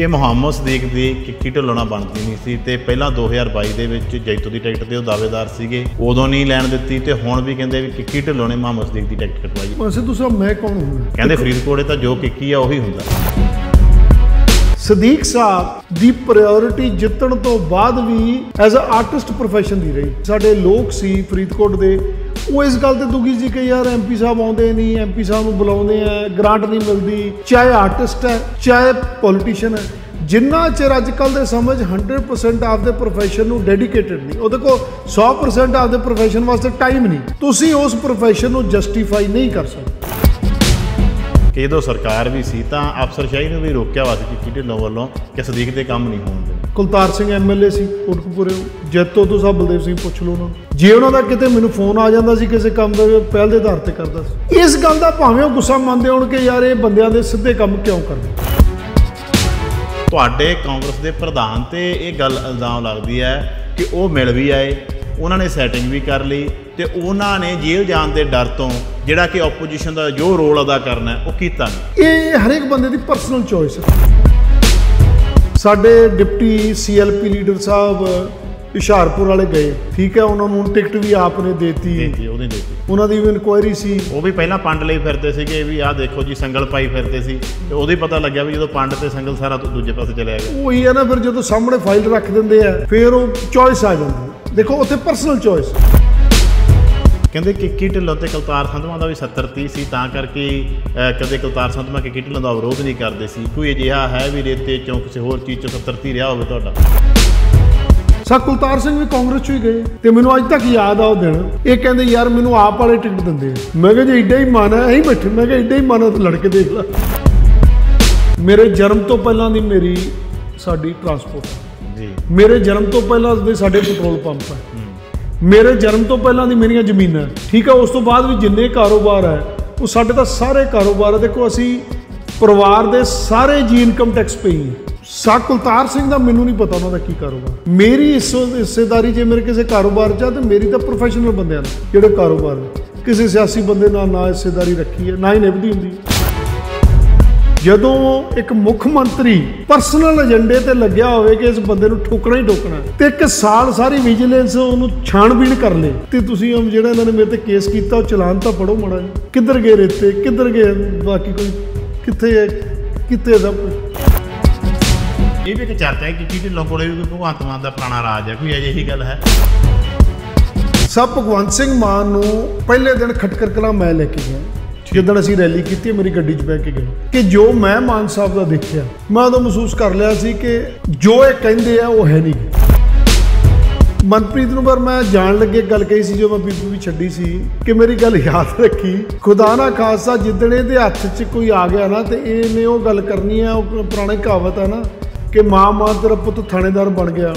ਕਿ ਮੁਹੰਮਦ ਸਦੀਕ ਦੀ ਕਿੱਕੀ ਢੋਲਣਾ ਬਣਦੀ ਨਹੀਂ ਸੀ ਤੇ ਪਹਿਲਾਂ 2022 ਦੇ ਵਿੱਚ ਜੈਤੋ ਦੀ ਟਿਕਟ ਤੇ ਉਹ ਦਾਅਵੇਦਾਰ ਸੀਗੇ ਉਦੋਂ ਨਹੀਂ ਲੈਣ ਦਿੱਤੀ ਤੇ ਹੁਣ ਵੀ ਕਹਿੰਦੇ ਵੀ ਕਿੱਕੀ ਢੋਲਣੇ ਨੇ ਮੁਹੰਮਦ ਸਦੀਕ ਦੀ ਟਿਕਟ ਕਟਵਾਈ ਪਰ ਦੂਸਰਾ ਮੈਂ ਕੌਣ ਹਾਂ ਕਹਿੰਦੇ ਫਰੀਦਕੋਟ ਤਾਂ ਜੋ ਕਿੱਕੀ ਆ ਉਹੀ ਹੁੰਦਾ ਸਦੀਕ ਸਾਹਿਬ ਦੀ ਪ੍ਰਾਇੋਰਟੀ ਜਿੱਤਣ ਤੋਂ ਬਾਅਦ ਵੀ ਐਜ਼ ਅ ਆਰਟਿਸਟ profession ਦੀ ਰਹੀ ਸਾਡੇ ਲੋਕ ਸੀ ਫਰੀਦਕੋਟ ਦੇ ਉਹ ਇਸ ਗੱਲ ਤੇ ਦੁਖੀ ਸੀ ਕਿ ਯਾਰ ਐਮਪੀ ਸਾਹਿਬ ਆਉਂਦੇ ਨਹੀਂ ਐਮਪੀ ਸਾਹਿਬ ਨੂੰ ਬੁਲਾਉਂਦੇ ਆ ਗ੍ਰਾਂਟ ਨਹੀਂ ਮਿਲਦੀ ਚਾਹੇ ਆਰਟਿਸਟ ਹੈ ਚਾਹੇ ਪੋਲੀਟੀਸ਼ੀਅਨ ਹੈ ਜਿੰਨਾ ਚਿਰ ਅੱਜ ਕੱਲ ਦੇ ਸਮਝ 100% ਆਪਦੇ ਪ੍ਰੋਫੈਸ਼ਨ ਨੂੰ ਡੈਡੀਕੇਟਡ ਨਹੀਂ ਉਹਦੇ ਕੋ 100% ਆਪਦੇ ਪ੍ਰੋਫੈਸ਼ਨ ਵਾਸਤੇ ਟਾਈਮ ਨਹੀਂ ਤੁਸੀਂ ਉਸ ਪ੍ਰੋਫੈਸ਼ਨ ਨੂੰ ਜਸਟੀਫਾਈ ਨਹੀਂ ਕਰ ਸਕਦੇ ਕਿ ਜਦੋਂ ਸਰਕਾਰ ਵੀ ਸੀ ਤਾਂ ਸ਼ਾਹੀ ਨੂੰ ਵੀ ਰੋਕਿਆ ਵਾ ਸੀ ਕਿ ਕਿਹਦੇ ਲੋ ਵੱਲੋਂ ਕਿ ਸਦੀਕ ਦੇ ਕੰਮ ਨਹੀਂ ਹੋਣ ਦੇ ਕੁਲਤਾਰ ਸਿੰਘ ਐਮਐਲਏ ਸੀ ਕੋਟਕਪੂਰੇ ਜੈਤੋ ਤੋਂ ਸਾਹਿਬ ਬਲਦੇਵ ਸਿੰਘ ਪੁੱਛ ਲਓ ਉਹਨਾਂ ਜੇ ਉਹਨਾਂ ਦਾ ਕਿਤੇ ਮੈਨੂੰ ਫੋਨ ਆ ਜਾਂਦਾ ਸੀ ਕਿਸੇ ਕੰਮ ਦਾ ਪਹਿਲ ਦੇ ਆਧਾਰ ਤੇ ਕਰਦਾ ਸੀ ਇਸ ਗੱਲ ਦਾ ਭਾਵੇਂ ਉਹ ਗੁੱਸਾ ਮੰਨਦੇ ਹੋਣ ਕਿ ਯਾਰ ਇਹ ਬੰਦਿਆਂ ਦੇ ਸਿੱਧੇ ਕੰਮ ਕਿਉਂ ਕਰਦੇ ਤੁਹਾਡੇ ਕਾਂਗਰਸ ਦੇ ਪ੍ਰਧਾਨ ਤੇ ਇਹ ਗੱਲ ਇਲਜ਼ਾਮ ਲੱਗਦੀ ਹੈ ਕਿ ਉਹ ਮਿਲ ਵੀ ਆਏ ਉਹਨਾਂ ਨੇ ਸੈਟਿੰਗ ਵੀ ਕਰ ਲਈ ਤੇ ਉਹਨਾਂ ਨੇ ਜੇਲ੍ਹ ਜਾਣ ਦੇ ਡਰ ਤੋਂ ਜਿਹੜਾ ਕਿ ਆਪੋਜੀਸ਼ਨ ਦਾ ਜੋ ਰੋਲ ਅਦਾ ਕਰਨਾ ਉਹ ਕੀਤਾ ਨਹੀਂ ਇਹ ਹਰੇਕ ਬੰਦੇ ਦੀ ਪਰਸਨਲ ਚੋਇਸ ਹੈ ਸਾਡੇ ਡਿਪਟੀ ਸੀਐਲਪੀ ਲੀਡਰ ਸਾਹਿਬ ਇਸ਼ਾਰਪੁਰ ਵਾਲੇ ਗਏ ਠੀਕ ਹੈ ਉਹਨਾਂ ਨੂੰ ਟਿਕਟ ਵੀ ਆਪ ਨੇ ਦਿੱਤੀ ਦਿੱਤੀ ਉਹਨੇ ਦਿੱਤੀ ਉਹਨਾਂ ਦੀ ਵੀ ਇਨਕੁਆਇਰੀ ਸੀ ਉਹ ਵੀ ਪਹਿਲਾਂ ਪੰਡ ਲਈ ਫਿਰਦੇ ਸੀਗੇ ਵੀ ਆਹ ਦੇਖੋ ਜੀ ਸੰਗਲ ਪਾਈ ਫਿਰਦੇ ਸੀ ਤੇ ਉਹਦੇ ਪਤਾ ਲੱਗਿਆ ਵੀ ਜਦੋਂ ਪੰਡ ਤੇ ਸੰਗਲ ਸਾਰਾ ਦੂਜੇ ਪਾਸੇ ਚਲੇ ਗਿਆ ਉਹੀ ਹੈ ਨਾ ਫਿਰ ਜਦੋਂ ਸਾਹਮਣੇ ਫਾਈਲ ਰੱਖ ਦਿੰਦੇ ਆ ਫਿਰ ਉਹ ਚੋਇਸ ਆ ਜਾਂਦੀ ਦੇਖੋ ਉੱਥੇ ਪਰਸਨਲ ਚੋਇਸ ਕਹਿੰਦੇ ਕਿ ਕਿੱਕੀ ਢਿੱਲੋਂ ਤੇ ਕਲਤਾਰ ਸੰਧਵਾ ਦਾ ਵੀ 70 30 ਸੀ ਤਾਂ ਕਰਕੇ ਕਦੇ ਕਲਤਾਰ ਸੰਧਵਾ ਕਿੱਕੀ ਢਿੱਲੋਂ ਦਾ ਵਿਰੋਧ ਨਹੀਂ ਕਰਦੇ ਸੀ ਕੋਈ ਅਜਿਹਾ ਹੈ ਵੀ ਰੇਤੇ ਚੋਂ ਕਿਸੇ ਹੋਰ ਚੀਜ਼ ਚੋਂ 70 30 ਰਿਹਾ ਹੋਵੇ ਤੁਹਾਡਾ ਸਾ ਕੁਲਤਾਰ ਸਿੰਘ ਵੀ ਕਾਂਗਰਸ ਚ ਹੀ ਗਏ ਤੇ ਮੈਨੂੰ ਅੱਜ ਤੱਕ ਯਾਦ ਆ ਉਹ ਦਿਨ ਇਹ ਕਹਿੰਦੇ ਯਾਰ ਮੈਨੂੰ ਆਪ ਵਾਲੇ ਟਿਕਟ ਦਿੰਦੇ ਮੈਂ ਕਿਹਾ ਜੇ ਇੱਡਾ ਹੀ ਮਾਨਾ ਐਂ ਬੈਠੇ ਮੈਂ ਕਿਹਾ ਇੱਡਾ ਹੀ ਮਾਨਾ ਤੂੰ ਲੜਕੇ ਦੇਖ ਲੈ ਮੇਰੇ ਜਨਮ ਤੋਂ ਪਹਿਲਾਂ ਦੀ ਮੇਰੀ ਸਾਡੀ ਟਰਾਂਸਪੋਰਟ ਜੀ ਮੇਰੇ ਜਨਮ ਤੋਂ ਪਹਿਲਾਂ ਦੇ ਸਾਡੇ ਪੈਟਰੋਲ ਪੰਪ ਹੈ ਮੇਰੇ ਜਨਮ ਤੋਂ ਪਹਿਲਾਂ ਦੀ ਮੇਰੀਆਂ ਜ਼ਮੀਨਾਂ ਠੀਕ ਹੈ ਉਸ ਤੋਂ ਬਾਅਦ ਵੀ ਜਿੰਨੇ ਕਾਰੋਬਾਰ ਹੈ ਉਹ ਸਾਡੇ ਤਾਂ ਸਾਰੇ ਕਾਰੋਬਾਰ ਹੈ ਦੇਖੋ ਅਸੀਂ ਪਰਿਵਾਰ ਦੇ ਸਾਰੇ ਜੀ ਇਨਕਮ ਟੈਕਸ ਪਈ ਹੈ ਸਾ ਕੁਲਤਾਰ ਸਿੰਘ ਦਾ ਮੈਨੂੰ ਨਹੀਂ ਪਤਾ ਉਹਨਾਂ ਦਾ ਕੀ ਕਾਰੋਬਾਰ ਮੇਰੀ ਹਿੱਸੇਦਾਰੀ ਜੇ ਮੇਰੇ ਕਿਸੇ ਕਾਰੋਬਾਰ 'ਚ ਆ ਮੇਰੀ ਤਾਂ ਪ੍ਰੋਫੈਸ਼ਨਲ ਬੰਦਿਆਂ ਨਾਲ ਜਿਹੜੇ ਕਾਰੋਬਾਰ ਕਿਸੇ ਸਿਆਸੀ ਬੰਦੇ ਨਾਲ ਨਾ ਹਿੱਸੇਦਾਰੀ ਰੱਖੀ ਹੈ ਨਾ ਹੀ ਨਿਭਦੀ ਹੁੰਦੀ ਜਦੋਂ ਇੱਕ ਮੁੱਖ ਮੰਤਰੀ ਪਰਸਨਲ ਏਜੰਡੇ ਤੇ ਲੱਗਿਆ ਹੋਵੇ ਕਿ ਇਸ ਬੰਦੇ ਨੂੰ ਠੋਕਣਾ ਹੀ ਠੋਕਣਾ ਤੇ ਇੱਕ ਸਾਲ ਸਾਰੀ ਵਿਜੀਲੈਂਸ ਉਹਨੂੰ ਛਾਣਬੀਣ ਕਰ ਲੇ ਤੇ ਤੁਸੀਂ ਉਹ ਜਿਹੜਾ ਇਹਨਾਂ ਨੇ ਮੇਰੇ ਤੇ ਕੇਸ ਕੀਤਾ ਉਹ ਚਲਾਨ ਤਾਂ ਪੜੋ ਮੜਾ ਕਿੱਧਰ ਗਏ ਰਹਤੇ ਕਿੱਧਰ ਗਏ ਬਾਕੀ ਕੋਈ ਕਿੱਥੇ ਹੈ ਕਿੱਥੇ ਸਭ ਇਹ ਵੀ ਇੱਕ ਚਰਚਾ ਹੈ ਕਿ ਕਿਹਦੇ ਲੋਕੋੜੇ ਵੀ ਭਗਵੰਤ ਮਾਨ ਦਾ ਪੁਰਾਣਾ ਰਾਜ ਹੈ ਕੋਈ ਅਜਿਹੀ ਗੱਲ ਹੈ ਸਭ ਭਗਵੰਤ ਸਿੰਘ ਮਾਨ ਨੂੰ ਪਹਿਲੇ ਦਿਨ ਖਟਕਰ ਕਲਾ ਮੈਂ ਲੈ ਕੇ ਗਿਆ ਜਦੋਂ ਅਸੀਂ ਰੈਲੀ ਕੀਤੀ ਮੇਰੀ ਗੱਡੀ 'ਚ ਬੈ ਕੇ ਗਏ ਕਿ ਜੋ ਮੈਂ ਮਾਨ ਸਾਹਿਬ ਦਾ ਦੇਖਿਆ ਮੈਂ ਉਹ ਮਹਿਸੂਸ ਕਰ ਲਿਆ ਸੀ ਕਿ ਜੋ ਇਹ ਕਹਿੰਦੇ ਆ ਉਹ ਹੈ ਨਹੀਂ ਮਨਪ੍ਰੀਤ ਨੂੰ ਪਰ ਮੈਂ ਜਾਣ ਲੱਗੇ ਗੱਲ ਕਹੀ ਸੀ ਜੋ ਮੈਂ ਬੀਬੀ ਵੀ ਛੱਡੀ ਸੀ ਕਿ ਮੇਰੀ ਗੱਲ ਯਾਦ ਰੱਖੀ ਖੁਦਾ ਨਾ ਖਾਸਾ ਜਿੱਦਣੇ ਦੇ ਹੱਥ 'ਚ ਕੋਈ ਆ ਗਿਆ ਨਾ ਤੇ ਇਹਨੇ ਉਹ ਗੱਲ ਕਰਨੀ ਆ ਉਹ ਪੁਰਾਣੀ ਕਹਾਵਤ ਆ ਨਾ ਕਿ ਮਾਂ ਮਾਂ ਤੇਰਾ ਪੁੱਤ ਥਾਣੇਦਾਰ ਬਣ ਗਿਆ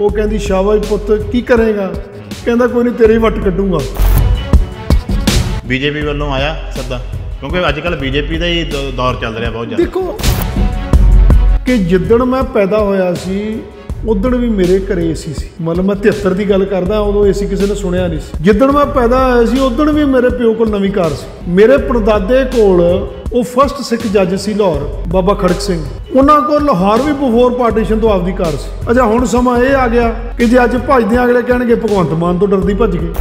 ਉਹ ਕਹਿੰਦੀ ਸ਼ਾਬਾਸ਼ ਪੁੱਤ ਕੀ ਕਰੇਗਾ ਕਹਿੰਦਾ ਕੋਈ ਨਹੀਂ ਤੇਰੇ ਹੀ ਵੱਟ ਕੱਢੂਗਾ ਬੀਜੇਪੀ ਵੱਲੋਂ ਆਇਆ ਸੱਦਾ ਕਿਉਂਕਿ ਅੱਜ ਕੱਲ ਬੀਜੇਪੀ ਦਾ ਹੀ ਦੌਰ ਚੱਲ ਰਿਹਾ ਬਹੁਤ ਜ਼ਿਆਦਾ ਦੇਖੋ ਕਿ ਜਿੱਦਣ ਮੈਂ ਪੈਦਾ ਹੋਇਆ ਸੀ ਉਦੋਂ ਵੀ ਮੇਰੇ ਘਰੇ ਏਸੀ ਸੀ ਮਤਲਬ ਮੈਂ 73 ਦੀ ਗੱਲ ਕਰਦਾ ਉਦੋਂ ਏਸੀ ਕਿਸੇ ਨੇ ਸੁਣਿਆ ਨਹੀਂ ਸੀ ਜਿੱਦਣ ਮੈਂ ਪੈਦਾ ਹੋਇਆ ਸੀ ਉਦੋਂ ਵੀ ਮੇਰੇ ਪਿਓ ਕੋਲ ਨਵੀਂ ਕਾਰ ਸੀ ਮੇਰੇ ਪੜਦਾਦੇ ਕੋਲ ਉਹ ਫਰਸਟ ਸਿੱਖ ਜੱਜ ਸੀ ਲਾਹੌਰ ਬਾਬਾ ਖੜਕ ਸਿੰਘ ਉਹਨਾਂ ਕੋਲ ਲਾਹੌਰ ਵੀ ਬਿਫੋਰ ਪਾਰਟੀਸ਼ਨ ਤੋਂ ਆਪਦੀ ਕਾਰ ਸੀ ਅੱਛਾ ਹੁਣ ਸਮਾਂ ਇਹ ਆ ਗਿਆ ਕਿ ਜੇ ਅੱਜ ਭੱਜਦੇ ਅਗਲੇ ਕਹਿਣਗੇ ਭਗਵੰਤ ਮਾਨ ਤੋਂ ਡਰਦੀ ਭੱਜ ਗਏ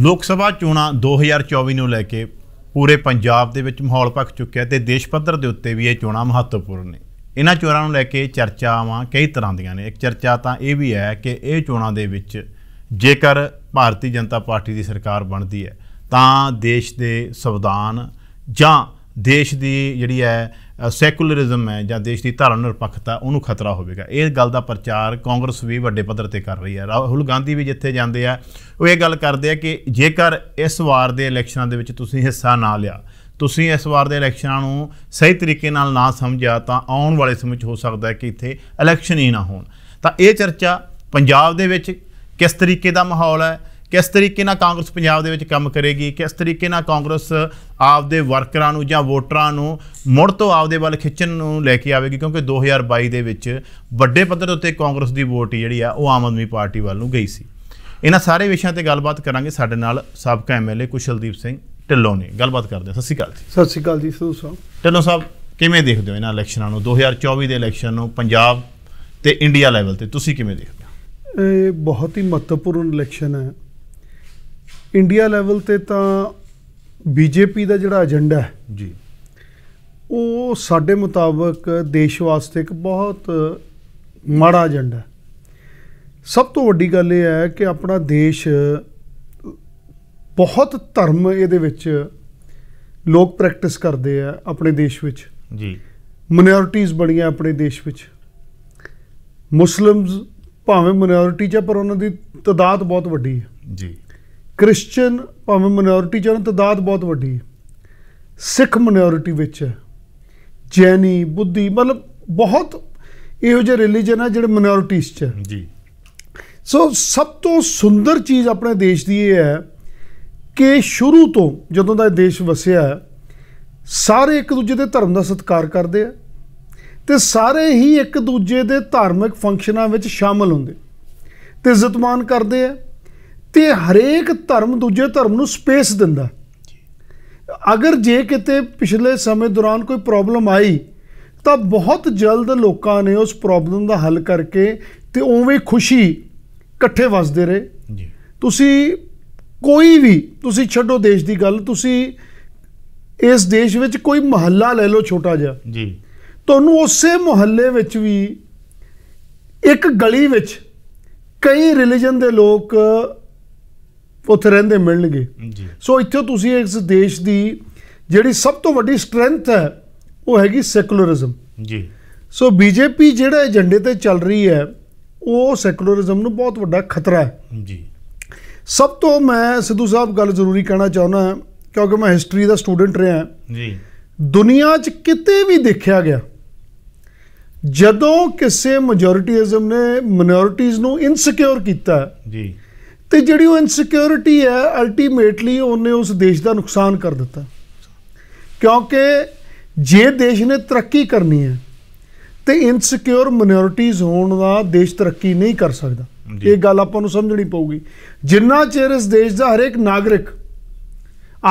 ਲੋਕ ਸਭਾ ਚੋਣਾਂ 2024 ਨੂੰ ਲੈ ਕੇ ਪੂਰੇ ਪੰਜਾਬ ਦੇ ਵਿੱਚ ਮਾਹੌਲ ਪੱਕ ਚੁੱਕਿਆ ਤੇ ਦੇਸ਼ ਪੱਧਰ ਦੇ ਉੱਤੇ ਵੀ ਇਹ ਚੋਣਾਂ ਮਹੱਤਵਪੂਰਨ ਨੇ ਇਹਨਾਂ ਚੋਣਾਂ ਨੂੰ ਲੈ ਕੇ ਚਰਚਾਵਾਂ ਕਈ ਤਰ੍ਹਾਂ ਦੀਆਂ ਨੇ ਇੱਕ ਚਰਚਾ ਤਾਂ ਇਹ ਵੀ ਹੈ ਕਿ ਇਹ ਚੋਣਾਂ ਦੇ ਵਿੱਚ ਜੇਕਰ ਭਾਰਤੀ ਜਨਤਾ ਪਾਰਟੀ ਦੀ ਸਰਕਾਰ ਬਣਦੀ ਹੈ ਤਾਂ ਦੇਸ਼ ਦੇ ਸੰਵਿਧਾਨ ਜਾਂ ਦੇਸ਼ ਦੀ ਜਿਹੜੀ ਹੈ ਸੈਕੂਲਰਿਜ਼ਮ ਹੈ ਜਾਂ ਦੇਸ਼ ਦੀ ਧਾਰਨ ਨਿਰਪੱਖਤਾ ਉਹਨੂੰ ਖਤਰਾ ਹੋਵੇਗਾ ਇਹ ਗੱਲ ਦਾ ਪ੍ਰਚਾਰ ਕਾਂਗਰਸ ਵੀ ਵੱਡੇ ਪੱਧਰ ਤੇ ਕਰ ਰਹੀ ਹੈ ਰਾਹੁਲ ਗਾਂਧੀ ਵੀ ਜਿੱਥੇ ਜਾਂਦੇ ਆ ਉਹ ਇਹ ਗੱਲ ਕਰਦੇ ਆ ਕਿ ਜੇਕਰ ਇਸ ਵਾਰ ਦੇ ਇਲੈਕਸ਼ਨਾਂ ਦੇ ਵਿੱਚ ਤੁਸੀਂ ਹਿੱਸਾ ਨਾ ਲਿਆ ਤੁਸੀਂ ਇਸ ਵਾਰ ਦੇ ਇਲੈਕਸ਼ਨਾਂ ਨੂੰ ਸਹੀ ਤਰੀਕੇ ਨਾਲ ਨਾ ਸਮਝਿਆ ਤਾਂ ਆਉਣ ਵਾਲੇ ਸਮੇਂ 'ਚ ਹੋ ਸਕਦਾ ਹੈ ਕਿ ਇੱਥੇ ਇਲੈਕਸ਼ਨ ਹੀ ਨਾ ਹੋਣ ਤਾਂ ਇਹ ਚਰਚਾ ਪੰਜਾਬ ਦੇ ਵਿੱਚ ਕਿਸ ਤਰੀਕੇ ਦਾ ਮਾਹੌਲ ਹੈ ਕਿਸ ਤਰੀਕੇ ਨਾਲ ਕਾਂਗਰਸ ਪੰਜਾਬ ਦੇ ਵਿੱਚ ਕੰਮ ਕਰੇਗੀ ਕਿਸ ਤਰੀਕੇ ਨਾਲ ਕਾਂਗਰਸ ਆਪਦੇ ਵਰਕਰਾਂ ਨੂੰ ਜਾਂ ਵੋਟਰਾਂ ਨੂੰ ਮੁੜ ਤੋਂ ਆਪਦੇ ਵੱਲ ਖਿੱਚਣ ਨੂੰ ਲੈ ਕੇ ਆਵੇਗੀ ਕਿਉਂਕਿ 2022 ਦੇ ਵਿੱਚ ਵੱਡੇ ਪੱਧਰ ਉੱਤੇ ਕਾਂਗਰਸ ਦੀ ਵੋਟ ਜਿਹੜੀ ਆ ਉਹ ਆਮ ਆਦਮੀ ਪਾਰਟੀ ਵੱਲ ਨੂੰ ਗਈ ਸੀ ਇਹਨਾਂ ਸਾਰੇ ਵਿਸ਼ਿਆਂ ਤੇ ਗੱਲਬਾਤ ਕਰਾਂਗੇ ਸਾਡੇ ਨਾਲ ਸਾਬਕਾ ਐਮਐਲਏ ਕੁਸ਼ਲਦੀਪ ਸਿੰਘ ਢਿੱਲੋਂ ਨੇ ਗੱਲਬਾਤ ਕਰਦੇ ਹਾਂ ਸਤਿ ਸ਼੍ਰੀ ਅਕਾਲ ਜੀ ਸਤਿ ਸ਼੍ਰੀ ਅਕਾਲ ਜੀ ਸ੍ਰੀ ਅਕਾਲ ਢਿੱਲੋਂ ਸਾਹਿਬ ਕਿਵੇਂ ਦੇਖਦੇ ਹੋ ਇਹਨਾਂ ਇਲੈਕਸ਼ਨਾਂ ਨੂੰ 2024 ਦੇ ਇਲੈਕਸ਼ਨ ਨੂੰ ਪੰਜਾਬ ਤੇ ਇੰਡੀਆ ਲੈਵਲ ਤੇ ਤੁਸੀਂ ਕਿਵੇਂ ਦੇਖਦੇ ਹੋ ਇਹ ਬਹੁਤ ਹੀ ਮਹੱਤਵਪੂਰਨ ਇਲੈਕਸ਼ਨ ਹੈ ਇੰਡੀਆ ਲੈਵਲ ਤੇ ਤਾਂ ਬੀਜੇਪੀ ਦਾ ਜਿਹੜਾ ਏਜੰਡਾ ਹੈ ਜੀ ਉਹ ਸਾਡੇ ਮੁਤਾਬਕ ਦੇਸ਼ ਵਾਸਤੇ ਇੱਕ ਬਹੁਤ ਮਾੜਾ ਏਜੰਡਾ ਹੈ ਸਭ ਤੋਂ ਵੱਡੀ ਗੱਲ ਇਹ ਹੈ ਕਿ ਆਪਣਾ ਦੇਸ਼ ਬਹੁਤ ਧਰਮ ਇਹਦੇ ਵਿੱਚ ਲੋਕ ਪ੍ਰੈਕਟਿਸ ਕਰਦੇ ਆ ਆਪਣੇ ਦੇਸ਼ ਵਿੱਚ ਜੀ ਮਿਨੋਰਿਟੀਆਂ ਬਣੀਆਂ ਆਪਣੇ ਦੇਸ਼ ਵਿੱਚ ਮੁਸਲਮਸ ਭਾਵੇਂ ਮਿਨੋਰਿਟੀ ਚ ਪਰ ਉਹਨਾਂ ਦੀ ਤਦਾਦ ਬਹੁਤ ਵੱਡੀ ਹੈ ਜੀ ਕ੍ਰਿਸਚੀਅਨ ਭਾਵੇਂ ਮਿਨੋਰਿਟੀ ਚ ਤਦਾਦ ਬਹੁਤ ਵੱਡੀ ਹੈ ਸਿੱਖ ਮਿਨੋਰਿਟੀ ਵਿੱਚ ਹੈ ਜੈਨੀ ਬੁੱਧੀ ਮਤਲਬ ਬਹੁਤ ਇਹੋ ਜਿਹੇ ਰਿਲੀਜੀਅਨ ਆ ਜਿਹੜੇ ਮਿਨੋਰਿਟੀਜ਼ ਚ ਜੀ ਸੋ ਸਭ ਤੋਂ ਸੁੰਦਰ ਚੀਜ਼ ਆਪਣੇ ਦੇਸ਼ ਦੀ ਇਹ ਹੈ ਕਿ ਸ਼ੁਰੂ ਤੋਂ ਜਦੋਂ ਦਾ ਇਹ ਦੇਸ਼ ਵਸਿਆ ਸਾਰੇ ਇੱਕ ਦੂਜੇ ਦੇ ਧਰਮ ਦਾ ਸਤਿਕਾਰ ਕਰਦੇ ਆ ਤੇ ਸਾਰੇ ਹੀ ਇੱਕ ਦੂਜੇ ਦੇ ਧਾਰਮਿਕ ਫੰਕਸ਼ਨਾਂ ਵਿੱਚ ਸ਼ਾਮਲ ਹੁੰਦੇ ਤੇ ਇੱਜ਼ਤਮਾਨ ਕਰਦੇ ਆ ਤੇ ਹਰੇਕ ਧਰਮ ਦੂਜੇ ਧਰਮ ਨੂੰ ਸਪੇਸ ਦਿੰਦਾ ਅਗਰ ਜੇ ਕਿਤੇ ਪਿਛਲੇ ਸਮੇਂ ਦੌਰਾਨ ਕੋਈ ਪ੍ਰੋਬਲਮ ਆਈ ਤਾਂ ਬਹੁਤ ਜਲਦ ਲੋਕਾਂ ਨੇ ਉਸ ਪ੍ਰੋਬਲਮ ਦਾ ਹੱਲ ਕਰਕੇ ਤੇ ਉਵੇਂ ਖੁਸ਼ੀ ਇਕੱਠੇ ਵਸਦੇ ਰਹੇ ਜੀ ਤੁਸੀਂ ਕੋਈ ਵੀ ਤੁਸੀਂ ਛੱਡੋ ਦੇਸ਼ ਦੀ ਗੱਲ ਤੁਸੀਂ ਇਸ ਦੇਸ਼ ਵਿੱਚ ਕੋਈ ਮਹੱਲਾ ਲੈ ਲਓ ਛੋਟਾ ਜਿਹਾ ਜੀ ਤੁਹਾਨੂੰ ਉਸੇ ਮੁਹੱਲੇ ਵਿੱਚ ਵੀ ਇੱਕ ਗਲੀ ਵਿੱਚ ਕਈ ਰਿਲੀਜੀਅਨ ਦੇ ਲੋਕ ਉੱਥੇ ਰਹਿੰਦੇ ਮਿਲਣਗੇ ਜੀ ਸੋ ਇੱਥੇ ਤੁਸੀਂ ਇਸ ਦੇਸ਼ ਦੀ ਜਿਹੜੀ ਸਭ ਤੋਂ ਵੱਡੀ ਸਟਰੈਂਥ ਹੈ ਉਹ ਹੈਗੀ ਸੈਕੂਲਰਿਜ਼ਮ ਜੀ ਸੋ ਬੀਜੇਪੀ ਜਿਹੜਾ ਏਜੰਡੇ ਤੇ ਚੱਲ ਰਹੀ ਹੈ ਉਹ ਸੈਕੂਲਰਿਜ਼ਮ ਨੂੰ ਬਹੁਤ ਵੱਡਾ ਖਤਰਾ ਹੈ ਜੀ ਸਭ ਤੋਂ ਮੈਂ ਸਿੱਧੂ ਸਾਹਿਬ ਗੱਲ ਜ਼ਰੂਰੀ ਕਹਿਣਾ ਚਾਹੁੰਦਾ ਕਿਉਂਕਿ ਮੈਂ ਹਿਸਟਰੀ ਦਾ ਸਟੂਡੈਂਟ ਰਿਹਾ ਜੀ ਦੁਨੀਆ 'ਚ ਕਿਤੇ ਵੀ ਦੇਖਿਆ ਗਿਆ ਜਦੋਂ ਕਿਸੇ ਮੈਜੋਰਟੀਜ਼ਮ ਨੇ ਮਿਨੋਰਿਟੀਜ਼ ਨੂੰ ਇਨਸਿਕਿਉਰ ਕੀਤਾ ਜੀ ਤੇ ਜਿਹੜੀ ਉਹ ਇਨਸਿਕਿਉਰਿਟੀ ਹੈ ਅਲਟੀਮੇਟਲੀ ਉਹਨੇ ਉਸ ਦੇਸ਼ ਦਾ ਨੁਕਸਾਨ ਕਰ ਦਿੱਤਾ ਕਿਉਂਕਿ ਜੇ ਦੇਸ਼ ਨੇ ਤਰੱਕੀ ਕਰਨੀ ਹੈ ਤੇ ਇਨਸਿਕਿਉਰ ਮਿਨੋਰਿਟੀਜ਼ ਹੋਣ ਦਾ ਦੇਸ਼ ਤਰੱਕੀ ਨਹੀਂ ਕਰ ਸਕਦਾ ਇਹ ਗੱਲ ਆਪਾਂ ਨੂੰ ਸਮਝਣੀ ਪਊਗੀ ਜਿੰਨਾ ਚਿਰ ਇਸ ਦੇਸ਼ ਦਾ ਹਰੇਕ ਨਾਗਰਿਕ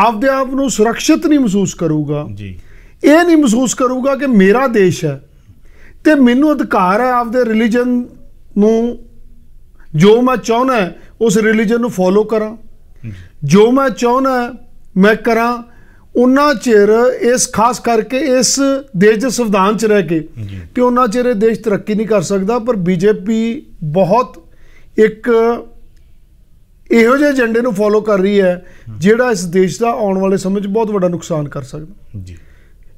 ਆਪਦੇ ਆਪ ਨੂੰ ਸੁਰੱਖਿਅਤ ਨਹੀਂ ਮਹਿਸੂਸ ਕਰੂਗਾ ਜੀ ਇਹ ਨਹੀਂ ਮਹਿਸੂਸ ਕਰੂਗਾ ਕਿ ਮੇਰਾ ਦੇਸ਼ ਹੈ ਤੇ ਮੈਨੂੰ ਅਧਿਕਾਰ ਹੈ ਆਪਦੇ ਰਿਲੀਜੀਅਨ ਨੂੰ ਜੋ ਮੈਂ ਚਾਹਣਾ ਉਸ ਰਿਲੀਜਨ ਨੂੰ ਫੋਲੋ ਕਰਾਂ ਜੋ ਮੈਂ ਚਾਹਣਾ ਮੈਂ ਕਰਾਂ ਉਹਨਾਂ ਚਿਰ ਇਸ ਖਾਸ ਕਰਕੇ ਇਸ ਦੇਸ਼ ਦੇ ਸੰਵਿਧਾਨ 'ਚ ਰਹਿ ਕੇ ਕਿ ਉਹਨਾਂ ਚਿਰ ਇਹ ਦੇਸ਼ ਤਰੱਕੀ ਨਹੀਂ ਕਰ ਸਕਦਾ ਪਰ ਬੀਜੇਪੀ ਬਹੁਤ ਇੱਕ ਇਹੋ ਜਿਹੇ ਏਜੰਡੇ ਨੂੰ ਫੋਲੋ ਕਰ ਰਹੀ ਹੈ ਜਿਹੜਾ ਇਸ ਦੇਸ਼ ਦਾ ਆਉਣ ਵਾਲੇ ਸਮੇਂ 'ਚ ਬਹੁਤ ਵੱਡਾ ਨੁਕਸਾਨ ਕਰ ਸਕਦਾ ਜੀ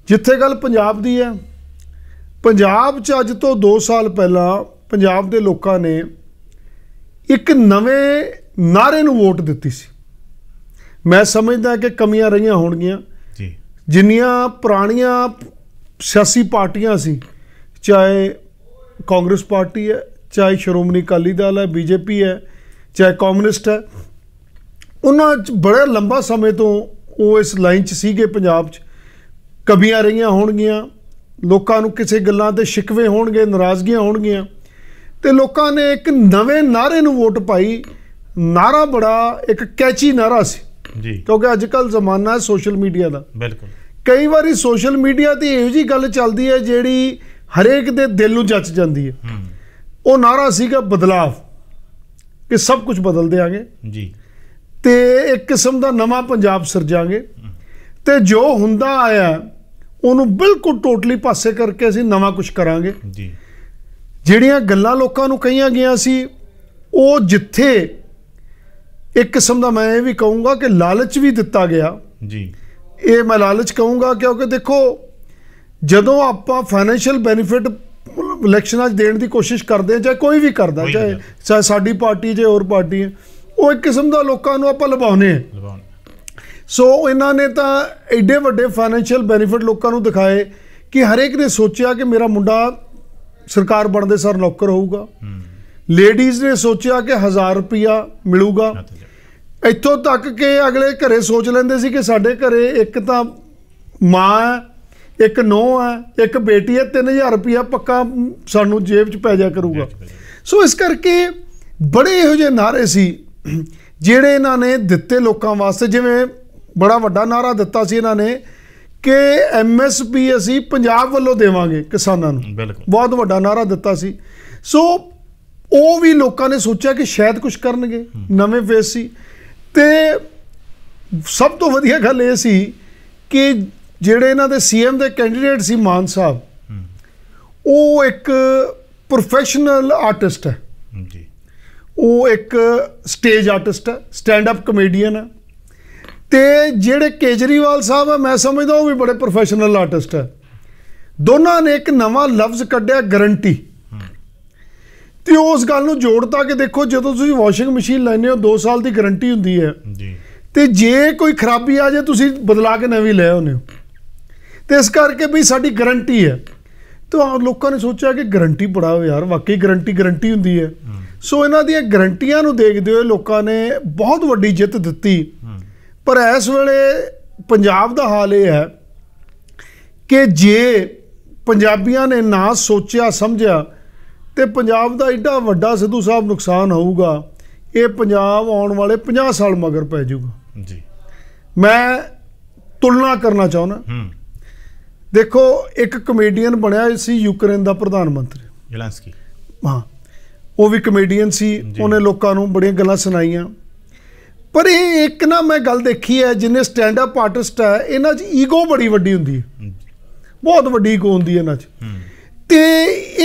ਜਿੱਥੇ ਗੱਲ ਪੰਜਾਬ ਦੀ ਹੈ ਪੰਜਾਬ 'ਚ ਅੱਜ ਤੋਂ 2 ਸਾਲ ਪਹਿਲਾਂ ਪੰਜਾਬ ਦੇ ਲੋਕਾਂ ਨੇ ਇੱਕ ਨਵੇਂ ਨਾਰੇ ਨੂੰ ਵੋਟ ਦਿੱਤੀ ਸੀ ਮੈਂ ਸਮਝਦਾ ਕਿ ਕਮੀਆਂ ਰਹੀਆਂ ਹੋਣਗੀਆਂ ਜੀ ਜਿੰਨੀਆਂ ਪੁਰਾਣੀਆਂ ਸਿਆਸੀ ਪਾਰਟੀਆਂ ਸੀ ਚਾਹੇ ਕਾਂਗਰਸ ਪਾਰਟੀ ਹੈ ਚਾਹੇ ਸ਼੍ਰੋਮਣੀ ਅਕਾਲੀ ਦਲ ਹੈ ਬੀਜੇਪੀ ਹੈ ਚਾਹੇ ਕਮਿਊਨਿਸਟ ਹੈ ਉਹਨਾਂ 'ਚ ਬੜਾ ਲੰਬਾ ਸਮੇਂ ਤੋਂ ਉਹ ਇਸ ਲਾਈਨ 'ਚ ਸੀਗੇ ਪੰਜਾਬ 'ਚ ਕਮੀਆਂ ਰਹੀਆਂ ਹੋਣਗੀਆਂ ਲੋਕਾਂ ਨੂੰ ਕਿਸੇ ਗੱਲਾਂ ਤੇ ਸ਼ਿਕਵੇ ਹੋਣਗੇ ਨਾਰਾਜ਼ਗੀਆਂ ਹੋਣਗੀਆਂ ਤੇ ਲੋਕਾਂ ਨੇ ਇੱਕ ਨਵੇਂ ਨਾਰੇ ਨੂੰ ਵੋਟ ਪਾਈ ਨਾਰਾ ਬੜਾ ਇੱਕ ਕੈਚੀ ਨਾਰਾ ਸੀ ਜੀ ਕਿਉਂਕਿ ਅੱਜ ਕੱਲ ਜ਼ਮਾਨਾ ਹੈ ਸੋਸ਼ਲ ਮੀਡੀਆ ਦਾ ਬਿਲਕੁਲ ਕਈ ਵਾਰੀ ਸੋਸ਼ਲ ਮੀਡੀਆ ਤੇ ਇਹੋ ਜੀ ਗੱਲ ਚੱਲਦੀ ਹੈ ਜਿਹੜੀ ਹਰੇਕ ਦੇ ਦਿਲ ਨੂੰ ਜੱਚ ਜਾਂਦੀ ਹੈ ਉਹ ਨਾਰਾ ਸੀਗਾ ਬਦਲਾਅ ਕਿ ਸਭ ਕੁਝ ਬਦਲ ਦੇਾਂਗੇ ਜੀ ਤੇ ਇੱਕ ਕਿਸਮ ਦਾ ਨਵਾਂ ਪੰਜਾਬ ਸਿਰਜਾਂਗੇ ਤੇ ਜੋ ਹੁੰਦਾ ਆਇਆ ਉਹਨੂੰ ਬਿਲਕੁਲ ਟੋਟਲੀ ਪਾਸੇ ਕਰਕੇ ਅਸੀਂ ਨਵਾਂ ਕੁਝ ਕਰਾਂਗੇ ਜੀ ਜਿਹੜੀਆਂ ਗੱਲਾਂ ਲੋਕਾਂ ਨੂੰ ਕਹੀਆਂ ਗਈਆਂ ਸੀ ਉਹ ਜਿੱਥੇ ਇੱਕ ਕਿਸਮ ਦਾ ਮੈਂ ਇਹ ਵੀ ਕਹੂੰਗਾ ਕਿ ਲਾਲਚ ਵੀ ਦਿੱਤਾ ਗਿਆ ਜੀ ਇਹ ਮੈਂ ਲਾਲਚ ਕਹੂੰਗਾ ਕਿਉਂਕਿ ਦੇਖੋ ਜਦੋਂ ਆਪਾਂ ਫਾਈਨੈਂਸ਼ੀਅਲ ਬੈਨੀਫਿਟ ਇਲੈਕਸ਼ਨਾਂ 'ਚ ਦੇਣ ਦੀ ਕੋਸ਼ਿਸ਼ ਕਰਦੇ ਆ ਚਾਹੇ ਕੋਈ ਵੀ ਕਰਦਾ ਚਾਹੇ ਚਾਹੇ ਸਾਡੀ ਪਾਰਟੀ ਜੇ ਹੋਰ ਪਾਰਟੀ ਉਹ ਇੱਕ ਕਿਸਮ ਦਾ ਲੋਕਾਂ ਨੂੰ ਆਪਾਂ ਲਵਾਉਨੇ ਆ ਸੋ ਇਹਨਾਂ ਨੇ ਤਾਂ ਐਡੇ ਵੱਡੇ ਫਾਈਨੈਂਸ਼ੀਅਲ ਬੈਨੀਫਿਟ ਲੋਕਾਂ ਨੂੰ ਦਿਖਾਏ ਕਿ ਹਰੇਕ ਨੇ ਸੋਚਿਆ ਕਿ ਮੇਰਾ ਮੁੰਡਾ ਸਰਕਾਰ ਬਣਦੇ ਸਰ ਨੌਕਰ ਹੋਊਗਾ ਲੇਡੀਜ਼ ਨੇ ਸੋਚਿਆ ਕਿ 1000 ਰੁਪਿਆ ਮਿਲੂਗਾ ਇੱਥੋਂ ਤੱਕ ਕਿ ਅਗਲੇ ਘਰੇ ਸੋਚ ਲੈਂਦੇ ਸੀ ਕਿ ਸਾਡੇ ਘਰੇ ਇੱਕ ਤਾਂ ਮਾਂ ਹੈ ਇੱਕ ਨੋਹ ਹੈ ਇੱਕ ਬੇਟੀ ਹੈ 3000 ਰੁਪਿਆ ਪੱਕਾ ਸਾਨੂੰ ਜੇਬ 'ਚ ਪੈ ਜਾ ਕਰੂਗਾ ਸੋ ਇਸ ਕਰਕੇ ਬੜੇ ਇਹੋ ਜਿਹੇ ਨਾਰੇ ਸੀ ਜਿਹੜੇ ਇਹਨਾਂ ਨੇ ਦਿੱਤੇ ਲੋਕਾਂ ਵਾਸਤੇ ਜਿਵੇਂ ਬੜਾ ਵੱਡਾ ਨਾਰਾ ਦਿੱਤਾ ਸੀ ਇਹਨਾਂ ਨੇ ਕਿ ਐਮਐਸਪੀ ਅਸੀਂ ਪੰਜਾਬ ਵੱਲੋਂ ਦੇਵਾਂਗੇ ਕਿਸਾਨਾਂ ਨੂੰ ਬਿਲਕੁਲ ਬਹੁਤ ਵੱਡਾ ਨਾਰਾ ਦਿੱਤਾ ਸੀ ਸੋ ਉਹ ਵੀ ਲੋਕਾਂ ਨੇ ਸੋਚਿਆ ਕਿ ਸ਼ਾਇਦ ਕੁਝ ਕਰਨਗੇ ਨਵੇਂ ਫੇਸ ਸੀ ਤੇ ਸਭ ਤੋਂ ਵਧੀਆ ਗੱਲ ਇਹ ਸੀ ਕਿ ਜਿਹੜੇ ਇਹਨਾਂ ਦੇ ਸੀਐਮ ਦੇ ਕੈਂਡੀਡੇਟ ਸੀ ਮਾਨ ਸਾਹਿਬ ਉਹ ਇੱਕ ਪ੍ਰੋਫੈਸ਼ਨਲ ਆਰਟਿਸਟ ਹੈ ਜੀ ਉਹ ਇੱਕ ਸਟੇਜ ਆਰਟਿਸਟ ਹੈ ਸਟੈਂਡ ਅਪ ਕਮੇਡੀਅਨ ਹੈ ਤੇ ਜਿਹੜੇ ਕੇਜਰੀਵਾਲ ਸਾਹਿਬ ਆ ਮੈਂ ਸਮਝਦਾ ਉਹ ਵੀ ਬੜੇ ਪ੍ਰੋਫੈਸ਼ਨਲ ਆਰਟਿਸਟ ਹੈ ਦੋਨਾਂ ਨੇ ਇੱਕ ਨਵਾਂ ਲਫ਼ਜ਼ ਕੱਢਿਆ ਗਾਰੰਟੀ ਤੇ ਉਸ ਗੱਲ ਨੂੰ ਜੋੜਤਾ ਕਿ ਦੇਖੋ ਜਦੋਂ ਤੁਸੀਂ ਵਾਸ਼ਿੰਗ ਮਸ਼ੀਨ ਲੈਨੇ ਹੋ 2 ਸਾਲ ਦੀ ਗਾਰੰਟੀ ਹੁੰਦੀ ਹੈ ਜੀ ਤੇ ਜੇ ਕੋਈ ਖਰਾਬੀ ਆ ਜਾਏ ਤੁਸੀਂ ਬਦਲਾ ਕੇ ਨਵੀਂ ਲੈ ਆਉਨੇ ਹੋ ਤੇ ਇਸ ਕਰਕੇ ਵੀ ਸਾਡੀ ਗਾਰੰਟੀ ਹੈ ਤਾਂ ਲੋਕਾਂ ਨੇ ਸੋਚਿਆ ਕਿ ਗਾਰੰਟੀ ਬੜਾ ਯਾਰ ਵਾਕਈ ਗਾਰੰਟੀ ਗਾਰੰਟੀ ਹੁੰਦੀ ਹੈ ਸੋ ਇਹਨਾਂ ਦੀਆਂ ਗਾਰੰਟੀਆਂ ਨੂੰ ਦੇਖਦੇ ਹੋਏ ਲੋਕਾਂ ਨੇ ਬਹੁਤ ਵੱਡੀ ਜਿੱਤ ਦਿੱਤੀ ਪਰ ਇਸ ਵੇਲੇ ਪੰਜਾਬ ਦਾ ਹਾਲ ਇਹ ਹੈ ਕਿ ਜੇ ਪੰਜਾਬੀਆਂ ਨੇ ਨਾ ਸੋਚਿਆ ਸਮਝਿਆ ਤੇ ਪੰਜਾਬ ਦਾ ਐਡਾ ਵੱਡਾ ਸਿੱਧੂ ਸਾਹਿਬ ਨੁਕਸਾਨ ਹੋਊਗਾ ਇਹ ਪੰਜਾਬ ਆਉਣ ਵਾਲੇ 50 ਸਾਲ ਮਗਰ ਪੈ ਜਾਊਗਾ ਜੀ ਮੈਂ ਤੁਲਨਾ ਕਰਨਾ ਚਾਹੁੰਦਾ ਹੂੰ ਦੇਖੋ ਇੱਕ ਕਮੇਡੀਅਨ ਬਣਿਆ ਸੀ ਯੂਕਰੇਨ ਦਾ ਪ੍ਰਧਾਨ ਮੰਤਰੀ ਜਲੈਂਸਕੀ ਹਾਂ ਉਹ ਵੀ ਕਮੇਡੀਅਨ ਸੀ ਉਹਨੇ ਲੋਕਾਂ ਨੂੰ ਬੜੀਆਂ ਗੱਲਾਂ ਸੁਣਾਈਆਂ ਪਰ ਇਹ ਇੱਕ ਨਾ ਮੈਂ ਗੱਲ ਦੇਖੀ ਹੈ ਜਿਨੇ ਸਟੈਂਡ ਅਪ ਆਰਟਿਸਟ ਹੈ ਇਹਨਾਂ 'ਚ ਈਗੋ ਬੜੀ ਵੱਡੀ ਹੁੰਦੀ ਹੈ ਬਹੁਤ ਵੱਡੀ ਈਗੋ ਹੁੰਦੀ ਹੈ ਇਹਨਾਂ 'ਚ ਤੇ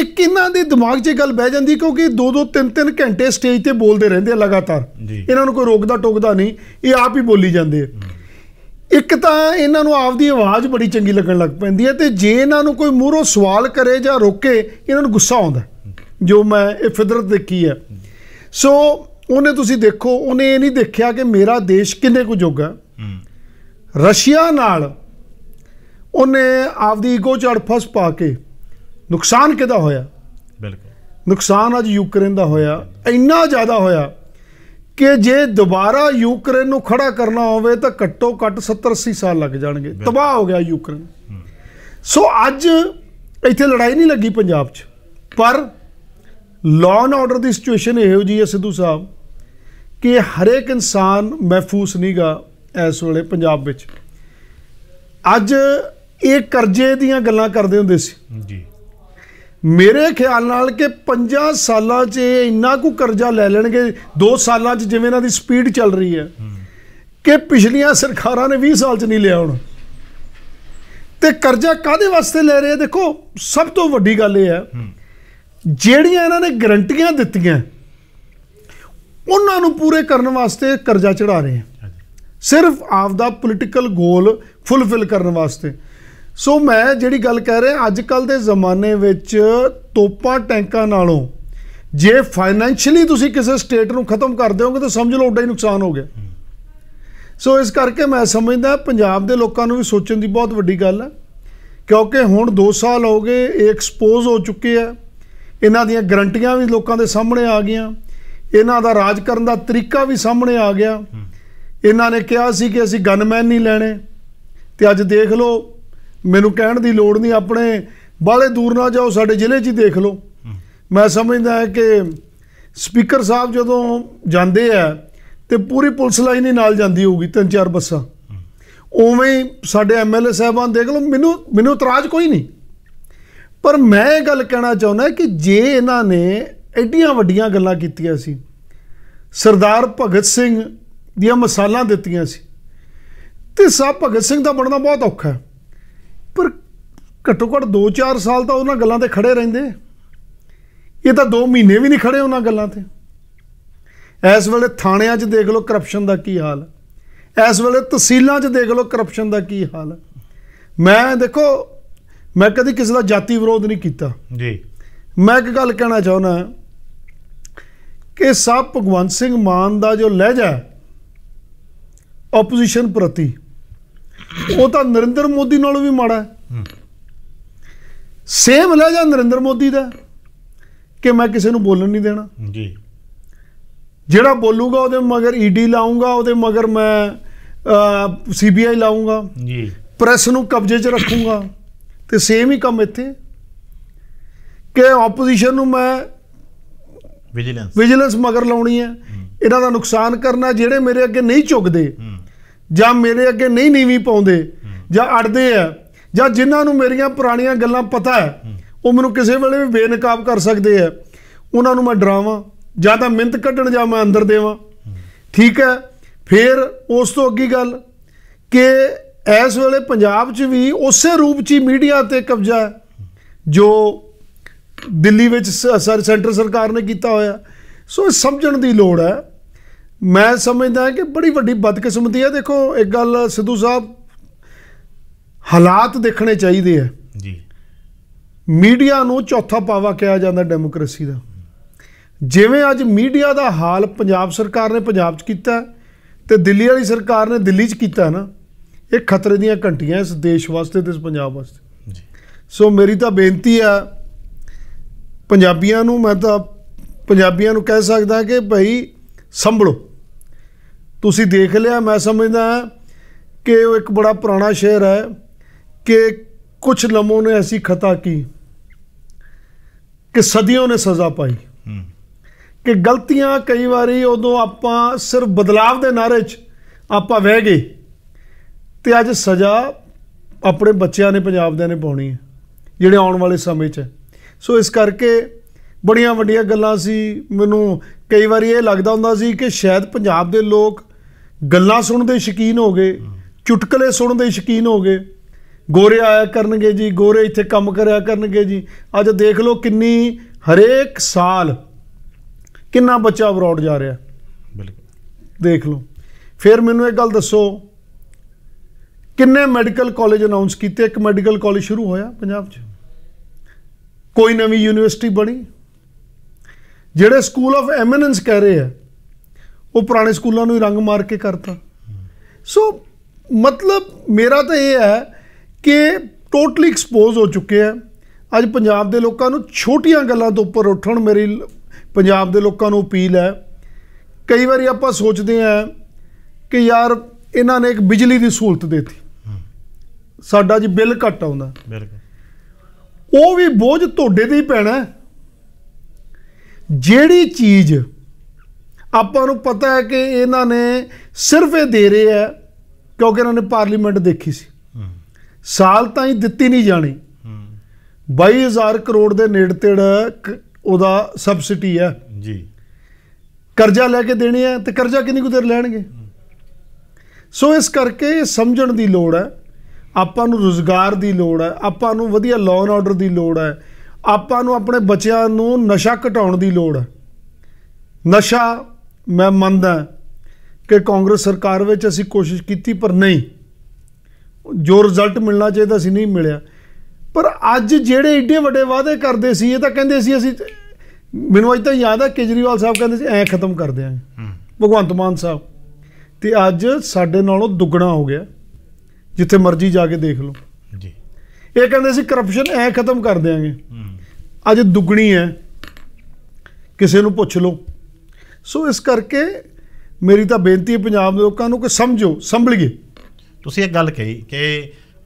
ਇੱਕ ਇਹਨਾਂ ਦੇ ਦਿਮਾਗ 'ਚ ਗੱਲ ਬਹਿ ਜਾਂਦੀ ਕਿਉਂਕਿ 2-2 3-3 ਘੰਟੇ ਸਟੇਜ ਤੇ ਬੋਲਦੇ ਰਹਿੰਦੇ ਆ ਲਗਾਤਾਰ ਇਹਨਾਂ ਨੂੰ ਕੋਈ ਰੋਕਦਾ ਟੋਕਦਾ ਨਹੀਂ ਇਹ ਆਪ ਹੀ ਬੋਲੀ ਜਾਂਦੇ ਆ ਇੱਕ ਤਾਂ ਇਹਨਾਂ ਨੂੰ ਆਪਦੀ ਆਵਾਜ਼ ਬੜੀ ਚੰਗੀ ਲੱਗਣ ਲੱਗ ਪੈਂਦੀ ਹੈ ਤੇ ਜੇ ਇਹਨਾਂ ਨੂੰ ਕੋਈ ਮੂਹਰੋਂ ਸਵਾਲ ਕਰੇ ਜਾਂ ਰੋਕੇ ਇਹਨਾਂ ਨੂੰ ਗੁੱਸਾ ਆਉਂਦਾ ਜੋ ਮੈਂ ਇਹ ਫਿਦਰਤ ਦੇਖੀ ਹੈ ਸੋ ਉਹਨੇ ਤੁਸੀਂ ਦੇਖੋ ਉਹਨੇ ਇਹ ਨਹੀਂ ਦੇਖਿਆ ਕਿ ਮੇਰਾ ਦੇਸ਼ ਕਿੰਨੇ ਕੁ ਜੋਗਾ ਰਸ਼ੀਆ ਨਾਲ ਉਹਨੇ ਆਪਦੀ ਈਗੋ ਚੜ ਫਸ ਪਾ ਕੇ ਨੁਕਸਾਨ ਕਿਦਾ ਹੋਇਆ ਬਿਲਕੁਲ ਨੁਕਸਾਨ ਅੱਜ ਯੂਕਰੇਨ ਦਾ ਹੋਇਆ ਇੰਨਾ ਜ਼ਿਆਦਾ ਹੋਇਆ ਕਿ ਜੇ ਦੁਬਾਰਾ ਯੂਕਰੇਨ ਨੂੰ ਖੜਾ ਕਰਨਾ ਹੋਵੇ ਤਾਂ ਘੱਟੋ ਘੱਟ 70 80 ਸਾਲ ਲੱਗ ਜਾਣਗੇ ਤਬਾਹ ਹੋ ਗਿਆ ਯੂਕਰੇਨ ਸੋ ਅੱਜ ਇੱਥੇ ਲੜਾਈ ਨਹੀਂ ਲੱਗੀ ਪੰਜਾਬ 'ਚ ਪਰ ਲਾਅ ਐਂਡ ਆਰਡਰ ਦੀ ਸਿਚੁਏਸ਼ਨ ਇਹੋ ਜੀ ਹੈ ਸਿੱਧੂ ਸਾਹਿਬ ਕਿ ਹਰੇਕ ਇਨਸਾਨ ਮਹਿਫੂਸ ਨਹੀਂਗਾ ਇਸ ਵੇਲੇ ਪੰਜਾਬ ਵਿੱਚ ਅੱਜ ਇਹ ਕਰਜ਼ੇ ਦੀਆਂ ਗੱਲਾਂ ਕਰਦੇ ਹੁੰਦੇ ਸੀ ਜੀ ਮੇਰੇ ਖਿਆਲ ਨਾਲ ਕਿ 50 ਸਾਲਾਂ 'ਚ ਇਹ ਇੰਨਾ ਕੁ ਕਰਜ਼ਾ ਲੈ ਲੈਣਗੇ 2 ਸਾਲਾਂ 'ਚ ਜਿਵੇਂ ਇਹਨਾਂ ਦੀ ਸਪੀਡ ਚੱਲ ਰਹੀ ਹੈ ਕਿ ਪਿਛਲੀਆਂ ਸਰਕਾਰਾਂ ਨੇ 20 ਸਾਲ 'ਚ ਨਹੀਂ ਲਿਆ ਹੁਣ ਤੇ ਕਰਜ਼ਾ ਕਾਦੇ ਵਾਸਤੇ ਲੈ ਰਹੇ ਦੇਖੋ ਸਭ ਤੋਂ ਵੱਡੀ ਗੱਲ ਇਹ ਹੈ ਜਿਹੜੀਆਂ ਇਹਨਾਂ ਨੇ ਗਰੰਟੀਆਂ ਦਿੱਤੀਆਂ ਉਹਨਾਂ ਨੂੰ ਪੂਰੇ ਕਰਨ ਵਾਸਤੇ ਕਰਜ਼ਾ ਚੜਾ ਰਹੇ ਆ ਸਿਰਫ ਆਪਦਾ ਪੋਲੀਟੀਕਲ ਗੋਲ ਫੁੱਲਫਿਲ ਕਰਨ ਵਾਸਤੇ ਸੋ ਮੈਂ ਜਿਹੜੀ ਗੱਲ ਕਹਿ ਰਿਹਾ ਅੱਜ ਕੱਲ ਦੇ ਜ਼ਮਾਨੇ ਵਿੱਚ ਤੋਪਾਂ ਟੈਂਕਾਂ ਨਾਲੋਂ ਜੇ ਫਾਈਨੈਂਸ਼ੀਅਲੀ ਤੁਸੀਂ ਕਿਸੇ ਸਟੇਟ ਨੂੰ ਖਤਮ ਕਰ ਦਿਓਗੇ ਤਾਂ ਸਮਝ ਲਓ ਉੱਡਾ ਹੀ ਨੁਕਸਾਨ ਹੋ ਗਿਆ ਸੋ ਇਸ ਕਰਕੇ ਮੈਂ ਸਮਝਦਾ ਪੰਜਾਬ ਦੇ ਲੋਕਾਂ ਨੂੰ ਵੀ ਸੋਚਣ ਦੀ ਬਹੁਤ ਵੱਡੀ ਗੱਲ ਹੈ ਕਿਉਂਕਿ ਹੁਣ 2 ਸਾਲ ਹੋ ਗਏ ਐਕਸਪੋਜ਼ ਹੋ ਚੁੱਕੇ ਆ ਇਹਨਾਂ ਦੀਆਂ ਗਰੰਟੀਆਂ ਵੀ ਲੋਕਾਂ ਦੇ ਸਾਹਮਣੇ ਆ ਗਈਆਂ ਇਹਨਾਂ ਦਾ ਰਾਜ ਕਰਨ ਦਾ ਤਰੀਕਾ ਵੀ ਸਾਹਮਣੇ ਆ ਗਿਆ ਇਹਨਾਂ ਨੇ ਕਿਹਾ ਸੀ ਕਿ ਅਸੀਂ ਗਨਮੈਨ ਨਹੀਂ ਲੈਣੇ ਤੇ ਅੱਜ ਦੇਖ ਲਓ ਮੈਨੂੰ ਕਹਿਣ ਦੀ ਲੋੜ ਨਹੀਂ ਆਪਣੇ ਬਾਹਲੇ ਦੂਰ ਨਾ ਜਾਓ ਸਾਡੇ ਜ਼ਿਲ੍ਹੇ 'ਚ ਹੀ ਦੇਖ ਲਓ ਮੈਂ ਸਮਝਦਾ ਕਿ ਸਪੀਕਰ ਸਾਹਿਬ ਜਦੋਂ ਜਾਂਦੇ ਆ ਤੇ ਪੂਰੀ ਪੁਲਿਸ ਲਾਈਨ ਹੀ ਨਾਲ ਜਾਂਦੀ ਹੋਊਗੀ ਤਿੰਨ ਚਾਰ ਬੱਸਾਂ ਉਵੇਂ ਹੀ ਸਾਡੇ ਐਮਐਲਏ ਸਾਹਿਬਾਂ ਦੇਖ ਲਓ ਮੈਨੂੰ ਮੈਨੂੰ ਇਤਰਾਜ਼ ਕੋਈ ਨਹੀਂ ਪਰ ਮੈਂ ਇਹ ਗੱਲ ਕਹਿਣਾ ਚਾਹੁੰਦਾ ਕਿ ਜੇ ਇਹਨਾਂ ਨੇ ਐਡੀਆਂ ਵੱਡੀਆਂ ਗੱਲਾਂ ਕੀਤੀਆਂ ਸੀ ਸਰਦਾਰ ਭਗਤ ਸਿੰਘ ਦੀਆਂ ਮਸਾਲਾਂ ਦਿੱਤੀਆਂ ਸੀ ਤੇ ਸਾਹ ਭਗਤ ਸਿੰਘ ਦਾ ਬਣਨਾ ਬਹੁਤ ਔਖਾ ਹੈ ਪਰ ਘੱਟੋ ਘੱਟ 2-4 ਸਾਲ ਤਾਂ ਉਹਨਾਂ ਗੱਲਾਂ ਤੇ ਖੜੇ ਰਹਿੰਦੇ ਇਹ ਤਾਂ 2 ਮਹੀਨੇ ਵੀ ਨਹੀਂ ਖੜੇ ਉਹਨਾਂ ਗੱਲਾਂ ਤੇ ਐਸ ਵੇਲੇ ਥਾਣਿਆਂ 'ਚ ਦੇਖ ਲਓ ਕਰਪਸ਼ਨ ਦਾ ਕੀ ਹਾਲ ਐਸ ਵੇਲੇ ਤਹਿਸੀਲਾਂ 'ਚ ਦੇਖ ਲਓ ਕਰਪਸ਼ਨ ਦਾ ਕੀ ਹਾਲ ਮੈਂ ਦੇਖੋ ਮੈਂ ਕਦੀ ਕਿਸੇ ਦਾ ਜਾਤੀ ਵਿਰੋਧ ਨਹੀਂ ਕੀਤਾ ਜੀ ਮੈਂ ਇੱਕ ਗੱਲ ਕਹਿਣਾ ਚਾਹੁੰਦਾ ਕਿ ਸਭ ਭਗਵੰਤ ਸਿੰਘ ਮਾਨ ਦਾ ਜੋ ਲਹਿਜਾ ਆਪੋਜੀਸ਼ਨ ਪ੍ਰਤੀ ਉਹ ਤਾਂ ਨਰਿੰਦਰ ਮੋਦੀ ਨਾਲੋਂ ਵੀ ਮਾੜਾ ਹੈ ਸੇਮ ਲਹਿਜਾ ਨਰਿੰਦਰ ਮੋਦੀ ਦਾ ਕਿ ਮੈਂ ਕਿਸੇ ਨੂੰ ਬੋਲਣ ਨਹੀਂ ਦੇਣਾ ਜੀ ਜਿਹੜਾ ਬੋਲੂਗਾ ਉਹਦੇ ਮਗਰ ਈਡੀ e ਲਾਉਂਗਾ ਉਹਦੇ ਮਗਰ ਮੈਂ ਸੀਬੀਆਈ ਲਾਉਂਗਾ ਜੀ ਪ੍ਰੈਸ ਨੂੰ ਕਬਜ਼ੇ 'ਚ ਰੱਖੂਗਾ ਤੇ ਸੇਮ ਹੀ ਕੰਮ ਇੱਥੇ ਕਿ ਆਪੋਜੀਸ਼ਨ ਨੂੰ ਮੈਂ ਵਿਜੀਲੈਂਸ ਵਿਜੀਲੈਂਸ ਮਗਰ ਲਾਉਣੀ ਹੈ ਇਹਨਾਂ ਦਾ ਨੁਕਸਾਨ ਕਰਨਾ ਜਿਹੜੇ ਮੇਰੇ ਅੱਗੇ ਨਹੀਂ ਝੁਕਦੇ ਜਾਂ ਮੇਰੇ ਅੱਗੇ ਨਹੀਂ ਨੀਵੀਂ ਪਾਉਂਦੇ ਜਾਂ ਅੜਦੇ ਆ ਜਾਂ ਜਿਨ੍ਹਾਂ ਨੂੰ ਮੇਰੀਆਂ ਪੁਰਾਣੀਆਂ ਗੱਲਾਂ ਪਤਾ ਹੈ ਉਹ ਮੈਨੂੰ ਕਿਸੇ ਵੇਲੇ ਵੀ ਬੇਨਕਾਬ ਕਰ ਸਕਦੇ ਆ ਉਹਨਾਂ ਨੂੰ ਮੈਂ ਡਰਾਵਾਂ ਜਾਂ ਤਾਂ ਮਿੰਤ ਕੱਢਣ ਜਾਂ ਮੈਂ ਅੰਦਰ ਦੇਵਾਂ ਠੀਕ ਹੈ ਫਿਰ ਉਸ ਤੋਂ ਅੱਗੇ ਗੱਲ ਕਿ ਇਸ ਵੇਲੇ ਪੰਜਾਬ 'ਚ ਵੀ ਉਸੇ ਰੂਪ 'ਚ ਮੀਡੀਆ ਤੇ ਕਬਜ਼ਾ ਹੈ ਜੋ ਦਿੱਲੀ ਵਿੱਚ ਸਰ ਸੈਂਟਰ ਸਰਕਾਰ ਨੇ ਕੀਤਾ ਹੋਇਆ ਸੋ ਸਮਝਣ ਦੀ ਲੋੜ ਹੈ ਮੈਂ ਸਮਝਦਾ ਕਿ ਬੜੀ ਵੱਡੀ ਬਦਕਿਸਮਤੀ ਹੈ ਦੇਖੋ ਇੱਕ ਗੱਲ ਸਿੱਧੂ ਸਾਹਿਬ ਹਾਲਾਤ ਦੇਖਣੇ ਚਾਹੀਦੇ ਆ ਜੀ ਮੀਡੀਆ ਨੂੰ ਚੌਥਾ ਪਾਵਾ ਕਿਹਾ ਜਾਂਦਾ ਡੈਮੋਕ੍ਰੇਸੀ ਦਾ ਜਿਵੇਂ ਅੱਜ ਮੀਡੀਆ ਦਾ ਹਾਲ ਪੰਜਾਬ ਸਰਕਾਰ ਨੇ ਪੰਜਾਬ 'ਚ ਕੀਤਾ ਤੇ ਦਿੱਲੀ ਵਾਲੀ ਸਰਕਾਰ ਨੇ ਦਿੱਲੀ 'ਚ ਕੀਤਾ ਨਾ ਇਹ ਖਤਰੇ ਦੀਆਂ ਘੰਟੀਆਂ ਇਸ ਦੇਸ਼ ਵਾਸਤੇ ਤੇ ਇਸ ਪੰਜਾਬ ਵਾਸਤੇ ਜੀ ਸੋ ਮੇਰੀ ਤਾਂ ਬੇਨਤੀ ਆ ਪੰਜਾਬੀਆਂ ਨੂੰ ਮੈਂ ਤਾਂ ਪੰਜਾਬੀਆਂ ਨੂੰ ਕਹਿ ਸਕਦਾ ਕਿ ਭਾਈ ਸੰਭਲੋ ਤੁਸੀਂ ਦੇਖ ਲਿਆ ਮੈਂ ਸਮਝਦਾ ਕਿ ਉਹ ਇੱਕ ਬੜਾ ਪੁਰਾਣਾ ਸ਼ੇਰ ਹੈ ਕਿ ਕੁਝ ਲਮੋਂ ਨੇ ਐਸੀ ਖਤਾ ਕੀ ਕਿ ਸਦੀਆਂ ਨੇ ਸਜ਼ਾ ਪਾਈ ਕਿ ਗਲਤੀਆਂ ਕਈ ਵਾਰੀ ਉਦੋਂ ਆਪਾਂ ਸਿਰਫ ਬਦਲਾਵ ਦੇ ਨਾਰੇ 'ਚ ਆਪਾਂ ਵਹਿ ਗਏ ਤੇ ਅੱਜ ਸਜ਼ਾ ਆਪਣੇ ਬੱਚਿਆਂ ਨੇ ਪੰਜਾਬ ਦੇ ਨੇ ਪਾਉਣੀ ਹੈ ਜਿਹੜੇ ਆਉਣ ਵਾਲੇ ਸਮੇਂ 'ਚ ਹੈ ਸੋ ਇਸ ਕਰਕੇ ਬੜੀਆਂ ਵੱਡੀਆਂ ਗੱਲਾਂ ਸੀ ਮੈਨੂੰ ਕਈ ਵਾਰੀ ਇਹ ਲੱਗਦਾ ਹੁੰਦਾ ਸੀ ਕਿ ਸ਼ਾਇਦ ਪੰਜਾਬ ਦੇ ਲੋਕ ਗੱਲਾਂ ਸੁਣਨ ਦੇ ਸ਼ਕੀਨ ਹੋ ਗਏ ਚੁਟਕਲੇ ਸੁਣਨ ਦੇ ਸ਼ਕੀਨ ਹੋ ਗਏ ਗੋਰੇ ਆਇਆ ਕਰਨਗੇ ਜੀ ਗੋਰੇ ਇੱਥੇ ਕੰਮ ਕਰਿਆ ਕਰਨਗੇ ਜੀ ਅੱਜ ਦੇਖ ਲਓ ਕਿੰਨੀ ਹਰੇਕ ਸਾਲ ਕਿੰਨਾ ਬੱਚਾ ਅਬਰੋਡ ਜਾ ਰਿਹਾ ਬਿਲਕੁਲ ਦੇਖ ਲਓ ਫਿਰ ਮੈਨੂੰ ਇਹ ਗੱਲ ਦੱਸੋ ਕਿੰਨੇ ਮੈਡੀਕਲ ਕਾਲਜ ਅਨਾਉਂਸ ਕੀਤੇ ਇੱਕ ਮੈਡੀਕਲ ਕਾਲਜ ਸ਼ੁਰੂ ਹੋਇਆ ਪੰਜਾਬ 'ਚ ਕੋਈ ਨਵੀਂ ਯੂਨੀਵਰਸਿਟੀ ਬਣੀ ਜਿਹੜੇ ਸਕੂਲ ਆਫ ਐਮਿਨੈਂਸ ਕਹਿ ਰਹੇ ਆ ਉਹ ਪੁਰਾਣੇ ਸਕੂਲਾਂ ਨੂੰ ਹੀ ਰੰਗ ਮਾਰ ਕੇ ਕਰਤਾ ਸੋ ਮਤਲਬ ਮੇਰਾ ਤਾਂ ਇਹ ਹੈ ਕਿ ਟੋਟਲੀ ਐਕਸਪੋਜ਼ ਹੋ ਚੁੱਕੇ ਆ ਅੱਜ ਪੰਜਾਬ ਦੇ ਲੋਕਾਂ ਨੂੰ ਛੋਟੀਆਂ ਗੱਲਾਂ ਤੋਂ ਉੱਪਰ ਉੱਠਣ ਮੇਰੀ ਪੰਜਾਬ ਦੇ ਲੋਕਾਂ ਨੂੰ ਅਪੀਲ ਹੈ ਕਈ ਵਾਰੀ ਆਪਾਂ ਸੋਚਦੇ ਆ ਕਿ ਯਾਰ ਇਹਨਾਂ ਨੇ ਇੱਕ ਬਿਜਲੀ ਦੀ ਸਹੂਲਤ ਦਿੱਤੀ ਸਾਡਾ ਜੀ ਬਿੱਲ ਘਟ ਆਉਂਦਾ ਬਿਲਕੁਲ ਉਹ ਵੀ ਬੋਝ ਤੁਹਾਡੇ ਤੇ ਹੀ ਪੈਣਾ ਜਿਹੜੀ ਚੀਜ਼ ਆਪਾਂ ਨੂੰ ਪਤਾ ਹੈ ਕਿ ਇਹਨਾਂ ਨੇ ਸਿਰਫ ਇਹ ਦੇ ਰਹੇ ਆ ਕਿਉਂਕਿ ਇਹਨਾਂ ਨੇ ਪਾਰਲੀਮੈਂਟ ਦੇਖੀ ਸੀ ਸਾਲ ਤਾਂ ਹੀ ਦਿੱਤੀ ਨਹੀਂ ਜਾਣੀ 22000 ਕਰੋੜ ਦੇ ਨੇੜੇ ਤੇੜ ਉਹਦਾ ਸਬਸਿਡੀ ਹੈ ਜੀ ਕਰਜ਼ਾ ਲੈ ਕੇ ਦੇਣੀ ਹੈ ਤੇ ਕਰਜ਼ਾ ਕਿੰਨੀ ਕੁ ਦੇਰ ਲੈਣਗੇ ਸੋ ਇਸ ਕਰਕੇ ਸਮਝਣ ਦੀ ਲੋੜ ਹੈ ਆਪਾਂ ਨੂੰ ਰੋਜ਼ਗਾਰ ਦੀ ਲੋੜ ਹੈ ਆਪਾਂ ਨੂੰ ਵਧੀਆ ਲਾਅ ਐਂਡ ਆਰਡਰ ਦੀ ਲੋੜ ਹੈ ਆਪਾਂ ਨੂੰ ਆਪਣੇ ਬੱਚਿਆਂ ਨੂੰ ਨਸ਼ਾ ਘਟਾਉਣ ਦੀ ਲੋੜ ਹੈ ਨਸ਼ਾ ਮੈਂ ਮੰਨਦਾ ਕਿ ਕਾਂਗਰਸ ਸਰਕਾਰ ਵਿੱਚ ਅਸੀਂ ਕੋਸ਼ਿਸ਼ ਕੀਤੀ ਪਰ ਨਹੀਂ ਜੋ ਰਿਜ਼ਲਟ ਮਿਲਣਾ ਚਾਹੀਦਾ ਸੀ ਨਹੀਂ ਮਿਲਿਆ ਪਰ ਅੱਜ ਜਿਹੜੇ ਏਡੇ ਵੱਡੇ ਵਾਅਦੇ ਕਰਦੇ ਸੀ ਇਹ ਤਾਂ ਕਹਿੰਦੇ ਸੀ ਅਸੀਂ ਮੈਨੂੰ ਅਜੇ ਤਾਂ ਯਾਦ ਆ ਕੇਜਰੀਵਾਲ ਸਾਹਿਬ ਕਹਿੰਦੇ ਸੀ ਐ ਖਤਮ ਕਰ ਦਿਆਂਗੇ ਭਗਵੰਤ ਮਾਨ ਸਾਹਿਬ ਤੇ ਅੱਜ ਸਾਡੇ ਨਾਲੋਂ ਦੁੱਗਣਾ ਹੋ ਗਿਆ ਜਿੱਥੇ ਮਰਜ਼ੀ ਜਾ ਕੇ ਦੇਖ ਲਓ ਜੀ ਇਹ ਕਹਿੰਦੇ ਸੀ ਕਰਪਸ਼ਨ ਐ ਖਤਮ ਕਰ ਦੇਾਂਗੇ ਅੱਜ ਦੁੱਗਣੀ ਹੈ ਕਿਸੇ ਨੂੰ ਪੁੱਛ ਲਓ ਸੋ ਇਸ ਕਰਕੇ ਮੇਰੀ ਤਾਂ ਬੇਨਤੀ ਹੈ ਪੰਜਾਬ ਦੇ ਲੋਕਾਂ ਨੂੰ ਕਿ ਸਮਝੋ ਗਏ ਤੁਸੀਂ ਇੱਕ ਗੱਲ ਕਹੀ ਕਿ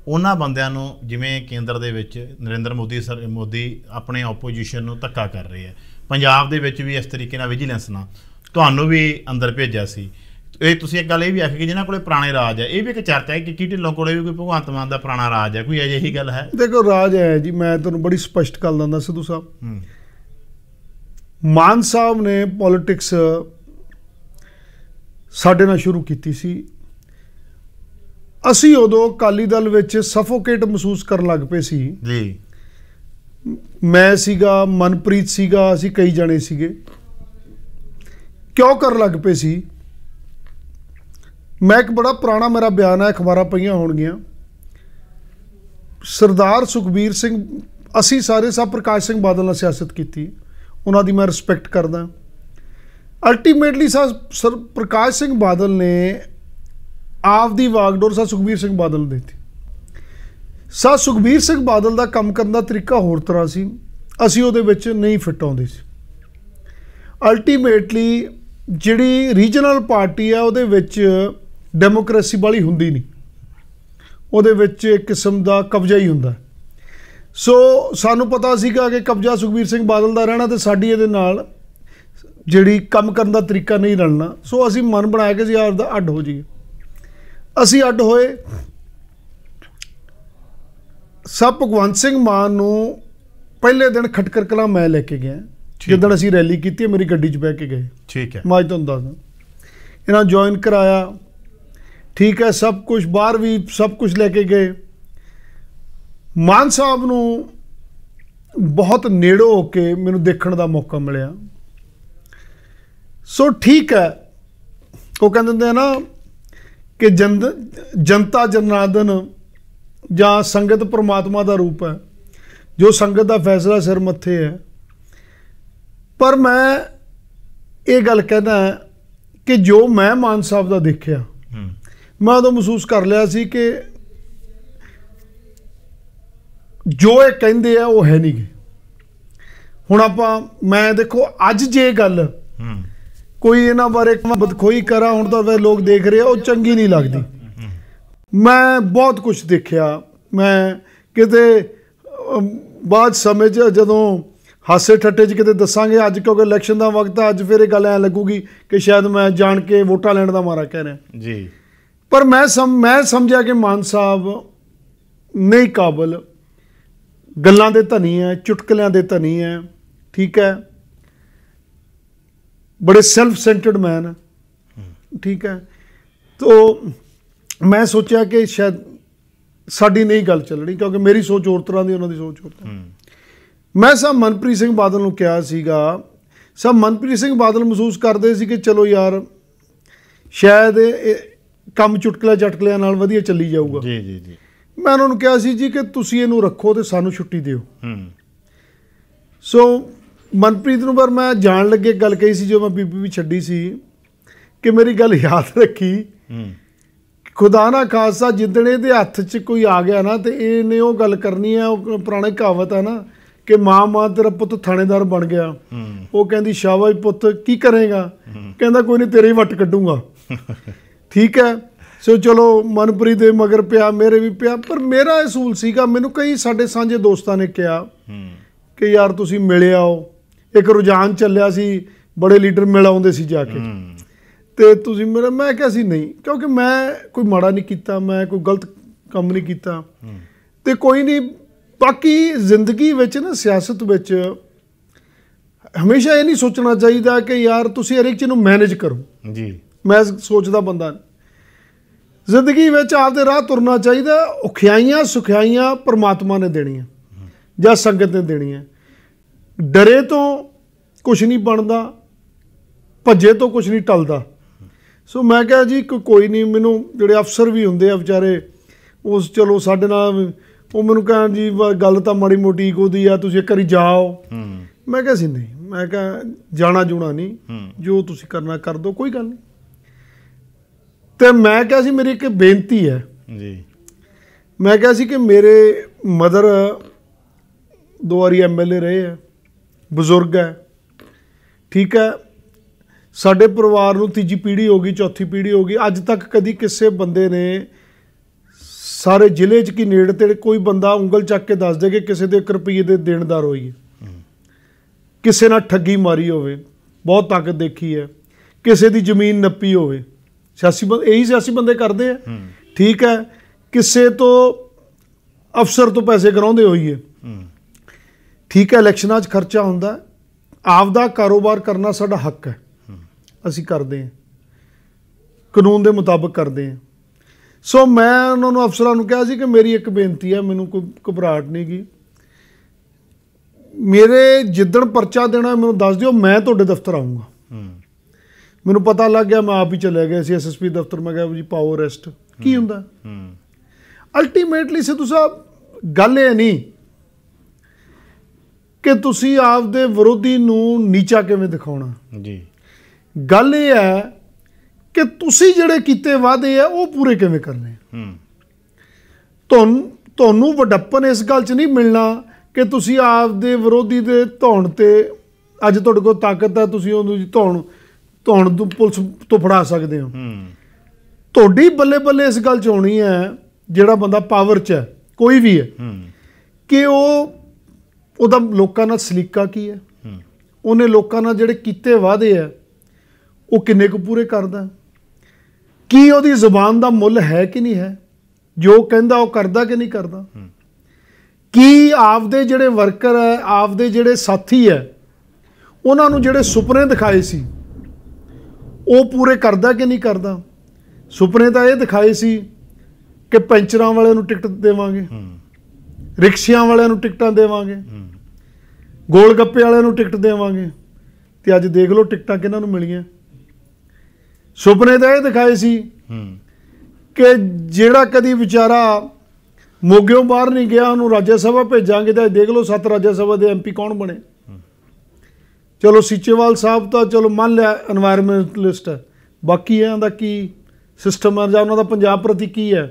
ਉਹਨਾਂ ਬੰਦਿਆਂ ਨੂੰ ਜਿਵੇਂ ਕੇਂਦਰ ਦੇ ਵਿੱਚ ਨਰਿੰਦਰ ਮੋਦੀ ਸਰ ਮੋਦੀ ਆਪਣੇ ਆਪੋਜੀਸ਼ਨ ਨੂੰ ਧੱਕਾ ਕਰ ਰਹੇ ਆ ਪੰਜਾਬ ਦੇ ਵਿੱਚ ਵੀ ਇਸ ਤਰੀਕੇ ਨਾਲ ਵਿਜੀਲੈਂਸ ਨਾਲ ਤੁਹਾਨੂੰ ਵੀ ਅੰਦਰ ਭੇਜਿਆ ਸੀ ਇਹ ਤੁਸੀਂ ਇੱਕ ਗੱਲ ਇਹ ਵੀ ਆਖੀ ਕਿ ਜਿਨ੍ਹਾਂ ਕੋਲੇ ਪੁਰਾਣੇ ਰਾਜ ਹੈ ਇਹ ਵੀ ਇੱਕ ਚਰਚਾ ਹੈ ਕਿ ਕੀ ਢਿੱਲੋਂ ਕੋਲੇ ਵੀ ਕੋਈ ਭਗਵੰਤ ਮਾਨ ਦਾ ਪੁਰਾਣਾ ਰਾਜ ਹੈ ਕੋਈ ਅਜਿਹੀ ਗੱਲ ਹੈ ਦੇਖੋ ਰਾਜ ਹੈ ਜੀ ਮੈਂ ਤੁਹਾਨੂੰ ਬੜੀ ਸਪਸ਼ਟ ਕਰ ਦਿੰਦਾ ਸਿੱਧੂ ਸਾਹਿਬ ਮਾਨ ਸਾਹਿਬ ਨੇ ਪੋਲਿਟਿਕਸ ਸਾਡੇ ਨਾਲ ਸ਼ੁਰੂ ਕੀਤੀ ਸੀ ਅਸੀਂ ਉਦੋਂ ਅਕਾਲੀ ਦਲ ਵਿੱਚ ਸਫੋਕੇਟ ਮਹਿਸੂਸ ਕਰਨ ਲੱਗ ਪਏ ਸੀ ਜੀ ਮੈਂ ਸੀਗਾ ਮਨਪ੍ਰੀਤ ਸੀਗਾ ਅਸੀਂ ਕਈ ਜਣੇ ਸੀਗੇ ਕਿਉਂ ਕਰਨ ਲੱਗ ਪਏ ਸੀ ਮੈਂ ਇੱਕ ਬੜਾ ਪੁਰਾਣਾ ਮੇਰਾ ਬਿਆਨ ਹੈ ਅਖਬਾਰਾਂ ਪਈਆਂ ਹੋਣਗੀਆਂ ਸਰਦਾਰ ਸੁਖਬੀਰ ਸਿੰਘ ਅਸੀਂ ਸਾਰੇ ਸਭ ਪ੍ਰਕਾਸ਼ ਸਿੰਘ ਬਾਦਲ ਨਾਲ ਸਿਆਸਤ ਕੀਤੀ ਉਹਨਾਂ ਦੀ ਮੈਂ ਰਿਸਪੈਕਟ ਕਰਦਾ ਅਲਟੀਮੇਟਲੀ ਸਰ ਪ੍ਰਕਾਸ਼ ਸਿੰਘ ਬਾਦਲ ਨੇ ਆਪ ਦੀ ਵਾਗਡੋਰ ਸਾ ਸੁਖਬੀਰ ਸਿੰਘ ਬਾਦਲ ਨੂੰ ਦਿੱਤੀ ਸਾ ਸੁਖਬੀਰ ਸਿੰਘ ਬਾਦਲ ਦਾ ਕੰਮ ਕਰਨ ਦਾ ਤਰੀਕਾ ਹੋਰ ਤਰ੍ਹਾਂ ਸੀ ਅਸੀਂ ਉਹਦੇ ਵਿੱਚ ਨਹੀਂ ਫਿੱਟ ਆਉਂਦੇ ਸੀ ਅਲਟੀਮੇਟਲੀ ਜਿਹੜੀ ਰੀਜਨਲ ਪਾਰਟੀ ਆ ਉਹਦੇ ਵਿੱਚ ਡੈਮੋਕ੍ਰੇਸੀ ਵਾਲੀ ਹੁੰਦੀ ਨਹੀਂ ਉਹਦੇ ਵਿੱਚ ਇੱਕ ਕਿਸਮ ਦਾ ਕਬਜ਼ਾ ਹੀ ਹੁੰਦਾ ਸੋ ਸਾਨੂੰ ਪਤਾ ਸੀਗਾ ਕਿ ਕਬਜ਼ਾ ਸੁਖਬੀਰ ਸਿੰਘ ਬਾਦਲ ਦਾ ਰਹਿਣਾ ਤੇ ਸਾਡੀ ਇਹਦੇ ਨਾਲ ਜਿਹੜੀ ਕੰਮ ਕਰਨ ਦਾ ਤਰੀਕਾ ਨਹੀਂ ਰਲਣਾ ਸੋ ਅਸੀਂ ਮਨ ਬਣਾਇਆ ਕਿ ਜੀ ਦਾ ਅੱਡ ਹੋ ਜਾਈਏ ਅਸੀਂ ਅੱਡ ਹੋਏ ਸਭ ਭਗਵੰਤ ਸਿੰਘ ਮਾਨ ਨੂੰ ਪਹਿਲੇ ਦਿਨ ਖਟਕਰ ਕਲਾ ਮੈਂ ਲੈ ਕੇ ਗਿਆ ਜਦੋਂ ਅਸੀਂ ਰੈਲੀ ਕੀਤੀ ਮੇਰੀ ਗੱਡੀ 'ਚ ਬਹਿ ਕੇ ਗਏ ਠੀਕ ਹੈ ਮੈਂ ਤੁਹਾਨੂੰ ਦੱਸਦਾ ਇਹਨਾਂ ਜੁਆਇਨ ਕਰਾਇਆ ਠੀਕ ਹੈ ਸਭ ਕੁਝ ਬਾਹਰ ਵੀ ਸਭ ਕੁਝ ਲੈ ਕੇ ਗਏ ਮਾਨ ਸਾਹਿਬ ਨੂੰ ਬਹੁਤ ਨੇੜੋ ਹੋ ਕੇ ਮੈਨੂੰ ਦੇਖਣ ਦਾ ਮੌਕਾ ਮਿਲਿਆ ਸੋ ਠੀਕ ਹੈ ਉਹ ਕਹਿੰਦੇ ਹੁੰਦੇ ਆ ਨਾ ਕਿ ਜੰਦ ਜਨਤਾ ਜਨਰਾਦਨ ਜਾਂ ਸੰਗਤ ਪ੍ਰਮਾਤਮਾ ਦਾ ਰੂਪ ਹੈ ਜੋ ਸੰਗਤ ਦਾ ਫੈਸਲਾ ਸਿਰ ਮੱਥੇ ਹੈ ਪਰ ਮੈਂ ਇਹ ਗੱਲ ਕਹਿੰਦਾ ਕਿ ਜੋ ਮੈਂ ਮਾਨ ਸਾਹਿਬ ਦਾ ਦੇਖਿਆ ਮੈਂ ਉਦੋਂ ਮਹਿਸੂਸ ਕਰ ਲਿਆ ਸੀ ਕਿ ਜੋ ਇਹ ਕਹਿੰਦੇ ਆ ਉਹ ਹੈ ਨਹੀਂ ਹੁਣ ਆਪਾਂ ਮੈਂ ਦੇਖੋ ਅੱਜ ਜੇ ਗੱਲ ਕੋਈ ਇਹਨਾਂ ਬਾਰੇ ਬਦਖੋਈ ਕਰਾਂ ਹੁਣ ਤਾਂ ਵੇ ਲੋਕ ਦੇਖ ਰਹੇ ਆ ਉਹ ਚੰਗੀ ਨਹੀਂ ਲੱਗਦੀ ਮੈਂ ਬਹੁਤ ਕੁਝ ਦੇਖਿਆ ਮੈਂ ਕਿਤੇ ਬਾਅਦ ਸਮੇਂ 'ਚ ਜਦੋਂ ਹਾਸੇ ਠੱਟੇ 'ਚ ਕਿਤੇ ਦੱਸਾਂਗੇ ਅੱਜ ਕਿਉਂਕਿ ਇਲੈਕਸ਼ਨ ਦਾ ਵਕਤ ਆ ਅੱਜ ਫਿਰ ਇਹ ਗੱਲ ਐ ਲੱਗੂਗੀ ਕਿ ਸ਼ਾਇਦ ਮੈਂ ਜਾਣ ਕੇ ਵੋਟਾਂ ਲੈਣ ਦਾ ਮਾਰਾ ਕਹਿ ਰਿਹਾ ਜੀ ਪਰ ਮੈਂ ਸਮ ਮੈਂ ਸਮਝਿਆ ਕਿ ਮਾਨ ਸਾਹਿਬ ਨਹੀਂ ਕਾਬਲ ਗੱਲਾਂ ਦੇ ਧਨੀ ਹੈ ਚੁਟਕਲਿਆਂ ਦੇ ਧਨੀ ਹੈ ਠੀਕ ਹੈ ਬੜੇ ਸੈਲਫ ਸੈਂਟਰਡ ਮੈਨ ਹੈ ਠੀਕ ਹੈ ਤੋਂ ਮੈਂ ਸੋਚਿਆ ਕਿ ਸ਼ਾਇਦ ਸਾਡੀ ਨਹੀਂ ਗੱਲ ਚੱਲਣੀ ਕਿਉਂਕਿ ਮੇਰੀ ਸੋਚ ਹੋਰ ਤਰ੍ਹਾਂ ਦੀ ਉਹਨਾਂ ਦੀ ਸੋਚ ਹੋਰ ਤਰ੍ਹਾਂ ਮੈਂ ਸਭ ਮਨਪ੍ਰੀਤ ਸਿੰਘ ਬਾਦਲ ਨੂੰ ਕਿਹਾ ਸੀਗਾ ਸਭ ਮਨਪ੍ਰੀਤ ਸਿੰਘ ਬਾਦਲ ਮਹਿਸੂਸ ਕਰਦੇ ਸੀ ਕਿ ਚਲੋ ਯਾਰ ਸ਼ਾਇਦ ਕੰਮ ਚੁਟਕਲਾ ਚਟਕਲਿਆਂ ਨਾਲ ਵਧੀਆ ਚੱਲੀ ਜਾਊਗਾ ਜੀ ਜੀ ਜੀ ਮੈਂ ਉਹਨਾਂ ਨੂੰ ਕਿਹਾ ਸੀ ਜੀ ਕਿ ਤੁਸੀਂ ਇਹਨੂੰ ਰੱਖੋ ਤੇ ਸਾਨੂੰ ਛੁੱਟੀ ਦਿਓ ਹੂੰ ਸੋ ਮਨਪ੍ਰੀਤ ਨੂੰ ਪਰ ਮੈਂ ਜਾਣ ਲੱਗੇ ਗੱਲ ਕਹੀ ਸੀ ਜੋ ਮੈਂ ਬੀਬੀ ਵੀ ਛੱਡੀ ਸੀ ਕਿ ਮੇਰੀ ਗੱਲ ਯਾਦ ਰੱਖੀ ਹੂੰ ਖੁਦਾ ਨਾ ਖਾਸਾ ਜਿੱਦਣ ਦੇ ਹੱਥ 'ਚ ਕੋਈ ਆ ਗਿਆ ਨਾ ਤੇ ਇਹਨੇ ਉਹ ਗੱਲ ਕਰਨੀ ਆ ਉਹ ਪੁਰਾਣੇ ਕਹਾਵਤ ਆ ਨਾ ਕਿ ਮਾਂ ਮਾਂ ਤੇਰਾ ਪੁੱਤ ਥਾਣੇਦਾਰ ਬਣ ਗਿਆ ਉਹ ਕਹਿੰਦੀ ਸ਼ਾਬਾਸ਼ ਪੁੱਤ ਕੀ ਕਰੇਗਾ ਕਹਿੰਦਾ ਕੋਈ ਨਹੀਂ ਤੇਰੇ ਹੀ ਵੱਟ ਕੱਢੂਗਾ ਠੀਕ ਹੈ ਸੋ ਚਲੋ ਮਨਪ੍ਰੀਤ ਦੇ ਮਗਰ ਪਿਆ ਮੇਰੇ ਵੀ ਪਿਆ ਪਰ ਮੇਰਾ ਅਸੂਲ ਸੀਗਾ ਮੈਨੂੰ ਕਈ ਸਾਡੇ ਸਾਂਝੇ ਦੋਸਤਾਂ ਨੇ ਕਿਹਾ ਕਿ ਯਾਰ ਤੁਸੀਂ ਮਿਲੇ ਆਓ ਇੱਕ ਰੁਝਾਨ ਚੱਲਿਆ ਸੀ ਬੜੇ ਲੀਡਰ ਮਿਲ ਆਉਂਦੇ ਸੀ ਜਾ ਕੇ ਤੇ ਤੁਸੀਂ ਮੇਰਾ ਮੈਂ ਕਿਹਾ ਸੀ ਨਹੀਂ ਕਿਉਂਕਿ ਮੈਂ ਕੋਈ ਮਾੜਾ ਨਹੀਂ ਕੀਤਾ ਮੈਂ ਕੋਈ ਗਲਤ ਕੰਮ ਨਹੀਂ ਕੀਤਾ ਤੇ ਕੋਈ ਨਹੀਂ ਬਾਕੀ ਜ਼ਿੰਦਗੀ ਵਿੱਚ ਨਾ ਸਿਆਸਤ ਵਿੱਚ ਹਮੇਸ਼ਾ ਇਹ ਨਹੀਂ ਸੋਚਣਾ ਚਾਹੀਦਾ ਕਿ ਯਾਰ ਤੁਸੀਂ ਹਰ ਇੱਕ ਚੀਜ਼ ਨੂੰ ਮੈਨੇਜ ਕਰੋ ਜੀ ਮੈਂ ਸੋਚਦਾ ਬੰਦਾ ਜ਼ਿੰਦਗੀ ਵਿੱਚ ਆਪਦੇ ਰਾਹ ਤੁਰਨਾ ਚਾਹੀਦਾ ਔਖਿਆਈਆਂ ਸੁਖਿਆਈਆਂ ਪਰਮਾਤਮਾ ਨੇ ਦੇਣੀਆਂ ਜਾਂ ਸੰਗਤ ਨੇ ਦੇਣੀਆਂ ਡਰੇ ਤੋਂ ਕੁਝ ਨਹੀਂ ਬਣਦਾ ਭੱਜੇ ਤੋਂ ਕੁਝ ਨਹੀਂ ਟਲਦਾ ਸੋ ਮੈਂ ਕਿਹਾ ਜੀ ਕੋਈ ਨਹੀਂ ਮੈਨੂੰ ਜਿਹੜੇ ਅਫਸਰ ਵੀ ਹੁੰਦੇ ਆ ਵਿਚਾਰੇ ਉਸ ਚਲੋ ਸਾਡੇ ਨਾਲ ਉਹ ਮੈਨੂੰ ਕਹਿਣ ਜੀ ਗੱਲ ਤਾਂ ਮਾੜੀ ਮੋਟੀ ਈਗੋ ਦੀ ਆ ਤੁਸੀਂ ਇੱਕ ਵਾਰੀ ਜਾਓ ਮੈਂ ਕਿਹਾ ਸੀ ਨਹੀਂ ਮੈਂ ਕਿਹਾ ਜਾਣਾ ਜੁਣਾ ਨਹੀਂ ਜੋ ਤੁਸੀਂ ਕਰਨਾ ਕਰ ਦੋ ਕੋਈ ਗੱਲ ਨਹੀਂ ਤੇ ਮੈਂ ਕਿਹਾ ਸੀ ਮੇਰੀ ਇੱਕ ਬੇਨਤੀ ਹੈ ਜੀ ਮੈਂ ਕਿਹਾ ਸੀ ਕਿ ਮੇਰੇ ਮਦਰ ਦੋ ਵਾਰੀ ਐਮਐਲਏ ਰਹੇ ਆ ਬਜ਼ੁਰਗ ਹੈ ਠੀਕ ਹੈ ਸਾਡੇ ਪਰਿਵਾਰ ਨੂੰ ਤੀਜੀ ਪੀੜ੍ਹੀ ਹੋ ਗਈ ਚੌਥੀ ਪੀੜ੍ਹੀ ਹੋ ਗਈ ਅੱਜ ਤੱਕ ਕਦੀ ਕਿਸੇ ਬੰਦੇ ਨੇ ਸਾਰੇ ਜ਼ਿਲ੍ਹੇ 'ਚ ਕੀ ਨੇੜੇ ਤੇੜੇ ਕੋਈ ਬੰਦਾ ਉਂਗਲ ਚੱਕ ਕੇ ਦੱਸ ਦੇ ਕਿ ਕਿਸੇ ਦੇ 1 ਰੁਪਏ ਦੇ ਦੇਣਦਾਰ ਹੋਈ ਕਿਸੇ ਨਾਲ ਠੱਗੀ ਮਾਰੀ ਹੋਵੇ ਬਹੁਤ ਤੱਕ ਦੇਖੀ ਹੈ ਕਿਸੇ ਦੀ ਜ਼ਮੀਨ ਨੱਪੀ ਹੋਵੇ ਸਿਆਸੀ ਬੰਦੇ ਇਹੀ ਸਿਆਸੀ ਬੰਦੇ ਕਰਦੇ ਆ ਠੀਕ ਹੈ ਕਿਸੇ ਤੋਂ ਅਫਸਰ ਤੋਂ ਪੈਸੇ ਕਰਾਉਂਦੇ ਹੋਈਏ ਠੀਕ ਹੈ ਇਲੈਕਸ਼ਨਾਂ 'ਚ ਖਰਚਾ ਹੁੰਦਾ ਆਪ ਦਾ ਕਾਰੋਬਾਰ ਕਰਨਾ ਸਾਡਾ ਹੱਕ ਹੈ ਅਸੀਂ ਕਰਦੇ ਹਾਂ ਕਾਨੂੰਨ ਦੇ ਮੁਤਾਬਕ ਕਰਦੇ ਹਾਂ ਸੋ ਮੈਂ ਉਹਨਾਂ ਨੂੰ ਅਫਸਰਾਂ ਨੂੰ ਕਿਹਾ ਸੀ ਕਿ ਮੇਰੀ ਇੱਕ ਬੇਨਤੀ ਹੈ ਮੈਨੂੰ ਕੋਈ ਘਬਰਾਹਟ ਨਹੀਂ ਗਈ ਮੇਰੇ ਜਿੱਦਣ ਪਰਚਾ ਦੇਣਾ ਮੈਨੂੰ ਦੱਸ ਦਿਓ ਮੈਂ ਤੁਹਾਡੇ ਦਫ਼ਤਰ ਆਉਂਗਾ ਮੈਨੂੰ ਪਤਾ ਲੱਗ ਗਿਆ ਮੈਂ ਆਪ ਹੀ ਚਲੇ ਗਿਆ ਸੀ ਐਸਐਸਪੀ ਦਫ਼ਤਰ ਮੈਂ ਗਿਆ ਜੀ ਪਾਵਰ ਰੈਸਟ ਕੀ ਹੁੰਦਾ ਹੂੰ ਅਲਟੀਮੇਟਲੀ ਸਿੱਧੂ ਸਾਹਿਬ ਗੱਲ ਇਹ ਨਹੀਂ ਕਿ ਤੁਸੀਂ ਆਪ ਦੇ ਵਿਰੋਧੀ ਨੂੰ ਨੀਚਾ ਕਿਵੇਂ ਦਿਖਾਉਣਾ ਜੀ ਗੱਲ ਇਹ ਹੈ ਕਿ ਤੁਸੀਂ ਜਿਹੜੇ ਕੀਤੇ ਵਾਅਦੇ ਆ ਉਹ ਪੂਰੇ ਕਿਵੇਂ ਕਰਨੇ ਹੂੰ ਤੁਹਾਨੂੰ ਵਡੱਪਨ ਇਸ ਗੱਲ 'ਚ ਨਹੀਂ ਮਿਲਣਾ ਕਿ ਤੁਸੀਂ ਆਪ ਦੇ ਵਿਰੋਧੀ ਦੇ ਧੌਣ ਤੇ ਅੱਜ ਤੁਹਾਡੇ ਕੋਲ ਤਾਕਤ ਆ ਤੁਸੀਂ ਉਹਨੂੰ ਧੌਣ ਤੁਹਾਨੂੰ ਤੋਂ ਪੁਲਿਸ ਤੋਂ ਫੜਾ ਸਕਦੇ ਹੋ ਤੁਹਾਡੀ ਬੱਲੇ ਬੱਲੇ ਇਸ ਗੱਲ ਚ ਹੋਣੀ ਹੈ ਜਿਹੜਾ ਬੰਦਾ ਪਾਵਰ ਚ ਹੈ ਕੋਈ ਵੀ ਹੈ ਹੂੰ ਕਿ ਉਹ ਉਹਦਾ ਲੋਕਾਂ ਨਾਲ ਸਲੀਕਾ ਕੀ ਹੈ ਹੂੰ ਉਹਨੇ ਲੋਕਾਂ ਨਾਲ ਜਿਹੜੇ ਕੀਤੇ ਵਾਅਦੇ ਆ ਉਹ ਕਿੰਨੇ ਕੁ ਪੂਰੇ ਕਰਦਾ ਕੀ ਉਹਦੀ ਜ਼ੁਬਾਨ ਦਾ ਮੁੱਲ ਹੈ ਕਿ ਨਹੀਂ ਹੈ ਜੋ ਕਹਿੰਦਾ ਉਹ ਕਰਦਾ ਕਿ ਨਹੀਂ ਕਰਦਾ ਕੀ ਆਪਦੇ ਜਿਹੜੇ ਵਰਕਰ ਹੈ ਆਪਦੇ ਜਿਹੜੇ ਸਾਥੀ ਹੈ ਉਹਨਾਂ ਨੂੰ ਜਿਹੜੇ ਸੁਪਨੇ ਦਿਖਾਏ ਸੀ ਉਹ ਪੂਰੇ ਕਰਦਾ ਕਿ ਨਹੀਂ ਕਰਦਾ ਸੁਪਨੇ ਤਾਂ ਇਹ ਦਿਖਾਏ ਸੀ ਕਿ ਪੈਂਚਰਾਂ ਵਾਲਿਆਂ ਨੂੰ ਟਿਕਟ ਦੇਵਾਂਗੇ ਰਿਕਸ਼ਿਆਂ ਵਾਲਿਆਂ ਨੂੰ ਟਿਕਟਾਂ ਦੇਵਾਂਗੇ ਗੋਲ ਗੱਪੇ ਵਾਲਿਆਂ ਨੂੰ ਟਿਕਟ ਦੇਵਾਂਗੇ ਤੇ ਅੱਜ ਦੇਖ ਲਓ ਟਿਕਟਾਂ ਕਿਹਨਾਂ ਨੂੰ ਮਿਲੀਆਂ ਸੁਪਨੇ ਤਾਂ ਇਹ ਦਿਖਾਏ ਸੀ ਕਿ ਜਿਹੜਾ ਕਦੀ ਵਿਚਾਰਾ ਮੋਗਿਓਂ ਬਾਹਰ ਨਹੀਂ ਗਿਆ ਉਹਨੂੰ ਰਾਜ ਸਭਾ ਭੇਜਾਂਗੇ ਤਾਂ ਦੇਖ ਲਓ ਸੱਤ ਰਾਜ ਸਭਾ ਦੇ ਐਮਪੀ ਕੌਣ ਬਣੇ ਚਲੋ ਸੀਚੇਵਾਲ ਸਾਹਿਬ ਤਾਂ ਚਲੋ ਮੰਨ ਲਿਆ এনवायरमेंटਲਿਸਟ ਹੈ ਬਾਕੀ ਇਹਨਾਂ ਦਾ ਕੀ ਸਿਸਟਮ ਹੈ ਜਾਂ ਉਹਨਾਂ ਦਾ ਪੰਜਾਬ ਪ੍ਰਤੀ ਕੀ ਹੈ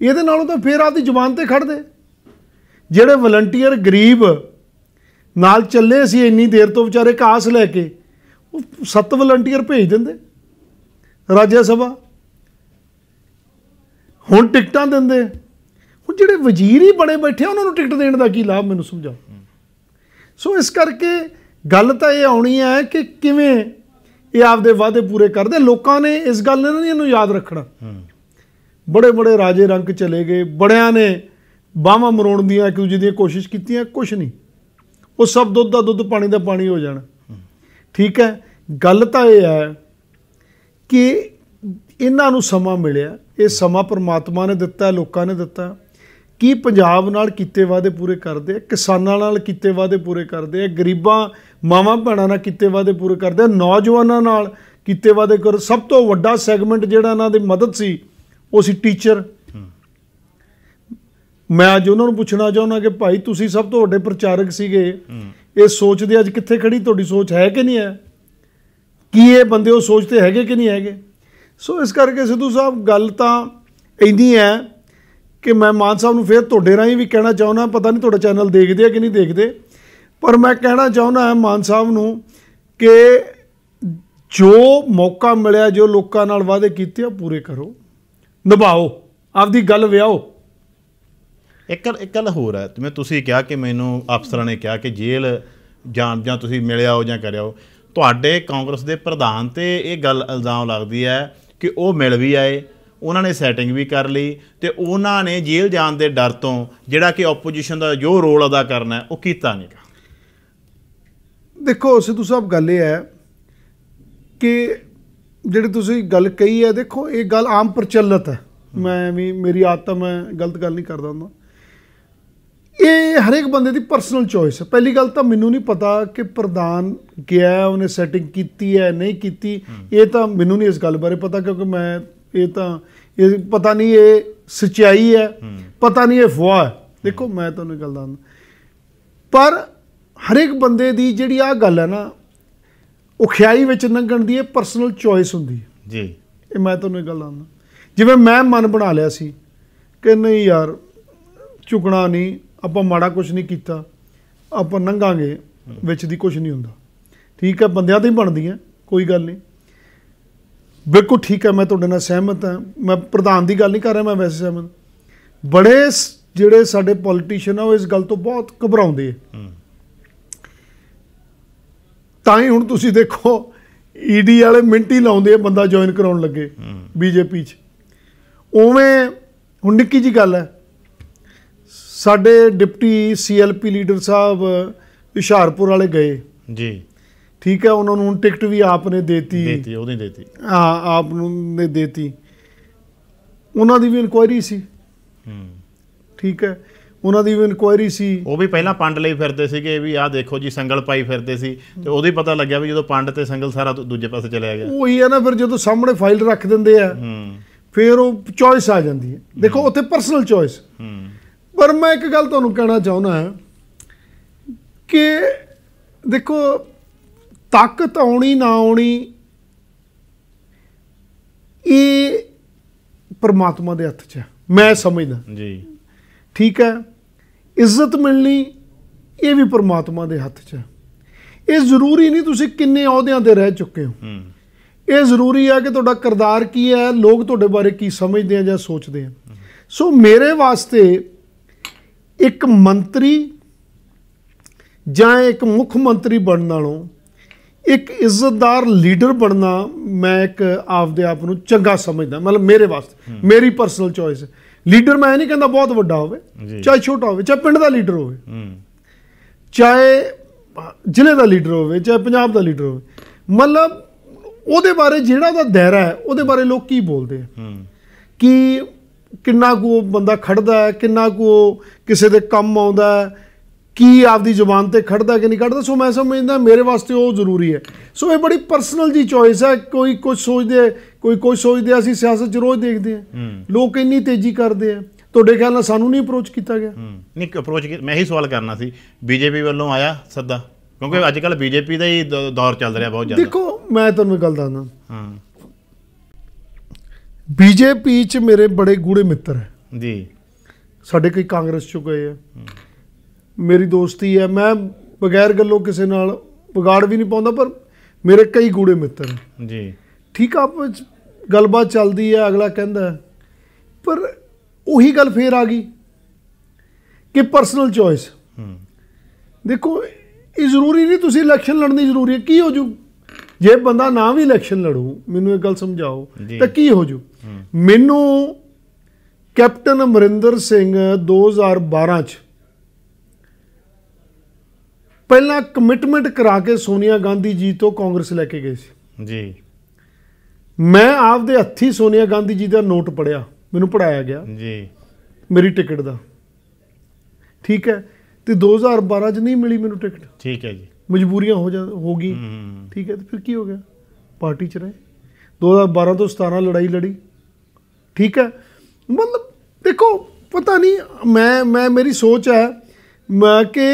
ਇਹਦੇ ਨਾਲੋਂ ਤਾਂ ਫੇਰ ਆਪਦੀ ਜ਼ੁਬਾਨ ਤੇ ਖੜਦੇ ਜਿਹੜੇ ਵਲੰਟੀਅਰ ਗਰੀਬ ਨਾਲ ਚੱਲੇ ਸੀ ਇੰਨੀ ਦੇਰ ਤੋਂ ਵਿਚਾਰੇ ਕਾਸ ਲੈ ਕੇ ਉਹ ਸੱਤ ਵਲੰਟੀਅਰ ਭੇਜ ਦਿੰਦੇ ਰਾਜ ਸਭਾ ਹੁਣ ਟਿਕਟਾਂ ਦਿੰਦੇ ਉਹ ਜਿਹੜੇ ਵਜ਼ੀਰ ਹੀ ਬਣੇ ਬੈਠੇ ਉਹਨਾਂ ਨੂੰ ਟਿਕਟ ਦੇਣ ਦਾ ਕੀ ਲਾਭ ਮੈਨੂੰ ਸਮਝਾਓ ਸੋ ਇਸ ਕਰਕੇ ਗੱਲ ਤਾਂ ਇਹ ਆਉਣੀ ਹੈ ਕਿ ਕਿਵੇਂ ਇਹ ਆਪਦੇ ਵਾਅਦੇ ਪੂਰੇ ਕਰਦੇ ਲੋਕਾਂ ਨੇ ਇਸ ਗੱਲ ਨੇ ਨਹੀਂ ਨੂੰ ਯਾਦ ਰੱਖਣਾ ਬੜੇ ਬੜੇ ਰਾਜੇ ਰੰਗ ਚਲੇ ਗਏ ਬੜਿਆਂ ਨੇ ਬਾਹਾਂ ਮਰੋਣ ਦੀਆਂ ਕਿਉਂ ਜਿਹਦੀਆਂ ਕੋਸ਼ਿਸ਼ ਕੀਤੀਆਂ ਕੁਝ ਨਹੀਂ ਉਹ ਸਭ ਦੁੱਧ ਦਾ ਦੁੱਧ ਪਾਣੀ ਦਾ ਪਾਣੀ ਹੋ ਜਾਣਾ ਠੀਕ ਹੈ ਗੱਲ ਤਾਂ ਇਹ ਹੈ ਕਿ ਇਹਨਾਂ ਨੂੰ ਸਮਾਂ ਮਿਲਿਆ ਇਹ ਸਮਾਂ ਪਰਮਾਤਮਾ ਨੇ ਦਿੱਤਾ ਲੋਕਾਂ ਨੇ ਦਿੱਤਾ ਕੀ ਪੰਜਾਬ ਨਾਲ ਕੀਤੇ ਵਾਅਦੇ ਪੂਰੇ ਕਰਦੇ ਆ ਕਿਸਾਨਾਂ ਨਾਲ ਕੀਤੇ ਵਾਅਦੇ ਪੂਰੇ ਕਰਦੇ ਆ ਗਰੀਬਾਂ ਮਾਵਾਂ ਭੈਣਾਂ ਨਾਲ ਕੀਤੇ ਵਾਅਦੇ ਪੂਰੇ ਕਰਦੇ ਆ ਨੌਜਵਾਨਾਂ ਨਾਲ ਕੀਤੇ ਵਾਅਦੇ ਕਰ ਸਭ ਤੋਂ ਵੱਡਾ ਸੈਗਮੈਂਟ ਜਿਹੜਾ ਇਹਨਾਂ ਦੀ ਮਦਦ ਸੀ ਉਹ ਸੀ ਟੀਚਰ ਮੈਂ ਅੱਜ ਉਹਨਾਂ ਨੂੰ ਪੁੱਛਣਾ ਚਾਹੁੰਦਾ ਕਿ ਭਾਈ ਤੁਸੀਂ ਸਭ ਤੋਂ ਵੱਡੇ ਪ੍ਰਚਾਰਕ ਸੀਗੇ ਇਹ ਸੋਚਦੇ ਅੱਜ ਕਿੱਥੇ ਖੜੀ ਤੁਹਾਡੀ ਸੋਚ ਹੈ ਕਿ ਨਹੀਂ ਹੈ ਕੀ ਇਹ ਬੰਦੇ ਉਹ ਸੋਚਦੇ ਹੈਗੇ ਕਿ ਨਹੀਂ ਹੈਗੇ ਸੋ ਇਸ ਕਰਕੇ ਸਿੱਧੂ ਸਾਹਿਬ ਗੱਲ ਤਾਂ ਇੰਨੀ ਹੈ ਕਿ ਮੈਂ ਮਾਨ ਸਾਹਿਬ ਨੂੰ ਫੇਰ ਤੁਹਾਡੇ ਰਾਹੀਂ ਵੀ ਕਹਿਣਾ ਚਾਹੁੰਦਾ ਪਤਾ ਨਹੀਂ ਤੁਹਾਡਾ ਚੈਨਲ ਦੇਖਦੇ ਆ ਕਿ ਨਹੀਂ ਦੇਖਦੇ ਪਰ ਮੈਂ ਕਹਿਣਾ ਚਾਹੁੰਦਾ ਮਾਨ ਸਾਹਿਬ ਨੂੰ ਕਿ ਜੋ ਮੌਕਾ ਮਿਲਿਆ ਜੋ ਲੋਕਾਂ ਨਾਲ ਵਾਅਦੇ ਕੀਤੇ ਆ ਪੂਰੇ ਕਰੋ ਨਿਭਾਓ ਆਪਦੀ ਗੱਲ ਵਿਆਓ ਇੱਕ ਇੱਕ ਗੱਲ ਹੋਰ ਹੈ ਜਿਵੇਂ ਤੁਸੀਂ ਕਿਹਾ ਕਿ ਮੈਨੂੰ ਅਫਸਰਾਂ ਨੇ ਕਿਹਾ ਕਿ ਜੇਲ੍ਹ ਜਾਣ ਜਾਂ ਤੁਸੀਂ ਮਿਲਿਆ ਹੋ ਜਾਂ ਕਰਿਆ ਹੋ ਤੁਹਾਡੇ ਕਾਂਗਰਸ ਦੇ ਪ੍ਰਧਾਨ ਤੇ ਇਹ ਗੱਲ ਇਲਜ਼ਾਮ ਲੱਗਦੀ ਹੈ ਕਿ ਉਹ ਮਿਲ ਵੀ ਆਏ ਉਹਨਾਂ ਨੇ ਸੈਟਿੰਗ ਵੀ ਕਰ ਲਈ ਤੇ ਉਹਨਾਂ ਨੇ ਜੇਲ੍ਹ ਜਾਣ ਦੇ ਡਰ ਤੋਂ ਜਿਹੜਾ ਕਿ ਆਪੋਜੀਸ਼ਨ ਦਾ ਜੋ ਰੋਲ ਅਦਾ ਕਰਨਾ ਹੈ ਉਹ ਕੀਤਾ ਨਹੀਂ ਦੇਖੋ ਸਿੱਧੂ ਸਾਹਿਬ ਗੱਲ ਇਹ ਹੈ ਕਿ ਜਿਹੜੀ ਤੁਸੀਂ ਗੱਲ ਕਹੀ ਹੈ ਦੇਖੋ ਇਹ ਗੱਲ ਆਮ ਪ੍ਰਚਲਿਤ ਹੈ ਮੈਂ ਵੀ ਮੇਰੀ ਆਤਮ ਗਲਤ ਗੱਲ ਨਹੀਂ ਕਰਦਾ ਹੁੰਦਾ ਇਹ ਹਰੇਕ ਬੰਦੇ ਦੀ ਪਰਸਨਲ ਚੋਇਸ ਹੈ ਪਹਿਲੀ ਗੱਲ ਤਾਂ ਮੈਨੂੰ ਨਹੀਂ ਪਤਾ ਕਿ ਪ੍ਰਧਾਨ ਗਿਆ ਉਹਨੇ ਸੈਟਿੰਗ ਕੀਤੀ ਹੈ ਨਹੀਂ ਕੀਤੀ ਇਹ ਤਾਂ ਮੈਨੂੰ ਨਹੀਂ ਇਸ ਗੱਲ ਬਾਰੇ ਪਤਾ ਕਿਉਂਕਿ ਮੈਂ ਇਹ ਤਾਂ ਇਹ ਪਤਾ ਨਹੀਂ ਇਹ ਸਚਾਈ ਹੈ ਪਤਾ ਨਹੀਂ ਇਹ ਫਵਾ ਹੈ ਦੇਖੋ ਮੈਂ ਤੁਹਾਨੂੰ ਗੱਲ ਦੱਸਦਾ ਪਰ ਹਰ ਇੱਕ ਬੰਦੇ ਦੀ ਜਿਹੜੀ ਆ ਗੱਲ ਹੈ ਨਾ ਉਹ ਖਿਆਈ ਵਿੱਚ ਨੰਗਣ ਦੀ ਇਹ ਪਰਸਨਲ ਚੋਇਸ ਹੁੰਦੀ ਹੈ ਜੀ ਇਹ ਮੈਂ ਤੁਹਾਨੂੰ ਗੱਲ ਦੱਸਦਾ ਜਿਵੇਂ ਮੈਂ ਮਨ ਬਣਾ ਲਿਆ ਸੀ ਕਿ ਨਹੀਂ ਯਾਰ ਝੁਕਣਾ ਨਹੀਂ ਆਪਾਂ ਮਾੜਾ ਕੁਝ ਨਹੀਂ ਕੀਤਾ ਆਪਾਂ ਨੰਗਾਂਗੇ ਵਿੱਚ ਦੀ ਕੁਝ ਨਹੀਂ ਹੁੰਦਾ ਠੀਕ ਹੈ ਬੰਦਿਆਂ ਤੇ ਹੀ ਬਣਦੀਆਂ ਕੋਈ ਗੱਲ ਨਹੀਂ ਬਿਲਕੁਲ ਠੀਕ ਹੈ ਮੈਂ ਤੁਹਾਡੇ ਨਾਲ ਸਹਿਮਤ ਹਾਂ ਮੈਂ ਪ੍ਰਧਾਨ ਦੀ ਗੱਲ ਨਹੀਂ ਕਰ ਰਿਹਾ ਮੈਂ ਵੈਸੇ ਸਹਿਮਤ ਬੜੇ ਜਿਹੜੇ ਸਾਡੇ ਪੋਲੀਟੀਸ਼ੀਅਨ ਆ ਉਹ ਇਸ ਗੱਲ ਤੋਂ ਬਹੁਤ ਘਬਰਾਉਂਦੇ ਆ ਤਾਂ ਹੀ ਹੁਣ ਤੁਸੀਂ ਦੇਖੋ ਈਡੀ e ਵਾਲੇ ਮਿੰਟੀ ਲਾਉਂਦੇ ਆ ਬੰਦਾ ਜੁਆਇਨ ਕਰਾਉਣ ਲੱਗੇ ਬੀਜੇਪੀ 'ਚ ਉਵੇਂ ਹੁਣ ਨਿੱਕੀ ਜੀ ਗੱਲ ਹੈ ਸਾਡੇ ਡਿਪਟੀ ਸੀਐਲਪੀ ਲੀਡਰ ਸਾਹਿਬ ਹੁਸ਼ਿਆਰਪੁਰ ਵਾਲੇ ਗਏ ਜੀ ਠੀਕ ਹੈ ਉਹਨਾਂ ਨੂੰ ਟਿਕਟ ਵੀ ਆਪ ਨੇ ਦੇਤੀ ਦੇਤੀ ਉਹਨੇ ਦੇਤੀ ਹਾਂ ਆਪ ਨੂੰ ਨੇ ਦੇਤੀ ਉਹਨਾਂ ਦੀ ਵੀ ਇਨਕੁਆਇਰੀ ਸੀ ਹੂੰ ਠੀਕ ਹੈ ਉਹਨਾਂ ਦੀ ਵੀ ਇਨਕੁਆਇਰੀ ਸੀ ਉਹ ਵੀ ਪਹਿਲਾਂ ਪੰਡ ਲਈ ਫਿਰਦੇ ਸੀਗੇ ਵੀ ਆਹ ਦੇਖੋ ਜੀ ਸੰਗਲ ਪਾਈ ਫਿਰਦੇ ਸੀ ਤੇ ਉਹਦੇ ਪਤਾ ਲੱਗਿਆ ਵੀ ਜਦੋਂ ਪੰਡ ਤੇ ਸੰਗਲ ਸਾਰਾ ਦੂਜੇ ਪਾਸੇ ਚਲੇ ਗਿਆ ਉਹੀ ਹੈ ਨਾ ਫਿਰ ਜਦੋਂ ਸਾਹਮਣੇ ਫਾਈਲ ਰੱਖ ਦਿੰਦੇ ਆ ਹੂੰ ਫਿਰ ਉਹ ਚੋਇਸ ਆ ਜਾਂਦੀ ਹੈ ਦੇਖੋ ਉੱਥੇ ਪਰਸਨਲ ਚੋਇਸ ਹੂੰ ਪਰ ਮੈਂ ਇੱਕ ਗੱਲ ਤੁਹਾਨੂੰ ਕਹਿਣਾ ਚਾਹੁੰਦਾ ਹਾਂ ਕਿ ਦੇਖੋ ਤਾਕਤ ਆਉਣੀ ਨਾ ਆਉਣੀ ਇਹ ਪਰਮਾਤਮਾ ਦੇ ਹੱਥ 'ਚ ਹੈ ਮੈਂ ਸਮਝਦਾ ਜੀ ਠੀਕ ਹੈ ਇੱਜ਼ਤ ਮਿਲਣੀ ਇਹ ਵੀ ਪਰਮਾਤਮਾ ਦੇ ਹੱਥ 'ਚ ਹੈ ਇਹ ਜ਼ਰੂਰੀ ਨਹੀਂ ਤੁਸੀਂ ਕਿੰਨੇ ਅਹੁਦਿਆਂ ਤੇ ਰਹਿ ਚੁੱਕੇ ਹੋ ਇਹ ਜ਼ਰੂਰੀ ਹੈ ਕਿ ਤੁਹਾਡਾ ਕਰਦਾਰ ਕੀ ਹੈ ਲੋਕ ਤੁਹਾਡੇ ਬਾਰੇ ਕੀ ਸਮਝਦੇ ਆ ਜਾਂ ਸੋਚਦੇ ਆ ਸੋ ਮੇਰੇ ਵਾਸਤੇ ਇੱਕ ਮੰਤਰੀ ਜਾਂ ਇੱਕ ਮੁੱਖ ਮੰਤਰੀ ਬਣਨ ਨਾਲੋਂ ਇੱਕ ਇੱਜ਼ਤਦਾਰ ਲੀਡਰ ਬਣਨਾ ਮੈਂ ਇੱਕ ਆਪਦੇ ਆਪ ਨੂੰ ਚੰਗਾ ਸਮਝਦਾ ਮਤਲਬ ਮੇਰੇ ਵਾਸਤੇ ਮੇਰੀ ਪਰਸਨਲ ਚੋਇਸ ਲੀਡਰ ਮੈਂ ਨਹੀਂ ਕਹਿੰਦਾ ਬਹੁਤ ਵੱਡਾ ਹੋਵੇ ਚਾਹੇ ਛੋਟਾ ਹੋਵੇ ਚਾਹੇ ਪਿੰਡ ਦਾ ਲੀਡਰ ਹੋਵੇ ਚਾਹੇ ਜ਼ਿਲ੍ਹੇ ਦਾ ਲੀਡਰ ਹੋਵੇ ਚਾਹੇ ਪੰਜਾਬ ਦਾ ਲੀਡਰ ਹੋਵੇ ਮਤਲਬ ਉਹਦੇ ਬਾਰੇ ਜਿਹੜਾ ਉਹਦਾ ਦਾਇਰਾ ਹੈ ਉਹਦੇ ਬਾਰੇ ਲੋਕ ਕੀ ਬੋਲਦੇ ਆ ਕਿ ਕਿੰਨਾ ਕੋ ਬੰਦਾ ਖੜਦਾ ਹੈ ਕਿੰਨਾ ਕੋ ਕਿਸੇ ਦੇ ਕੰਮ ਆਉਂਦਾ ਹੈ ਕੀ ਆਪਦੀ ਜ਼ੁਬਾਨ ਤੇ ਖੜਦਾ ਕਿ ਨਹੀਂ ਖੜਦਾ ਸੋ ਮੈਂ ਸਮਝਦਾ ਮੇਰੇ ਵਾਸਤੇ ਉਹ ਜ਼ਰੂਰੀ ਹੈ ਸੋ ਇਹ ਬੜੀ ਪਰਸਨਲ ਜੀ ਚੋਇਸ ਹੈ ਕੋਈ ਕੁਝ ਸੋਚਦੇ ਕੋਈ ਕੁਝ ਸੋਚਦੇ ਅਸੀਂ ਸਿਆਸਤ ਚ ਰੋਜ਼ ਦੇਖਦੇ ਆ ਲੋਕ ਇੰਨੀ ਤੇਜ਼ੀ ਕਰਦੇ ਆ ਤੁਹਾਡੇ ਖਿਆਲ ਨਾਲ ਸਾਨੂੰ ਨਹੀਂ ਅਪਰੋਚ ਕੀਤਾ ਗਿਆ ਨਹੀਂ ਅਪਰੋਚ ਮੈਂ ਹੀ ਸਵਾਲ ਕਰਨਾ ਸੀ ਬੀਜੇਪੀ ਵੱਲੋਂ ਆਇਆ ਸੱਦਾ ਕਿਉਂਕਿ ਅੱਜ ਕੱਲ ਬੀਜੇਪੀ ਦਾ ਹੀ ਦੌਰ ਚੱਲ ਰਿਹਾ ਬਹੁਤ ਜ਼ਿਆਦਾ ਦੇਖੋ ਮੈਂ ਤੁਹਾਨੂੰ ਗੱਲ ਦੱਸਦਾ ਹਾਂ ਬੀਜੇਪੀ ਚ ਮੇਰੇ ਬੜੇ ਗੂੜੇ ਮਿੱਤਰ ਹੈ ਜੀ ਸਾਡੇ ਕਈ ਕਾਂਗਰਸ ਚ ਗਏ ਆ ਮੇਰੀ ਦੋਸਤੀ ਹੈ ਮੈਂ ਬਗੈਰ ਗੱਲੋਂ ਕਿਸੇ ਨਾਲ ਵਿਗਾੜ ਵੀ ਨਹੀਂ ਪਾਉਂਦਾ ਪਰ ਮੇਰੇ ਕਈ ਗੂੜੇ ਮਿੱਤਰ ਜੀ ਠੀਕ ਆ ਵਿੱਚ ਗੱਲਬਾਤ ਚੱਲਦੀ ਹੈ ਅਗਲਾ ਕਹਿੰਦਾ ਪਰ ਉਹੀ ਗੱਲ ਫੇਰ ਆ ਗਈ ਕਿ ਪਰਸਨਲ ਚੋਇਸ ਦੇਖੋ ਇਹ ਜ਼ਰੂਰੀ ਨਹੀਂ ਤੁਸੀਂ ਇਲੈਕਸ਼ਨ ਲੜਨੀ ਜ਼ਰੂਰੀ ਹੈ ਕੀ ਹੋ ਜੂ ਜੇ ਬੰਦਾ ਨਾ ਵੀ ਇਲੈਕਸ਼ਨ ਲੜੂ ਮੈਨੂੰ ਇਹ ਗੱਲ ਸਮਝਾਓ ਤਾਂ ਕੀ ਹੋ ਜੂ ਮੈਨੂੰ ਕੈਪਟਨ ਅਮਰਿੰਦਰ ਸਿੰਘ 2012 ਚ ਪਹਿਲਾਂ ਕਮਿਟਮੈਂਟ ਕਰਾ ਕੇ ਸੋਨੀਆ ਗਾਂਧੀ ਜੀ ਤੋਂ ਕਾਂਗਰਸ ਲੈ ਕੇ ਗਏ ਸੀ ਜੀ ਮੈਂ ਆਪਦੇ ਹੱਥੀ ਸੋਨੀਆ ਗਾਂਧੀ ਜੀ ਦਾ ਨੋਟ ਪੜਿਆ ਮੈਨੂੰ ਪੜਾਇਆ ਗਿਆ ਜੀ ਮੇਰੀ ਟਿਕਟ ਦਾ ਠੀਕ ਹੈ ਤੇ 2012 ਚ ਨਹੀਂ ਮਿਲੀ ਮੈਨੂੰ ਟਿਕਟ ਠੀਕ ਹੈ ਜੀ ਮਜਬੂਰੀਆਂ ਹੋ ਜਾ ਹੋ ਗਈ ਠੀਕ ਹੈ ਤੇ ਫਿਰ ਕੀ ਹੋ ਗਿਆ ਪਾਰਟੀ ਚ ਰਹੇ 2012 ਤੋਂ 17 ਲੜਾਈ ਲੜੀ ਠੀਕ ਹੈ ਮਤਲਬ ਦੇਖੋ ਪਤਾ ਨਹੀਂ ਮੈਂ ਮੈਂ ਮੇਰੀ ਸੋਚ ਹੈ ਮੈਂ ਕਿ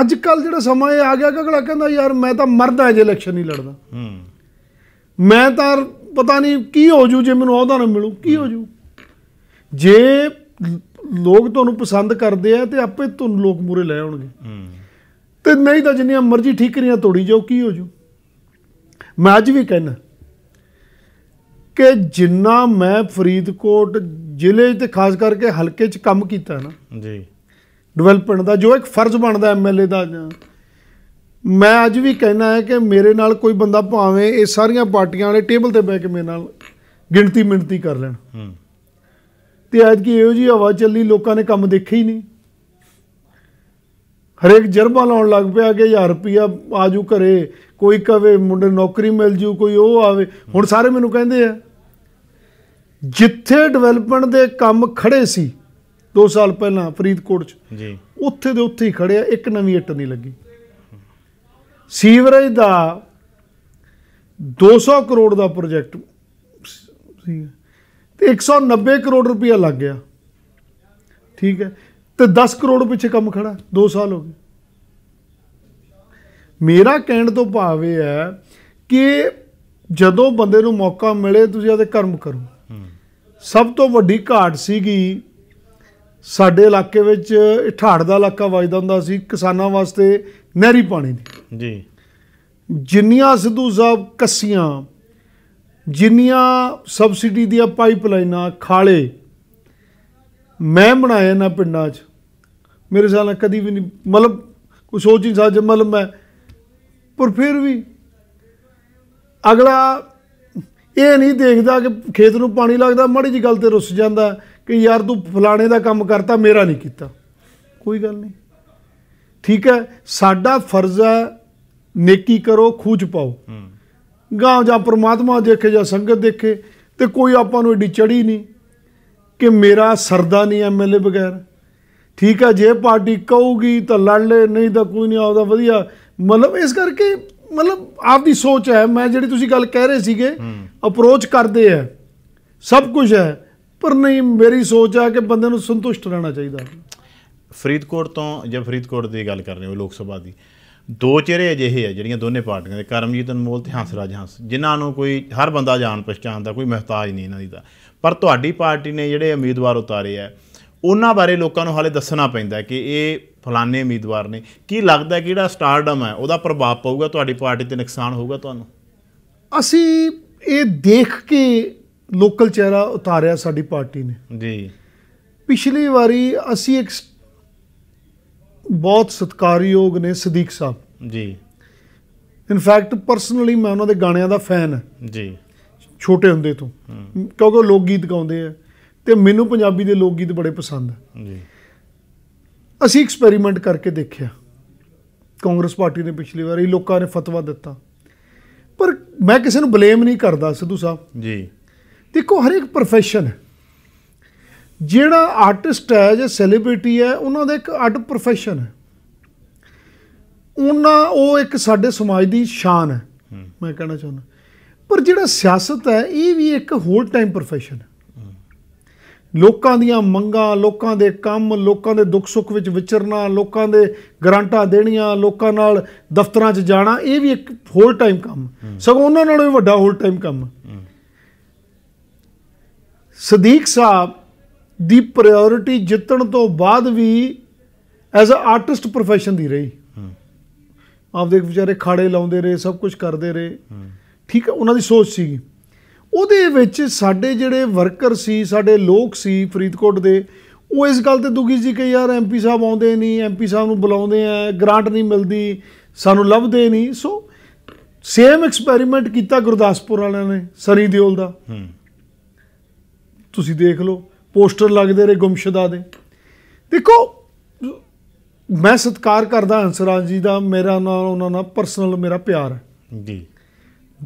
ਅੱਜ ਕੱਲ ਜਿਹੜਾ ਸਮਾਂ ਇਹ ਆ ਗਿਆ ਕਿ ਅਗਲਾ ਕਹਿੰਦਾ ਯਾਰ ਮੈਂ ਤਾਂ ਮਰਦਾ ਜੇ ਇਲੈਕਸ਼ਨ ਨਹੀਂ ਲੜਦਾ ਹੂੰ ਮੈਂ ਤਾਂ ਪਤਾ ਨਹੀਂ ਕੀ ਹੋ ਜੂ ਜੇ ਮੈਨੂੰ ਅਹੁਦਾ ਨਾ ਮਿਲੂ ਕੀ ਹੋ ਜੂ ਜੇ ਲੋਕ ਤੁਹਾਨੂੰ ਪਸੰਦ ਕਰਦੇ ਆ ਤੇ ਆਪੇ ਤੁਹਾਨੂੰ ਲੋਕ ਮੂਰੇ ਲੈ ਆਉਣਗੇ ਹੂੰ ਤੇ ਨਹੀਂ ਤਾਂ ਜਿੰਨੀਆਂ ਮਰਜ਼ੀ ਠੀਕਰੀਆਂ ਤੋੜੀ ਜਾਓ ਕੀ ਹੋ ਜੂ ਮੈਂ ਅੱਜ ਵੀ ਕਹਿਣਾ ਕਿ ਜਿੰਨਾ ਮੈਂ ਫਰੀਦਕੋਟ ਜ਼ਿਲ੍ਹੇ ਤੇ ਖਾਸ ਕਰਕੇ ਹਲਕੇ 'ਚ ਕੰਮ ਕੀਤਾ ਨਾ ਜੀ ਡਿਵੈਲਪਮੈਂਟ ਦਾ ਜੋ ਇੱਕ ਫਰਜ਼ ਬਣਦਾ ਐਮਐਲਏ ਦਾ ਮੈਂ ਅੱਜ ਵੀ ਕਹਿਣਾ ਹੈ ਕਿ ਮੇਰੇ ਨਾਲ ਕੋਈ ਬੰਦਾ ਭਾਵੇਂ ਇਹ ਸਾਰੀਆਂ ਪਾਰਟੀਆਂ ਵਾਲੇ ਟੇਬਲ ਤੇ ਬਹਿ ਕੇ ਮੇਰੇ ਨਾਲ ਗਿਣਤੀ ਮਿੰਤੀ ਕਰ ਲੈਣ ਤੇ ਅੱਜ ਕੀ ਇਹੋ ਜੀ ਹਵਾ ਚੱਲੀ ਲੋਕਾਂ ਨੇ ਕੰਮ ਦੇਖੇ ਹੀ ਨਹੀਂ ਹਰੇਕ ਜਰਬਾ ਲਾਉਣ ਲੱਗ ਪਿਆ ਕਿ 1000 ਰੁਪਿਆ ਆਜੂ ਘਰੇ ਕੋਈ ਕਵੇ ਮੁੰਡੇ ਨੌਕਰੀ ਮਿਲ ਜੂ ਕੋਈ ਉਹ ਆਵੇ ਹੁਣ ਸਾਰੇ ਮੈਨੂੰ ਕਹਿੰਦੇ ਆ ਜਿੱਥੇ ਡਿਵੈਲਪਮੈਂਟ ਦੇ ਕੰਮ ਖੜੇ ਸੀ 2 ਸਾਲ ਪਹਿਲਾਂ ਫਰੀਦਕੋਟ 'ਚ ਜੀ ਉੱਥੇ ਦੇ ਉੱਥੇ ਹੀ ਖੜਿਆ ਇੱਕ ਨਵੀਂ ਇੱਟ ਨਹੀਂ ਲੱਗੀ ਸੀਵਰੇਜ ਦਾ 200 ਕਰੋੜ ਦਾ ਪ੍ਰੋਜੈਕਟ ਸੀ ਤੇ 190 ਕਰੋੜ ਰੁਪਇਆ ਲੱਗ ਗਿਆ ਠੀਕ ਹੈ ਤੇ 10 ਕਰੋੜ ਪਿੱਛੇ ਕੰਮ ਖੜਾ 2 ਸਾਲ ਹੋ ਗਏ ਮੇਰਾ ਕਹਿਣ ਤੋਂ ਭਾਵ ਇਹ ਹੈ ਕਿ ਜਦੋਂ ਬੰਦੇ ਨੂੰ ਮੌਕਾ ਮਿਲੇ ਤੁਸੀਂ ਉਹਦੇ ਕਰਮ ਕਰੋ ਸਭ ਤੋਂ ਵੱਡੀ ਘਾਟ ਸੀਗੀ ਸਾਡੇ ਇਲਾਕੇ ਵਿੱਚ ਠਾੜ ਦਾ ਇਲਾਕਾ ਵਜਦਾ ਹੁੰਦਾ ਸੀ ਕਿਸਾਨਾਂ ਵਾਸਤੇ ਨਹਿਰੀ ਪਾਣੀ ਦੀ ਜੀ ਜਿੰਨੀਆਂ ਸਿੱਧੂ ਸਾਹਿਬ ਕੱਸੀਆਂ ਜਿੰਨੀਆਂ ਸਬਸਿਡੀ ਦੀਆਂ ਪਾਈਪਲਾਈਨਾਂ ਖਾਲੇ ਮੈਂ ਬਣਾਏ ਨਾ ਪਿੰਡਾਂ 'ਚ ਮੇਰੇ ਨਾਲ ਕਦੀ ਵੀ ਨਹੀਂ ਮਤਲਬ ਕੋਈ ਸੋਚ ਨਹੀਂ ਸਕਦਾ ਮਤਲਬ ਮੈਂ ਪਰ ਫਿਰ ਵੀ ਅਗਲਾ ਇਹ ਨਹੀਂ ਦੇਖਦਾ ਕਿ ਖੇਤ ਨੂੰ ਪਾਣੀ ਲੱਗਦਾ ਮੜੀ ਜੀ ਗੱਲ ਤੇ ਰੁੱਸ ਜਾਂਦਾ ਕਿ ਯਾਰ ਤੂੰ ਫਲਾਣੇ ਦਾ ਕੰਮ ਕਰਤਾ ਮੇਰਾ ਨਹੀਂ ਕੀਤਾ ਕੋਈ ਗੱਲ ਨਹੀਂ ਠੀਕ ਹੈ ਸਾਡਾ ਫਰਜ਼ ਹੈ ਨੇਕੀ ਕਰੋ ਖੂਜ ਪਾਓ ਗਾਂ ਜਾਂ ਪ੍ਰਮਾਤਮਾ ਦੇਖੇ ਜਾਂ ਸੰਗਤ ਦੇਖੇ ਤੇ ਕੋਈ ਆਪਾਂ ਨੂੰ ਏਡੀ ਚੜੀ ਨਹੀਂ ਕਿ ਮੇਰਾ ਸਰਦਾ ਨਹੀਂ ਐਮਐਲਏ ਬਗੈਰ ਠੀਕ ਹੈ ਜੇ ਪਾਰਟੀ ਕਹੂਗੀ ਤਾਂ ਲੜ ਲੈ ਨਹੀਂ ਤਾਂ ਕੋਈ ਨਹੀਂ ਆਉਦਾ ਵਧੀਆ ਮਤਲਬ ਇਸ ਕਰਕੇ ਮਤਲਬ ਆਪਦੀ ਸੋਚ ਹੈ ਮੈਂ ਜਿਹੜੀ ਤੁਸੀਂ ਗੱਲ ਕਹਿ ਰਹੇ ਸੀਗੇ ਅਪਰੋਚ ਕਰਦੇ ਆ ਸਭ ਕੁਝ ਹੈ ਪਰ ਨਹੀਂ ਮੇਰੀ ਸੋਚ ਆ ਕਿ ਬੰਦੇ ਨੂੰ ਸੰਤੁਸ਼ਟ ਰਹਿਣਾ ਚਾਹੀਦਾ ਫਰੀਦਕੋਟ ਤੋਂ ਜਾਂ ਫਰੀਦਕੋਟ ਦੀ ਗੱਲ ਕਰ ਰਹੇ ਹੋ ਲੋਕ ਸਭਾ ਦੀ ਦੋ ਚਿਹਰੇ ਅਜਿਹੇ ਆ ਜਿਹੜੀਆਂ ਦੋਨੇ ਪਾਰਟੀਆਂ ਦੇ ਕਰਮਜੀਤ ਅਨਮੋਲ ਤੇ ਹੰਸਰਾਜ ਹੰਸ ਜਿਨ੍ਹਾਂ ਨੂੰ ਕੋਈ ਹਰ ਬੰਦਾ ਜਾਣ ਪਛਾਣਦਾ ਕੋਈ ਮਹਤਾਜ ਨਹੀਂ ਇਹਨਾਂ ਦੀ ਦਾ ਪਰ ਤੁਹਾਡੀ ਪਾਰਟੀ ਨੇ ਜਿਹੜੇ ਉਮੀਦਵਾਰ ਉਤਾਰੇ ਆ ਉਹਨਾਂ ਬਾਰੇ ਲੋਕਾਂ ਨੂੰ ਹਾਲੇ ਦੱਸਣਾ ਪੈਂਦਾ ਕਿ ਇਹ ਫਲਾਣੇ ਉਮੀਦਵਾਰ ਨੇ ਕੀ ਲੱਗਦਾ ਕਿ ਜਿਹੜਾ ਸਟਾਰਡਮ ਹੈ ਉਹਦਾ ਪ੍ਰਭਾਵ ਪਊਗਾ ਤੁਹਾਡੀ ਪਾਰਟੀ ਤੇ ਨੁਕਸਾਨ ਹੋਊਗਾ ਤੁਹਾਨੂੰ ਅਸੀਂ ਇਹ ਦੇਖ ਕੇ ਲੋਕਲ ਚਿਹਰਾ ਉਤਾਰਿਆ ਸਾਡੀ ਪਾਰਟੀ ਨੇ ਜੀ ਪਿਛਲੀ ਵਾਰੀ ਅਸੀਂ ਇੱਕ ਬਹੁਤ ਸਤਕਾਰਯੋਗ ਨੇ ਸਦੀਕ ਸਾਹਿਬ ਜੀ ਇਨਫੈਕਟ ਪਰਸਨਲੀ ਮੈਂ ਉਹਨਾਂ ਦੇ ਗਾਣਿਆਂ ਦਾ ਫੈਨ ਹਾਂ ਜੀ ਛੋਟੇ ਹੁੰਦੇ ਤੋਂ ਕਿਉਂਕਿ ਉਹ ਲੋਕ ਗੀਤ ਗਾਉਂਦੇ ਆ ਤੇ ਮੈਨੂੰ ਪੰਜਾਬੀ ਦੇ ਲੋਕ ਗੀਤ ਬੜੇ ਪਸੰਦ ਆ ਜੀ ਅਸੀਂ ਐਕਸਪੈਰੀਮੈਂਟ ਕਰਕੇ ਦੇਖਿਆ ਕਾਂਗਰਸ ਪਾਰਟੀ ਨੇ ਪਿਛਲੀ ਵਾਰੀ ਲੋਕਾਂ ਨੇ ਫਤਵਾ ਦਿੱਤਾ ਪਰ ਮੈਂ ਕਿਸੇ ਨੂੰ ਬਲੇਮ ਨਹੀਂ ਕਰਦਾ ਸਿੱਧੂ ਸਾਹਿਬ ਜੀ ਦੇਖੋ ਇੱਕ profession ਹੈ ਜਿਹੜਾ ਆਰਟਿਸਟ ਹੈ ਜਾਂ ਸੈਲੀਬ੍ਰਿਟੀ ਹੈ ਉਹਨਾਂ ਦਾ ਇੱਕ ਅੱਡ profession ਹੈ ਉਹਨਾਂ ਉਹ ਇੱਕ ਸਾਡੇ ਸਮਾਜ ਦੀ ਸ਼ਾਨ ਹੈ ਮੈਂ ਕਹਿਣਾ ਚਾਹੁੰਦਾ ਪਰ ਜਿਹੜਾ ਸਿਆਸਤ ਹੈ ਇਹ ਵੀ ਇੱਕ ਹੋਲ ਟਾਈਮ profession ਹੈ ਲੋਕਾਂ ਦੀਆਂ ਮੰਗਾਂ ਲੋਕਾਂ ਦੇ ਕੰਮ ਲੋਕਾਂ ਦੇ ਦੁੱਖ ਸੁੱਖ ਵਿੱਚ ਵਿਚਰਨਾ ਲੋਕਾਂ ਦੇ ਗਰੰਟਾਂ ਦੇਣੀਆਂ ਲੋਕਾਂ ਨਾਲ ਦਫ਼ਤਰਾਂ 'ਚ ਜਾਣਾ ਇਹ ਵੀ ਇੱਕ ਹੋਲ ਟਾਈਮ ਕੰਮ ਸਗੋਂ ਉਹਨਾਂ ਨਾਲੋਂ ਵੀ ਵੱਡਾ ਹੋਲ ਟਾਈਮ ਕੰਮ ਸਦੀਕ ਸਾਹਿਬ ਦੀ ਪ੍ਰਾਇੋਰਟੀ ਜਿੱਤਣ ਤੋਂ ਬਾਅਦ ਵੀ ਐਜ਼ ਅ ਆਰਟਿਸਟ profession ਦੀ ਰਹੀ ਆਪ ਦੇਖ ਵਿਚਾਰੇ ਖਾੜੇ ਲਾਉਂਦੇ ਰਹੇ ਸਭ ਕੁਝ ਕਰਦੇ ਰਹੇ ਠੀਕ ਹੈ ਉਹਨਾਂ ਦੀ ਸੋਚ ਸੀ ਉਹਦੇ ਵਿੱਚ ਸਾਡੇ ਜਿਹੜੇ ਵਰਕਰ ਸੀ ਸਾਡੇ ਲੋਕ ਸੀ ਫਰੀਦਕੋਟ ਦੇ ਉਹ ਇਸ ਗੱਲ ਤੇ ਦੁਖੀ ਸੀ ਕਿ ਯਾਰ ਐਮਪੀ ਸਾਹਿਬ ਆਉਂਦੇ ਨਹੀਂ ਐਮਪੀ ਸਾਹਿਬ ਨੂੰ ਬੁਲਾਉਂਦੇ ਆ ਗ੍ਰਾਂਟ ਨਹੀਂ ਮਿਲਦੀ ਸਾਨੂੰ ਲੱਭਦੇ ਨਹੀਂ ਸੋ ਸੇਮ ਐਕਸਪੈਰੀਮੈਂਟ ਕੀਤਾ ਗੁਰਦਾਸਪੁਰ ਵਾਲਿਆਂ ਨੇ ਸਰੀ ਦਿਓਲ ਦਾ ਤੁਸੀਂ ਦੇਖ ਲਓ ਪੋਸਟਰ ਲੱਗਦੇ ਰਹੇ ਗੁੰਮਸ਼ਦਾ ਦੇ ਦੇਖੋ ਮੈਂ ਸਤਿਕਾਰ ਕਰਦਾ ਹੰਸਰਾਜ ਜੀ ਦਾ ਮੇਰਾ ਨਾਲ ਉਹਨਾਂ ਨਾਲ ਪਰਸਨਲ ਮੇਰਾ ਪਿਆਰ ਹੈ ਜੀ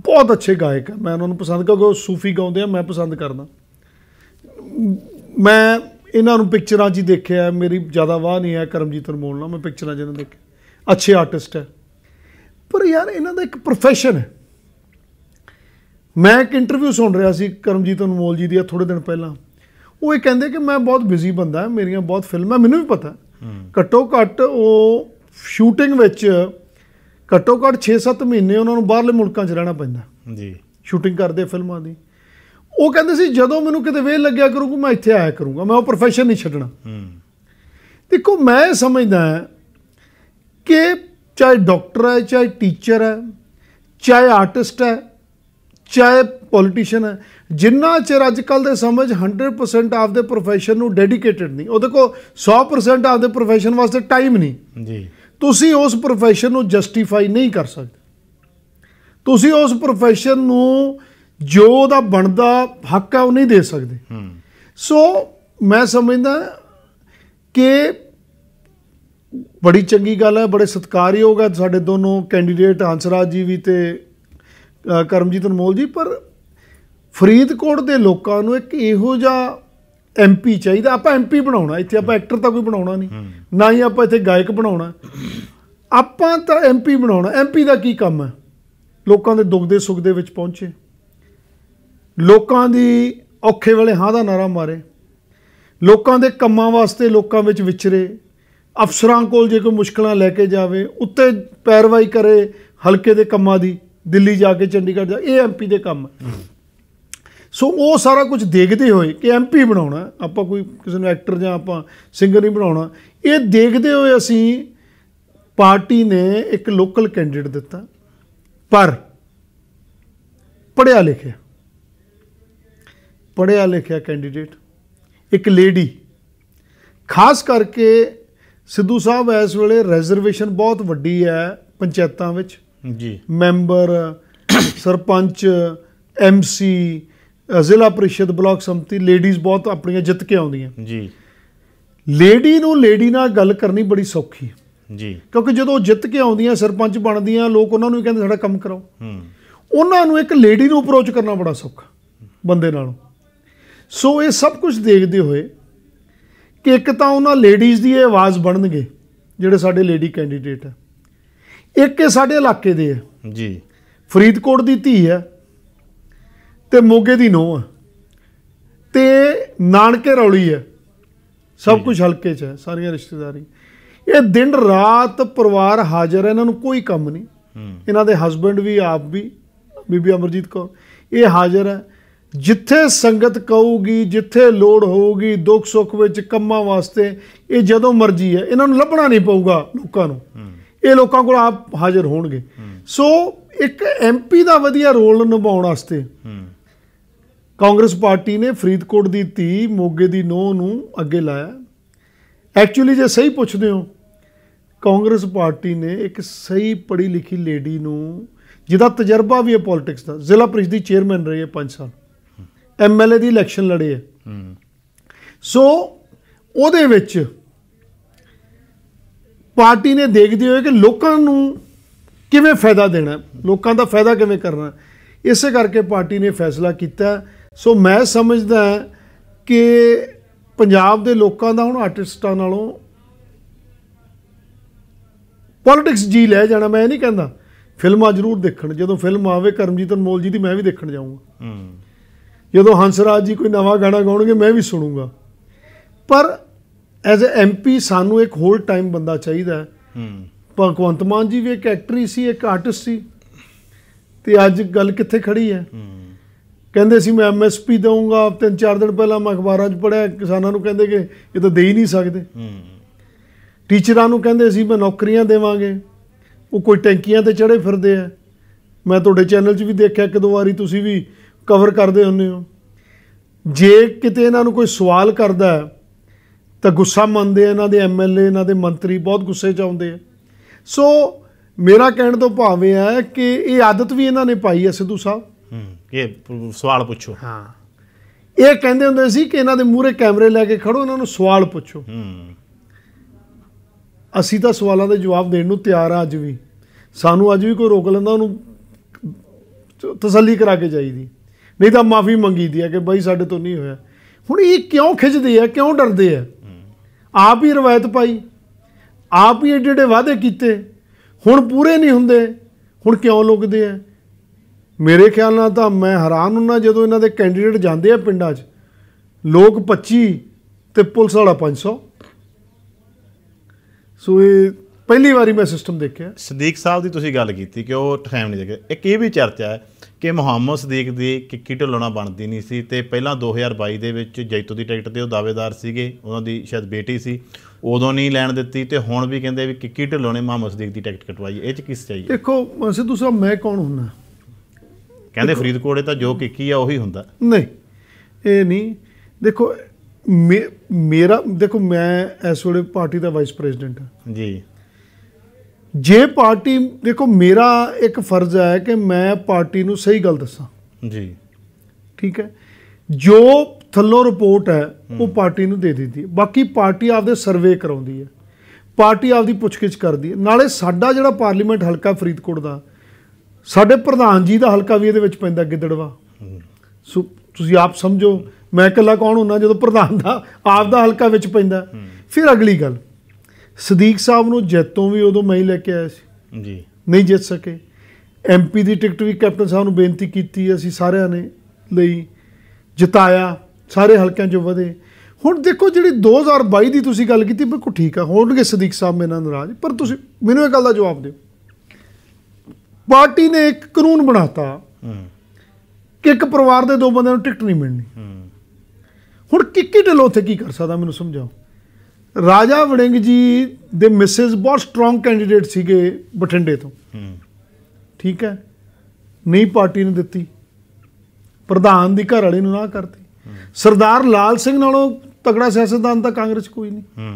ਬਹੁਤ ਅੱਛੇ ਗਾਇਕ ਹੈ ਮੈਂ ਉਹਨਾਂ ਨੂੰ ਪਸੰਦ ਕਿਉਂਕਿ ਉਹ ਸੂਫੀ ਗਾਉਂਦੇ ਆ ਮੈਂ ਪਸੰਦ ਕਰਦਾ ਮੈਂ ਇਹਨਾਂ ਨੂੰ ਪਿਕਚਰਾਂ 'ਚ ਹੀ ਦੇਖਿਆ ਮੇਰੀ ਜ਼ਿਆਦਾ ਵਾਹ ਨਹੀਂ ਹੈ ਕਰਮਜੀਤ ਅਨਮੋਲ ਨਾਲ ਮੈਂ ਪਿਕਚਰਾਂ 'ਚ ਇਹਨਾਂ ਦੇਖਿਆ ਅੱਛੇ ਆਰਟਿਸਟ ਹੈ ਪਰ ਯਾਰ ਇਹਨਾਂ ਦਾ ਇੱਕ ਪ੍ਰੋਫੈਸ਼ਨ ਹੈ ਮੈਂ ਇੱਕ ਇੰਟਰਵਿਊ ਸੁਣ ਰਿਹਾ ਸੀ ਕਰਮਜੀਤ ਅਨਮੋਲ ਜੀ ਦੀ ਆ ਥੋੜੇ ਦਿਨ ਪਹਿਲਾਂ ਉਹ ਇਹ ਕਹਿੰਦੇ ਕਿ ਮੈਂ ਬਹੁਤ ਬਿਜ਼ੀ ਬੰਦਾ ਹਾਂ ਮੇਰੀਆਂ ਬਹੁਤ ਫਿਲਮਾਂ ਮੈਨੂੰ ਵੀ ਪਤਾ ਘੱਟੋ ਘੱਟ ਉਹ ਸ਼ੂਟਿੰਗ ਵਿੱਚ ਘੱਟੋ ਘੱਟ 6-7 ਮਹੀਨੇ ਉਹਨਾਂ ਨੂੰ ਬਾਹਰਲੇ ਮੁਲਕਾਂ 'ਚ ਰਹਿਣਾ ਪੈਂਦਾ ਜੀ ਸ਼ੂਟਿੰਗ ਕਰਦੇ ਫਿਲਮਾਂ ਦੀ ਉਹ ਕਹਿੰਦੇ ਸੀ ਜਦੋਂ ਮੈਨੂੰ ਕਿਤੇ ਵੇਲ ਲੱਗਿਆ ਕਰੂੰਗਾ ਮੈਂ ਇੱਥੇ ਆਇਆ ਕਰੂੰਗਾ ਮੈਂ ਉਹ profession ਨਹੀਂ ਛੱਡਣਾ ਹੂੰ ਦੇਖੋ ਮੈਂ ਸਮਝਦਾ ਕਿ ਚਾਹੇ ਡਾਕਟਰ ਹੈ ਚਾਹੇ ਟੀਚਰ ਹੈ ਚਾਹੇ ਆਰਟਿਸਟ ਹੈ ਚਾਹੇ ਪੋਲੀਟੀਸ਼ੀਅਨ ਹੈ ਜਿੰਨਾ ਚਿਰ ਅੱਜ ਕੱਲ ਦੇ ਸਮਝ 100% ਦੇ profession ਨੂੰ ਡੈਡੀਕੇਟਿਡ ਨਹੀਂ ਉਹਦੇ ਕੋ 100% ਦੇ profession ਵਾਸਤੇ ਟਾਈਮ ਨਹੀਂ ਜੀ ਤੁਸੀਂ ਉਸ profession ਨੂੰ ਜਸਟੀਫਾਈ ਨਹੀਂ ਕਰ ਸਕਦੇ ਤੁਸੀਂ ਉਸ profession ਨੂੰ ਜੋ ਉਹਦਾ ਬਣਦਾ ਹੱਕ ਹੈ ਉਹ ਨਹੀਂ ਦੇ ਸਕਦੇ ਹੂੰ ਸੋ ਮੈਂ ਸਮਝਦਾ ਕਿ ਬੜੀ ਚੰਗੀ ਗੱਲ ਹੈ ਬੜੇ ਸਤਿਕਾਰਯੋਗ ਹੈ ਸਾਡੇ ਦੋਨੋਂ ਕੈਂਡੀਡੇਟ ਹੰਸਰਾਜ ਜੀ ਵੀ ਤੇ ਕਰਮਜੀਤ ਅਨਮੋਲ ਜੀ ਪਰ ਫਰੀਦਕੋਟ ਦੇ ਲੋਕਾਂ ਨੂੰ ਇੱਕ ਇਹੋ ਜਿਹਾ ਐਮਪੀ ਚਾਹੀਦਾ ਆਪਾਂ ਐਮਪੀ ਬਣਾਉਣਾ ਇੱਥੇ ਆਪਾਂ ਐਕਟਰ ਤਾਂ ਕੋਈ ਬਣਾਉਣਾ ਨਹੀਂ ਨਾ ਹੀ ਆਪਾਂ ਇੱਥੇ ਗਾਇਕ ਬਣਾਉਣਾ ਆਪਾਂ ਤਾਂ ਐਮਪੀ ਬਣਾਉਣਾ ਐਮਪੀ ਦਾ ਕੀ ਕੰਮ ਹੈ ਲੋਕਾਂ ਦੇ ਦੁੱਖ ਦੇ ਸੁੱਖ ਦੇ ਵਿੱਚ ਪਹੁੰਚੇ ਲੋਕਾਂ ਦੀ ਔਖੇ ਵੇਲੇ ਹਾਂ ਦਾ ਨਾਰਾ ਮਾਰੇ ਲੋਕਾਂ ਦੇ ਕੰਮਾਂ ਵਾਸਤੇ ਲੋਕਾਂ ਵਿੱਚ ਵਿਚਰੇ ਅਫਸਰਾਂ ਕੋਲ ਜੇ ਕੋਈ ਮੁਸ਼ਕਲਾਂ ਲੈ ਕੇ ਜਾਵੇ ਉੱਤੇ ਪੈਰਵਾਈ ਕਰੇ ਹਲਕੇ ਦੇ ਕੰਮਾਂ ਦੀ ਦਿੱਲੀ ਜਾ ਕੇ ਚੰਡੀਗੜ੍ਹ ਜਾ ਇਹ ਐਮਪੀ ਦੇ ਕੰਮ ਸੋ ਉਹ ਸਾਰਾ ਕੁਝ ਦੇਖਦੇ ਹੋਏ ਕਿ ਐਮਪੀ ਬਣਾਉਣਾ ਆਪਾਂ ਕੋਈ ਕਿਸੇ ਨੂੰ ਐਕਟਰ ਜਾਂ ਆਪਾਂ ਸਿੰਗਰ ਨਹੀਂ ਬਣਾਉਣਾ ਇਹ ਦੇਖਦੇ ਹੋਏ ਅਸੀਂ ਪਾਰਟੀ ਨੇ ਇੱਕ ਲੋਕਲ ਕੈਂਡੀਡੇਟ ਦਿੱਤਾ ਪਰ ਪੜਿਆ ਲਿਖਿਆ ਪੜਿਆ ਲਿਖਿਆ ਕੈਂਡੀਡੇਟ ਇੱਕ ਲੇਡੀ ਖਾਸ ਕਰਕੇ ਸਿੱਧੂ ਸਾਹਿਬ ਇਸ ਵੇਲੇ ਰਿਜ਼ਰਵੇਸ਼ਨ ਬਹੁਤ ਵੱਡੀ ਹੈ ਪੰਚਾਇਤਾਂ ਵਿੱਚ ਜੀ ਮੈਂਬਰ ਸਰਪੰਚ ਐਮਸੀ ਜ਼ਿਲ੍ਹਾ ਪ੍ਰੀਸ਼ਦ ਬਲਾਕ ਸੰਮਤੀ ਲੇਡੀਜ਼ ਬਹੁਤ ਆਪਣੀਆਂ ਜਿੱਤ ਕੇ ਆਉਂਦੀਆਂ ਜੀ ਲੇਡੀ ਨੂੰ ਲੇਡੀ ਨਾਲ ਗੱਲ ਕਰਨੀ ਬੜੀ ਸੌਖੀ ਹੈ ਜੀ ਕਿਉਂਕਿ ਜਦੋਂ ਜਿੱਤ ਕੇ ਆਉਂਦੀਆਂ ਸਰਪੰਚ ਬਣਦੀਆਂ ਲੋਕ ਉਹਨਾਂ ਨੂੰ ਵੀ ਕਹਿੰਦੇ ਸਾਡਾ ਕੰਮ ਕਰਾਓ ਹੂੰ ਉਹਨਾਂ ਨੂੰ ਇੱਕ ਲੇਡੀ ਨੂੰ ਅਪਰੋਚ ਕਰਨਾ ਬੜਾ ਸੌਖਾ ਬੰਦੇ ਨਾਲੋਂ ਸੋ ਇਹ ਸਭ ਕੁਝ ਦੇਖਦੇ ਹੋਏ ਕਿ ਇੱਕ ਤਾਂ ਉਹਨਾਂ ਲੇਡੀਜ਼ ਦੀ ਇਹ ਆਵਾਜ਼ ਬਣਨਗੇ ਜਿਹੜੇ ਸਾਡੇ ਲੇਡੀ ਕੈਂਡੀਡੇਟ ਆ ਇੱਕ ਇਹ ਸਾਡੇ ਇਲਾਕੇ ਦੇ ਹੈ ਜੀ ਫਰੀਦਕੋਟ ਦੀ ਧੀ ਹੈ ਤੇ ਮੋਗੇ ਦੀ ਨੋ ਹੈ ਤੇ ਨਾਨਕੇ ਰੌਲੀ ਹੈ ਸਭ ਕੁਝ ਹਲਕੇ 'ਚ ਹੈ ਸਾਰੀਆਂ ਰਿਸ਼ਤੇਦਾਰੀ ਇਹ ਦਿਨ ਰਾਤ ਪਰਿਵਾਰ ਹਾਜ਼ਰ ਹੈ ਇਹਨਾਂ ਨੂੰ ਕੋਈ ਕੰਮ ਨਹੀਂ ਇਹਨਾਂ ਦੇ ਹਸਬੰਡ ਵੀ ਆਪ ਵੀ ਬੀਬੀ ਅਮਰਜੀਤ ਕੌਰ ਇਹ ਹਾਜ਼ਰ ਹੈ ਜਿੱਥੇ ਸੰਗਤ ਕਹੂਗੀ ਜਿੱਥੇ ਲੋੜ ਹੋਊਗੀ ਦੁੱਖ ਸੁੱਖ ਵਿੱਚ ਕੰਮਾਂ ਵਾਸਤੇ ਇਹ ਜਦੋਂ ਮਰਜ਼ੀ ਹੈ ਇਹਨਾਂ ਨੂੰ ਲੱਭਣਾ ਨਹੀਂ ਪਊਗਾ ਲੋਕਾਂ ਨੂੰ ਇਹ ਲੋਕਾਂ ਕੋਲ ਆਪ ਹਾਜ਼ਰ ਹੋਣਗੇ ਸੋ ਇੱਕ ਐਮਪੀ ਦਾ ਵਧੀਆ ਰੋਲ ਨਿਭਾਉਣ ਵਾਸਤੇ ਕਾਂਗਰਸ ਪਾਰਟੀ ਨੇ ਫਰੀਦਕੋਟ ਦੀ ਧੀ ਮੋਗੇ ਦੀ ਨੋ ਨੂੰ ਅੱਗੇ ਲਾਇਆ ਐਕਚੁਅਲੀ ਜੇ ਸਹੀ ਪੁੱਛਦੇ ਹੋ ਕਾਂਗਰਸ ਪਾਰਟੀ ਨੇ ਇੱਕ ਸਹੀ ਪੜ੍ਹੀ ਲਿਖੀ ਲੇਡੀ ਨੂੰ ਜਿਹਦਾ ਤਜਰਬਾ ਵੀ ਹੈ ਪੋਲਿਟਿਕਸ ਦਾ ਜ਼ਿਲ੍ਹਾ ਪ੍ਰੀਸ਼ਦ ਦੀ ਚੇਅਰਮੈਨ ਰਹੀ ਹੈ 5 ਸਾਲ ਐਮਐਲਏ ਦੀ ਇਲੈਕਸ਼ਨ ਲੜੀ ਹੈ ਸੋ ਉਹਦੇ ਵਿੱਚ ਪਾਰਟੀ ਨੇ ਦੇਖਦੇ ਹੋਏ ਕਿ ਲੋਕਾਂ ਨੂੰ ਕਿਵੇਂ ਫਾਇਦਾ ਦੇਣਾ ਲੋਕਾਂ ਦਾ ਫਾਇਦਾ ਕਿਵੇਂ ਕਰਨਾ ਇਸੇ ਕਰਕੇ ਪਾਰਟੀ ਨੇ ਫੈਸਲਾ ਕੀਤਾ ਸੋ ਮੈਂ ਸਮਝਦਾ ਕਿ ਪੰਜਾਬ ਦੇ ਲੋਕਾਂ ਦਾ ਹੁਣ ਆਰਟਿਸਟਾਂ ਨਾਲੋਂ ਪੋਲਿਟਿਕਸ ਜੀ ਲੈ ਜਾਣਾ ਮੈਂ ਨਹੀਂ ਕਹਿੰਦਾ ਫਿਲਮਾਂ ਜ਼ਰੂਰ ਦੇਖਣ ਜਦੋਂ ਫਿਲਮ ਆਵੇ ਕਰਮਜੀਤ ਅਨਮੋਲ ਜੀ ਦੀ ਮੈਂ ਵੀ ਦੇਖਣ ਜਾਊਂਗਾ ਜਦੋਂ ਹੰਸਰਾਜ ਜੀ ਕੋਈ ਨਵਾਂ ਗਾਣਾ ਗਾਉਣਗੇ ਮੈਂ ਵੀ ਸੁਣੂੰਗਾ ਪਰ ਐਜ਼ ਅ ਐਮਪੀ ਸਾਨੂੰ ਇੱਕ ਹੋਲ ਟਾਈਮ ਬੰਦਾ ਚਾਹੀਦਾ ਹੈ ਹੂੰ ਭਗਵੰਤ ਮਾਨ ਜੀ ਵੀ ਇੱਕ ਐਕਟਰ ਹੀ ਸੀ ਇੱਕ ਆਰਟਿਸਟ ਸੀ ਤੇ ਅੱਜ ਗੱਲ ਕਿੱਥੇ ਖੜੀ ਹੈ ਕਹਿੰਦੇ ਸੀ ਮੈਂ ਐਮਐਸਪੀ ਦਊਂਗਾ ਤਿੰਨ ਚਾਰ ਦਿਨ ਪਹਿਲਾਂ ਮੈਂ ਅਖਬਾਰਾਂ 'ਚ ਪੜਿਆ ਕਿਸਾਨਾਂ ਨੂੰ ਕਹਿੰਦੇ ਕਿ ਇਹ ਤਾਂ ਦੇ ਹੀ ਨਹੀਂ ਸਕਦੇ ਟੀਚਰਾਂ ਨੂੰ ਕਹਿੰਦੇ ਸੀ ਮੈਂ ਨੌਕਰੀਆਂ ਦੇਵਾਂਗੇ ਉਹ ਕੋਈ ਟੈਂਕੀਆਂ ਤੇ ਚੜੇ ਫਿਰਦੇ ਆ ਮੈਂ ਤੁਹਾਡੇ ਚੈਨਲ 'ਚ ਵੀ ਦੇਖਿਆ ਇੱਕ ਦੋ ਵਾਰੀ ਤੁਸੀਂ ਵੀ ਕਵਰ ਕਰਦੇ ਹੁੰਦੇ ਹੋ ਜੇ ਕਿਤੇ ਇਹਨਾਂ ਨੂੰ ਕੋਈ ਸਵਾਲ ਕਰਦਾ ਹੈ ਤਾਂ ਗੁੱਸਾ ਮੰਨਦੇ ਇਹਨਾਂ ਦੇ ਐਮਐਲਏ ਇਹਨਾਂ ਦੇ ਮੰਤਰੀ ਬਹੁਤ ਗੁੱਸੇ 'ਚ ਆਉਂਦੇ ਆ ਸੋ ਮੇਰਾ ਕਹਿਣ ਤੋਂ ਭਾਵੇਂ ਆ ਕਿ ਇਹ ਆਦਤ ਵੀ ਇਹਨਾਂ ਨੇ ਪਾਈ ਐ ਸਿੱਧੂ ਸਾਹਿਬ ਇਹ ਸਵਾਲ ਪੁੱਛੋ ਹਾਂ ਇਹ ਕਹਿੰਦੇ ਹੁੰਦੇ ਸੀ ਕਿ ਇਹਨਾਂ ਦੇ ਮੂਹਰੇ ਕੈਮਰੇ ਲੈ ਕੇ ਖੜੋ ਇਹਨਾਂ ਨੂੰ ਸਵਾਲ ਪੁੱਛੋ ਅਸੀਂ ਤਾਂ ਸਵਾਲਾਂ ਦੇ ਜਵਾਬ ਦੇਣ ਨੂੰ ਤਿਆਰ ਆ ਅੱਜ ਵੀ ਸਾਨੂੰ ਅੱਜ ਵੀ ਕੋਈ ਰੋਕ ਲੈਂਦਾ ਉਹਨੂੰ ਤਸੱਲੀ ਕਰਾ ਕੇ ਜਾਈਦੀ ਨਹੀਂ ਤਾਂ ਮਾਫੀ ਮੰਗੀਦੀ ਆ ਕਿ ਬਾਈ ਸਾਡੇ ਤੋਂ ਨਹੀਂ ਹੋਇਆ ਹੁਣ ਇਹ ਕਿਉਂ ਖਿੱਚਦੇ ਆ ਕਿਉਂ ਡਰਦੇ ਆ ਆਪ ਹੀ ਰਵਾਇਤ ਪਾਈ ਆਪ ਹੀ ਏਡੇ ਏਡੇ ਵਾਅਦੇ ਕੀਤੇ ਹੁਣ ਪੂਰੇ ਨਹੀਂ ਹੁੰਦੇ ਹੁਣ ਕਿਉਂ ਲੁਕਦੇ ਆ ਮੇਰੇ ਖਿਆਲ ਨਾਲ ਤਾਂ ਮੈਂ ਹੈਰਾਨ ਹੁੰਨਾ ਜਦੋਂ ਇਹਨਾਂ ਦੇ ਕੈਂਡੀਡੇਟ ਜਾਂਦੇ ਆ ਪਿੰਡਾਂ 'ਚ ਲੋਕ 25 ਤੇ ਪੁਲਿਸ ਵਾਲਾ 500 ਸੋ ਇਹ ਪਹਿਲੀ ਵਾਰੀ ਮੈਂ ਸਿਸਟਮ ਦੇਖਿਆ ਸਦੀਕ ਸਾਹਿਬ ਦੀ ਤੁਸੀਂ ਗੱਲ ਕੀਤੀ ਕਿ ਉਹ ਟਾਈਮ ਨਹੀਂ ਦੇਖਿਆ ਇੱਕ ਇਹ ਵੀ ਚਰਚਾ ਹੈ ਕਿ ਮੁਹੰਮਦ ਸਦੀਕ ਦੀ ਕਿੱਕੀ ਢੋਲਣਾ ਬਣਦੀ ਨਹੀਂ ਸੀ ਤੇ ਪਹਿਲਾਂ 2022 ਦੇ ਵਿੱਚ ਜੈਤੋ ਦੀ ਟਿਕਟ ਤੇ ਉਹ ਦਾਅਵੇਦਾਰ ਸੀਗੇ ਉਹਨਾਂ ਦੀ ਸ਼ਾਇਦ ਬੇਟੀ ਸੀ ਉਦੋਂ ਨਹੀਂ ਲੈਣ ਦਿੱਤੀ ਤੇ ਹੁਣ ਵੀ ਕਹਿੰਦੇ ਵੀ ਕਿੱਕੀ ਢੋਲਣੇ ਨੇ ਮੁਹੰਮਦ ਸਦੀਕ ਦੀ ਟਿਕਟ ਕਟਵਾਈ ਇਹ ਚ ਕਿਸ ਚਾਹੀਏ ਦੇਖੋ ਸਿੱਧੂ ਸਾਹਿਬ ਮੈਂ ਕੌਣ ਹੁੰਨਾ ਕਹਿੰਦੇ ਫਰੀਦਕੋੜੇ ਤਾਂ ਜੋ ਕਿੱਕੀ ਆ ਉਹੀ ਹੁੰਦਾ ਨਹੀਂ ਇਹ ਨਹੀਂ ਦੇਖੋ ਮੇਰਾ ਦੇਖੋ ਮੈਂ ਇਸ ਵੇਲੇ ਪਾਰਟੀ ਦਾ ਵਾਈਸ ਪ੍ਰੈਜ਼ੀਡੈਂਟ ਹਾਂ ਜੀ ਜੇ ਪਾਰਟੀ ਦੇਖੋ ਮੇਰਾ ਇੱਕ ਫਰਜ਼ ਹੈ ਕਿ ਮੈਂ ਪਾਰਟੀ ਨੂੰ ਸਹੀ ਗੱਲ ਦੱਸਾਂ ਜੀ ਠੀਕ ਹੈ ਜੋ ਥੱਲੋ ਰਿਪੋਰਟ ਹੈ ਉਹ ਪਾਰਟੀ ਨੂੰ ਦੇ ਦਿੱਤੀ ਹੈ ਬਾਕੀ ਪਾਰਟੀ ਆਪਦੇ ਸਰਵੇ ਕਰਾਉਂਦੀ ਹੈ ਪਾਰਟੀ ਆਪਦੀ ਪੁੱਛਗਿੱਛ ਕਰਦੀ ਹੈ ਨਾਲੇ ਸਾਡਾ ਜਿਹੜਾ ਪਾਰਲੀਮੈਂਟ ਹਲਕਾ ਫਰੀਦਕੋਟ ਦਾ ਸਾਡੇ ਪ੍ਰਧਾਨ ਜੀ ਦਾ ਹਲਕਾ ਵੀ ਇਹਦੇ ਵਿੱਚ ਪੈਂਦਾ ਗਿੱਦੜਵਾ ਸੋ ਤੁਸੀਂ ਆਪ ਸਮਝੋ ਮੈਂ ਇਕੱਲਾ ਕੌਣ ਹੁੰਨਾ ਜਦੋਂ ਪ੍ਰਧਾਨ ਦਾ ਆਪ ਦਾ ਹਲਕਾ ਵਿੱਚ ਪੈਂਦਾ ਫਿਰ ਅਗਲੀ ਗੱਲ ਸਦੀਕ ਸਾਹਿਬ ਨੂੰ ਜੈਤੋਂ ਵੀ ਉਦੋਂ ਮੈਂ ਹੀ ਲੈ ਕੇ ਆਇਆ ਸੀ ਜੀ ਨਹੀਂ ਜਿੱਤ ਸਕੇ ਐਮਪੀ ਦੀ ਟਿਕਟ ਵੀ ਕੈਪਟਨ ਸਾਹਿਬ ਨੂੰ ਬੇਨਤੀ ਕੀਤੀ ਅਸੀਂ ਸਾਰਿਆਂ ਨੇ ਲਈ ਜਿਤਾਇਆ ਸਾਰੇ ਹਲਕਿਆਂ 'ਚੋਂ ਵਧੇ ਹੁਣ ਦੇਖੋ ਜਿਹੜੀ 2022 ਦੀ ਤੁਸੀਂ ਗੱਲ ਕੀਤੀ ਬਿਲਕੁਲ ਠੀਕ ਆ ਹੋਣਗੇ ਸਦੀਕ ਸਾਹਿਬ ਮੇਰੇ ਨਾਲ ਨਾਰਾਜ਼ ਪਰ ਤੁਸੀਂ ਮੈਨੂੰ ਇਹ ਗੱਲ ਦਾ ਜਵਾਬ ਦਿਓ ਪਾਰਟੀ ਨੇ ਇੱਕ ਕਾਨੂੰਨ ਬਣਾਤਾ ਕਿ ਇੱਕ ਪਰਿਵਾਰ ਦੇ ਦੋ ਬੰਦਿਆਂ ਨੂੰ ਟਿਕਟ ਨਹੀਂ ਮਿਲਣੀ ਹੁਣ ਕਿੱਕੀ ਢਿੱਲੋਂ ਉੱਥੇ ਕੀ ਕਰ ਸਕਦਾ ਮੈਨੂੰ ਸਮਝਾਓ ਰਾਜਾ ਵੜਿੰਗ ਜੀ ਦੇ ਮਿਸਿਸ ਬਹੁਤ ਸਟਰੋਂਗ ਕੈਂਡੀਡੇਟ ਸੀਗੇ ਬਠਿੰਡੇ ਤੋਂ ਠੀਕ ਹੈ ਨਹੀਂ ਪਾਰਟੀ ਨੇ ਦਿੱਤੀ ਪ੍ਰਧਾਨ ਦੀ ਘਰ ਵਾਲੇ ਨੂੰ ਨਾ ਕਰਤੀ ਸਰਦਾਰ ਲਾਲ ਸਿੰਘ ਨਾਲੋਂ ਤਕੜਾ ਸਿਆਸਤਦਾਨ ਤਾਂ ਕਾਂਗਰਸ ਕੋਈ ਨਹੀਂ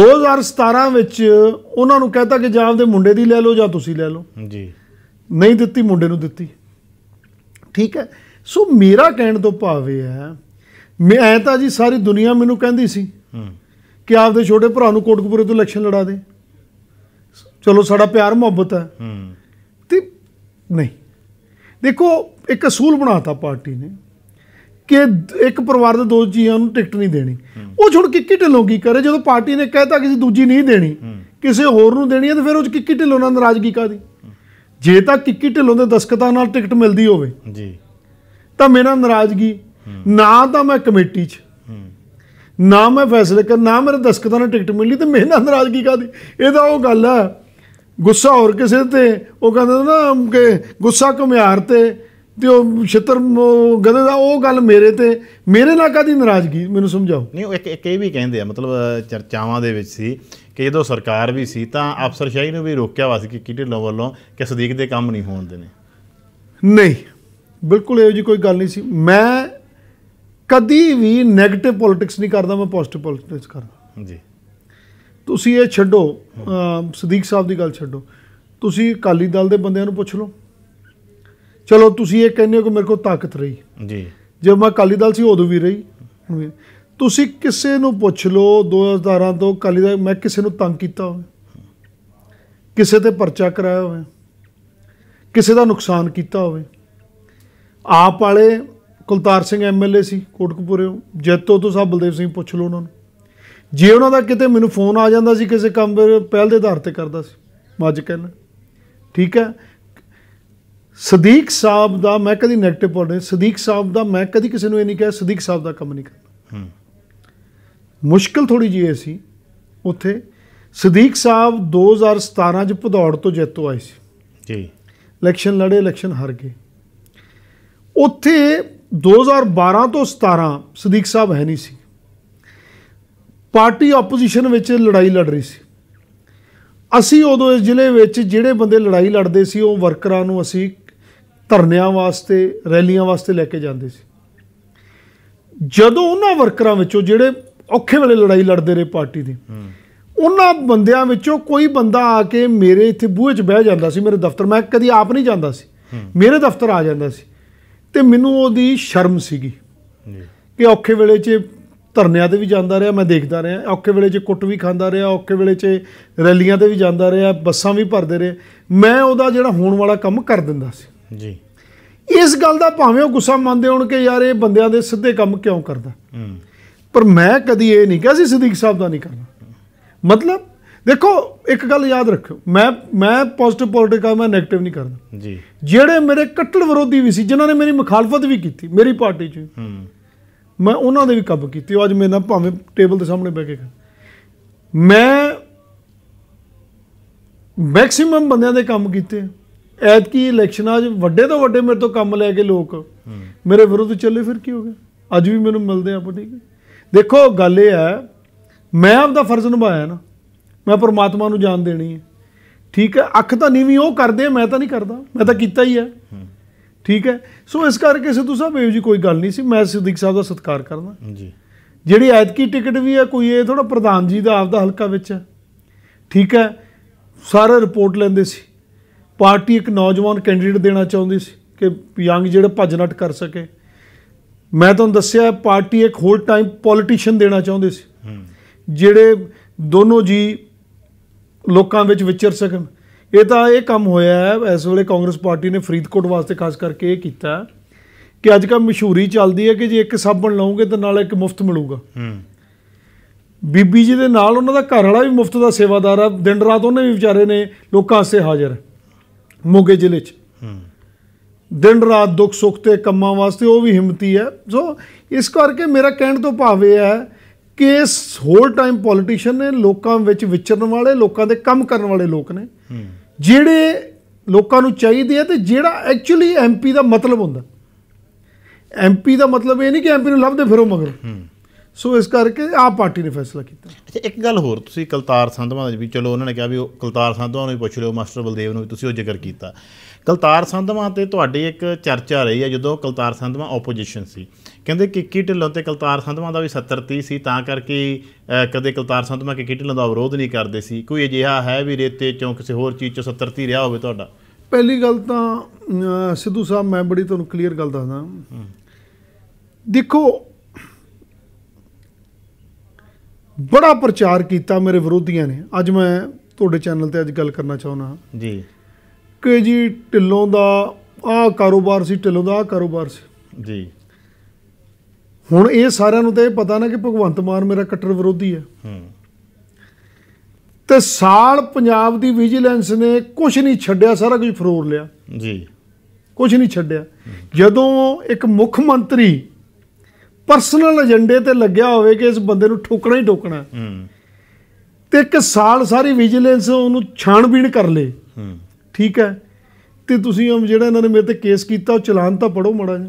2017 ਵਿੱਚ ਉਹਨਾਂ ਨੂੰ ਕਹਿਤਾ ਕਿ ਜਾਂ ਦੇ ਮੁੰਡੇ ਦੀ ਲੈ ਲਓ ਜਾਂ ਤੁਸੀਂ ਲੈ ਲਓ ਜੀ ਨਹੀਂ ਦਿੱਤੀ ਮੁੰਡੇ ਨੂੰ ਦਿੱਤੀ ਠੀਕ ਹੈ ਸੋ ਮੇਰਾ ਕਹਿਣ ਤੋਂ ਭਾਵ ਇਹ ਹੈ ਮੈਂ ਐ ਤਾਂ ਜੀ ਸਾਰੀ ਦੁਨੀਆ ਮੈਨੂੰ ਕਹਿੰਦੀ ਸੀ ਹੂੰ ਕਿ ਆਪਦੇ ਛੋਟੇ ਭਰਾ ਨੂੰ ਕੋਟਕਪੂਰੇ ਤੋਂ ਇਲੈਕਸ਼ਨ ਲੜਾ ਦੇ ਚਲੋ ਸਾਡਾ ਪਿਆਰ ਮੁਹੱਬਤ ਹੈ ਤੇ ਨਹੀਂ ਦੇਖੋ ਇੱਕ ਅਸੂਲ ਬਣਾਤਾ ਪਾਰਟੀ ਨੇ ਕਿ ਇੱਕ ਪਰਿਵਾਰ ਦੇ ਦੋ ਜੀਆਂ ਨੂੰ ਟਿਕਟ ਨਹੀਂ ਦੇਣੀ ਉਹ ਛੁੜ ਕਿੱਕੀ ਢਿੱਲੋਂ ਕੀ ਕਰੇ ਜਦੋਂ ਪਾਰਟੀ ਨੇ ਕਹਿਤਾ ਕਿਸੇ ਦੂਜੀ ਨਹੀਂ ਦੇਣੀ ਕਿਸੇ ਹੋਰ ਨੂੰ ਦੇਣੀ ਹੈ ਤਾਂ ਫਿਰ ਉਹ ਕਿੱਕੀ ਢਿੱਲੋਂ ਨਾਲ ਨਾਰਾਜ਼ਗੀ ਕਾਦੀ ਜੇ ਤਾਂ ਕਿੱਕੀ ਢਿੱਲੋਂ ਦੇ ਦਸਕਤਾ ਨਾਲ ਟਿਕਟ ਮਿਲਦੀ ਹੋਵੇ ਜੀ ਤਾਂ ਮੇਰਾ ਨਾਰਾਜ਼ਗੀ ਨਾ ਤਾਂ ਮੈਂ ਕਮੇਟੀ 'ਚ ਨਾ ਮੈਂ ਫੈਸਲੇ ਕਰ ਨਾ ਮੇਰੇ ਦਸਕਤਾਂ ਨਾਲ ਟਿਕਟ ਮਿਲੀ ਤੇ ਮੇਰੇ ਨਾਲ ਨਾਰਾਜ਼ਗੀ ਕਾਦੀ ਇਹਦਾ ਉਹ ਗੱਲ ਆ ਗੁੱਸਾ ਹੋਰ ਕਿਸੇ ਤੇ ਉਹ ਕਹਿੰਦਾ ਨਾ ਕਿ ਗੁੱਸਾ ਕਮਿਆਰ ਤੇ ਤੇ ਉਹ ਛਤਰ ਗਦੇ ਦਾ ਉਹ ਗੱਲ ਮੇਰੇ ਤੇ ਮੇਰੇ ਨਾਲ ਕਾਦੀ ਨਾਰਾਜ਼ਗੀ ਮੈਨੂੰ ਸਮਝਾਓ ਨਹੀਂ ਉਹ ਇੱਕ ਇੱਕ ਇਹ ਵੀ ਕਹਿੰਦੇ ਆ ਮਤਲਬ ਚਰਚਾਵਾਂ ਦੇ ਵਿੱਚ ਸੀ ਕਿ ਜਦੋਂ ਸਰਕਾਰ ਵੀ ਸੀ ਤਾਂ ਸ਼ਾਹੀ ਨੂੰ ਵੀ ਰੋਕਿਆ ਵਾ ਸੀ ਕਿ ਲੋ ਵੱਲੋਂ ਕਿ ਸਦੀਕ ਦੇ ਕੰਮ ਨਹੀਂ ਹੋਣ ਦੇਣੇ ਨਹੀਂ ਬਿਲਕੁਲ ਇਹੋ ਜੀ ਕੋਈ ਗੱਲ ਨਹੀਂ ਸੀ ਮੈਂ ਕਦੀ ਵੀ 네ਗੇਟਿਵ ਪੋਲਿਟਿਕਸ ਨਹੀਂ ਕਰਦਾ ਮੈਂ ਪੋਜ਼ਿਟਿਵ ਪੋਲਿਟਿਕਸ ਕਰਦਾ ਜੀ ਤੁਸੀਂ ਇਹ ਛੱਡੋ ਸਦੀਕ ਸਾਹਿਬ ਦੀ ਗੱਲ ਛੱਡੋ ਤੁਸੀਂ ਅਕਾਲੀ ਦਲ ਦੇ ਬੰਦਿਆਂ ਨੂੰ ਪੁੱਛ ਲਓ ਚਲੋ ਤੁਸੀਂ ਇਹ ਕਹਿੰਦੇ ਹੋ ਕਿ ਮੇਰੇ ਕੋਲ ਤਾਕਤ ਰਹੀ ਜੀ ਜੇ ਮੈਂ ਅਕਾਲੀ ਦਲ ਸੀ ਉਦੋਂ ਵੀ ਰਹੀ ਤੁਸੀਂ ਕਿਸੇ ਨੂੰ ਪੁੱਛ ਲਓ 2017 ਤੋਂ ਅਕਾਲੀ ਦਲ ਮੈਂ ਕਿਸੇ ਨੂੰ ਤੰਗ ਕੀਤਾ ਹੋਵੇ ਕਿਸੇ ਤੇ ਪਰਚਾ ਕਰਾਇਆ ਹੋਵੇ ਕਿਸੇ ਦਾ ਨੁਕਸਾਨ ਕੀਤਾ ਹੋਵੇ ਆਪ ਵਾਲੇ ਕੁਲਤਾਰ ਸਿੰਘ ਐਮਐਲਏ ਸੀ ਕੋਟਕਪੂਰੇ ਜੈਤੋ ਤੋਂ ਸਾਹਿਬ ਬਲਦੇਵ ਸਿੰਘ ਪੁੱਛ ਲਓ ਉਹਨਾਂ ਨੂੰ ਜੇ ਉਹਨਾਂ ਦਾ ਕਿਤੇ ਮੈਨੂੰ ਫੋਨ ਆ ਜਾਂਦਾ ਸੀ ਕਿਸੇ ਕੰਮ ਪਹਿਲ ਦੇ ਆਧਾਰ ਤੇ ਕਰਦਾ ਸੀ ਮੱਜ ਅੱਜ ਕਹਿੰਦਾ ਠੀਕ ਹੈ ਸਦੀਕ ਸਾਹਿਬ ਦਾ ਮੈਂ ਕਦੀ 네ਗੇਟਿਵ ਪੜਨੇ ਸਦੀਕ ਸਾਹਿਬ ਦਾ ਮੈਂ ਕਦੀ ਕਿਸੇ ਨੂੰ ਇਹ ਨਹੀਂ ਕਿਹਾ ਸਦੀਕ ਸਾਹਿਬ ਦਾ ਕੰਮ ਨਹੀਂ ਕਰਨਾ ਮੁਸ਼ਕਲ ਥੋੜੀ ਜੀ ਇਹ ਸੀ ਉੱਥੇ ਸਦੀਕ ਸਾਹਿਬ 2017 ਚ ਭਦੌੜ ਤੋਂ ਜੈਤੋ ਆਏ ਸੀ ਜੀ ਇਲੈਕਸ਼ਨ ਲੜੇ ਇਲੈਕਸ਼ਨ ਹਾਰ ਗਏ ਉੱਥੇ 2012 ਤੋਂ 17 ਸਦੀਕ ਸਾਹਿਬ ਹੈ ਨਹੀਂ ਸੀ ਪਾਰਟੀ ਆਪੋਜੀਸ਼ਨ ਵਿੱਚ ਲੜਾਈ ਲੜ ਰਹੀ ਸੀ ਅਸੀਂ ਉਦੋਂ ਇਸ ਜ਼ਿਲ੍ਹੇ ਵਿੱਚ ਜਿਹੜੇ ਬੰਦੇ ਲੜਾਈ ਲੜਦੇ ਸੀ ਉਹ ਵਰਕਰਾਂ ਨੂੰ ਅਸੀਂ ਧਰਨਿਆਂ ਵਾਸਤੇ ਰੈਲੀਆਂ ਵਾਸਤੇ ਲੈ ਕੇ ਜਾਂਦੇ ਸੀ ਜਦੋਂ ਉਹਨਾਂ ਵਰਕਰਾਂ ਵਿੱਚੋਂ ਜਿਹੜੇ ਔਖੇ ਵੇਲੇ ਲੜਾਈ ਲੜਦੇ ਰਹੇ ਪਾਰਟੀ ਦੀ ਉਹਨਾਂ ਬੰਦਿਆਂ ਵਿੱਚੋਂ ਕੋਈ ਬੰਦਾ ਆ ਕੇ ਮੇਰੇ ਇੱਥੇ ਬੂਹੇ 'ਚ ਬਹਿ ਜਾਂਦਾ ਸੀ ਮੇਰੇ ਦਫ਼ਤਰ ਮੈਂ ਕਦੀ ਆਪ ਨਹੀਂ ਜਾਂਦਾ ਸੀ ਮੇਰੇ ਦਫ਼ਤਰ ਆ ਜਾਂਦਾ ਸੀ ਤੇ ਮੈਨੂੰ ਉਹਦੀ ਸ਼ਰਮ ਸੀਗੀ ਕਿ ਔਖੇ ਵੇਲੇ 'ਚ ਧਰਨਿਆਂ ਤੇ ਵੀ ਜਾਂਦਾ ਰਿਹਾ ਮੈਂ ਦੇਖਦਾ ਰਿਹਾ ਔਖੇ ਵੇਲੇ 'ਚ ਕੁੱਟ ਵੀ ਖਾਂਦਾ ਰਿਹਾ ਔਖੇ ਵੇਲੇ 'ਚ ਰੈਲੀਆਂ ਤੇ ਵੀ ਜਾਂਦਾ ਰਿਹਾ ਬੱਸਾਂ ਵੀ ਭਰਦੇ ਰਹੇ ਮੈਂ ਉਹਦਾ ਜਿਹੜਾ ਹੋਣ ਵਾਲਾ ਕੰਮ ਕਰ ਦਿੰਦਾ ਸੀ ਜੀ ਇਸ ਗੱਲ ਦਾ ਭਾਵੇਂ ਉਹ ਗੁੱਸਾ ਮੰਨਦੇ ਹੋਣ ਕਿ ਯਾਰ ਇਹ ਬੰਦਿਆਂ ਦੇ ਸਿੱਧੇ ਕੰਮ ਕਿਉਂ ਕਰਦਾ ਪਰ ਮੈਂ ਕਦੀ ਇਹ ਨਹੀਂ ਕਿਹਾ ਸੀ ਸਦੀਕ ਸਾਹਿਬ ਦਾ ਨਹੀਂ ਕਰਨਾ ਮਤਲਬ ਦੇਖੋ ਇੱਕ ਗੱਲ ਯਾਦ ਰੱਖਿਓ ਮੈਂ ਮੈਂ ਪੋਜ਼ਿਟਿਵ ਆ ਮੈਂ 네ਗੇਟਿਵ ਨਹੀਂ ਕਰਦਾ ਜੀ ਜਿਹੜੇ ਮੇਰੇ ਕੱਟੜ ਵਿਰੋਧੀ ਵੀ ਸੀ ਜਿਨ੍ਹਾਂ ਨੇ ਮੇਰੀ ਮੁਖਾਲਫਤ ਵੀ ਕੀਤੀ ਮੇਰੀ ਪਾਰਟੀ 'ਚ ਮੈਂ ਉਹਨਾਂ ਦੇ ਵੀ ਕੱਬ ਕੀਤੀ ਉਹ ਅੱਜ ਮੇਰੇ ਨਾਲ ਭਾਵੇਂ ਟੇਬਲ ਦੇ ਸਾਹਮਣੇ ਬਹਿ ਕੇ ਮੈਂ ਮੈਕਸਿਮਮ ਬੰਦਿਆਂ ਦੇ ਕੰਮ ਕੀਤੇ ਐਤ ਕੀ ਇਲੈਕਸ਼ਨਾਂ 'ਚ ਵੱਡੇ ਤੋਂ ਵੱਡੇ ਮੇਰੇ ਤੋਂ ਕੰਮ ਲੈ ਕੇ ਲੋਕ ਮੇਰੇ ਵਿਰੁੱਧ ਚੱਲੇ ਫਿਰ ਕੀ ਹੋ ਗਿਆ ਅੱਜ ਵੀ ਮੈਨੂੰ ਮਿਲਦੇ ਆਪਾਂ ਠੀਕ ਦੇਖੋ ਗੱਲ ਇਹ ਹੈ ਮੈਂ ਆਪਦਾ ਫਰਜ਼ ਨਿਭਾਇਆ ਨਾ ਮੈਂ ਪਰਮਾਤਮਾ ਨੂੰ ਜਾਣ ਦੇਣੀ ਹੈ ਠੀਕ ਹੈ ਅੱਖ ਤਾਂ ਨੀਵੀਂ ਉਹ ਕਰਦੇ ਮੈਂ ਤਾਂ ਨਹੀਂ ਕਰਦਾ ਮੈਂ ਤਾਂ ਕੀਤਾ ਹੀ ਹੈ ਠੀਕ ਹੈ ਸੋ ਇਸ ਕਰਕੇ ਸਿੱਧੂ ਸਾਹਿਬ ਇਹ ਜੀ ਕੋਈ ਗੱਲ ਨਹੀਂ ਸੀ ਮੈਂ ਸਿੱਧਿਕ ਸਾਹਿਬ ਦਾ ਸਤਿਕਾਰ ਕਰਦਾ ਜੀ ਜਿਹੜੀ ਐਤਕੀ ਟਿਕਟ ਵੀ ਹੈ ਕੋਈ ਇਹ ਥੋੜਾ ਪ੍ਰਧਾਨ ਜੀ ਦਾ ਆਪਦਾ ਹਲਕਾ ਵਿੱਚ ਹੈ ਠੀਕ ਹੈ ਸਾਰੇ ਰਿਪੋਰਟ ਲੈਂਦੇ ਸੀ ਪਾਰਟੀ ਇੱਕ ਨੌਜਵਾਨ ਕੈਂਡੀਡੇਟ ਦੇਣਾ ਚਾਹੁੰਦੀ ਸੀ ਕਿ ਯੰਗ ਜਿਹੜਾ ਭੱਜ ਕਰ ਸਕੇ ਮੈਂ ਤੁਹਾਨੂੰ ਦੱਸਿਆ ਪਾਰਟੀ ਇੱਕ ਹੋਲ ਟਾਈਮ ਪੋਲੀਟੀਸ਼ੀਅਨ ਦੇਣਾ ਚਾਹੁੰਦੇ ਸੀ ਜਿਹੜੇ ਦੋਨੋਂ ਜੀ ਲੋਕਾਂ ਵਿੱਚ ਵਿਚਰ ਸਕਣ ਇਹ ਤਾਂ ਇਹ ਕੰਮ ਹੋਇਆ ਹੈ ਇਸ ਵੇਲੇ ਕਾਂਗਰਸ ਪਾਰਟੀ ਨੇ ਫਰੀਦਕੋਟ ਵਾਸਤੇ ਖਾਸ ਕਰਕੇ ਇਹ ਕੀਤਾ ਕਿ ਅੱਜ ਕੱਲ ਮਸ਼ਹੂਰੀ ਚੱਲਦੀ ਹੈ ਕਿ ਜੇ ਇੱਕ ਸਾਬਣ ਲਾਉਂਗੇ ਤਾਂ ਨਾਲ ਇੱਕ ਮੁਫਤ ਮਿਲੂਗਾ ਹੂੰ ਬੀਬੀ ਜੀ ਦੇ ਨਾਲ ਉਹਨਾਂ ਦਾ ਘਰ ਵਾਲਾ ਵੀ ਮੁਫਤ ਦਾ ਸੇਵਾਦਾਰ ਆ ਦਿਨ ਰਾਤ ਉਹਨੇ ਵੀ ਵਿਚਾਰੇ ਨੇ ਲੋਕਾਂ ਵਾਸਤੇ ਹਾਜ਼ਰ ਮੋਗੇ ਜ਼ਿਲ੍ਹੇ 'ਚ ਹੂੰ ਦਿਨ ਰਾਤ ਦੁੱਖ ਸੁੱਖ ਤੇ ਕੰਮਾਂ ਵਾਸਤੇ ਉਹ ਵੀ ਹਿੰਮਤੀ ਹੈ ਸੋ ਇਸ ਕਰਕੇ ਮੇਰਾ ਕਹਿਣ ਤੋਂ ਭਾਵ ਇਹ ਹੈ ਕਿ ਹੋਲ ਟਾਈਮ ਪੋਲੀਟੀਸ਼ੀਅਨ ਨੇ ਲੋਕਾਂ ਵਿੱਚ ਵਿਚਰਨ ਵਾਲੇ ਲੋਕਾਂ ਦੇ ਕੰਮ ਕਰਨ ਵਾਲੇ ਲੋਕ ਨੇ ਜਿਹੜੇ ਲੋਕਾਂ ਨੂੰ ਚਾਹੀਦੇ ਆ ਤੇ ਜਿਹੜਾ ਐਕਚੁਅਲੀ ਐਮਪੀ ਦਾ ਮਤਲਬ ਹੁੰਦਾ ਐਮਪੀ ਦਾ ਮਤਲਬ ਇਹ ਨਹੀਂ ਕਿ ਐਮਪੀ ਨੂੰ ਲੱਭਦੇ ਫਿਰੋ ਮਗਰ ਸੋ ਇਸ ਕਰਕੇ ਆਪ ਪਾਰਟੀ ਨੇ ਫੈਸਲਾ ਕੀਤਾ ਅੱਛਾ ਇੱਕ ਗੱਲ ਹੋਰ ਤੁਸੀਂ ਕਲਤਾਰ ਸੰਧਵਾਂ ਦੇ ਵੀ ਚਲੋ ਉਹਨਾਂ ਨੇ ਕਿਹਾ ਵੀ ਉਹ ਕਲਤਾਰ ਸੰਧਵਾਂ ਨੂੰ ਵੀ ਪੁੱਛ ਲਿਓ ਮਾਸਟਰ ਬਲਦੇਵ ਨੂੰ ਵੀ ਤੁਸੀਂ ਉਹ ਜ਼ਿਕਰ ਕੀਤਾ ਕਲਤਾਰ ਸੰਧਵਾਂ ਤੇ ਤੁਹਾਡੀ ਇੱਕ ਚਰਚਾ ਰਹੀ ਹੈ ਜਦੋਂ ਕਲਤਾਰ ਸੰਧਵਾਂ ਆਪੋਜੀਸ਼ਨ ਸੀ ਕਹਿੰਦੇ ਕਿੱਕੀ ਢਿੱਲੋਂ ਤੇ ਕਲਤਾਰ ਸੰਧਵਾ ਦਾ ਵੀ 70 30 ਸੀ ਤਾਂ ਕਰਕੇ ਕਦੇ ਕਲਤਾਰ ਸੰਧਵਾ ਕਿੱਕੀ ਢਿੱਲੋਂ ਦਾ ਵਿਰੋਧ ਨਹੀਂ ਕਰਦੇ ਸੀ ਕੋਈ ਅਜਿਹਾ ਹੈ ਵੀ ਰੇਤੇ ਚੋਂ ਕਿਸੇ ਹੋਰ ਚੀਜ਼ ਚੋਂ 70 30 ਰਿਹਾ ਹੋਵੇ ਤੁਹਾਡਾ ਪਹਿਲੀ ਗੱਲ ਤਾਂ ਸਿੱਧੂ ਸਾਹਿਬ ਮੈਂ ਬੜੀ ਤੁਹਾਨੂੰ ਕਲੀਅਰ ਗੱਲ ਦੱਸਦਾ ਦੇਖੋ ਬੜਾ ਪ੍ਰਚਾਰ ਕੀਤਾ ਮੇਰੇ ਵਿਰੋਧੀਆਂ ਨੇ ਅੱਜ ਮੈਂ ਤੁਹਾਡੇ ਚੈਨਲ ਤੇ ਅੱਜ ਗੱਲ ਕਰਨਾ ਚਾਹੁੰਦਾ ਜੀ ਕਿ ਜੀ ਢਿੱਲੋਂ ਦਾ ਆ ਕਾਰੋਬਾਰ ਸੀ ਢਿੱਲੋਂ ਦਾ ਆ ਕਾਰੋਬਾਰ ਸੀ ਜੀ ਹੁਣ ਇਹ ਸਾਰਿਆਂ ਨੂੰ ਤਾਂ ਇਹ ਪਤਾ ਨਾ ਕਿ ਭਗਵੰਤ ਮਾਨ ਮੇਰਾ ਕੱਟੜ ਵਿਰੋਧੀ ਹੈ ਹੂੰ ਤੇ ਸਾਲ ਪੰਜਾਬ ਦੀ ਵਿਜੀਲੈਂਸ ਨੇ ਕੁਝ ਨਹੀਂ ਛੱਡਿਆ ਸਾਰਾ ਕੁਝ ਫਰੋਰ ਲਿਆ ਜੀ ਕੁਝ ਨਹੀਂ ਛੱਡਿਆ ਜਦੋਂ ਇੱਕ ਮੁੱਖ ਮੰਤਰੀ ਪਰਸਨਲ ਏਜੰਡੇ ਤੇ ਲੱਗਿਆ ਹੋਵੇ ਕਿ ਇਸ ਬੰਦੇ ਨੂੰ ਠੋਕਣਾ ਹੀ ਠੋਕਣਾ ਹੂੰ ਤੇ ਇੱਕ ਸਾਲ ਸਾਰੀ ਵਿਜੀਲੈਂਸ ਉਹਨੂੰ ਛਾਣਬੀਣ ਕਰ ਲੇ ਹੂੰ ਠੀਕ ਹੈ ਤੇ ਤੁਸੀਂ ਜਿਹੜਾ ਇਹਨਾਂ ਨੇ ਮੇਰੇ ਤੇ ਕੇਸ ਕੀਤਾ ਉਹ ਚਲਾਨ ਤਾਂ ਪੜੋ ਮੜਾ ਜੀ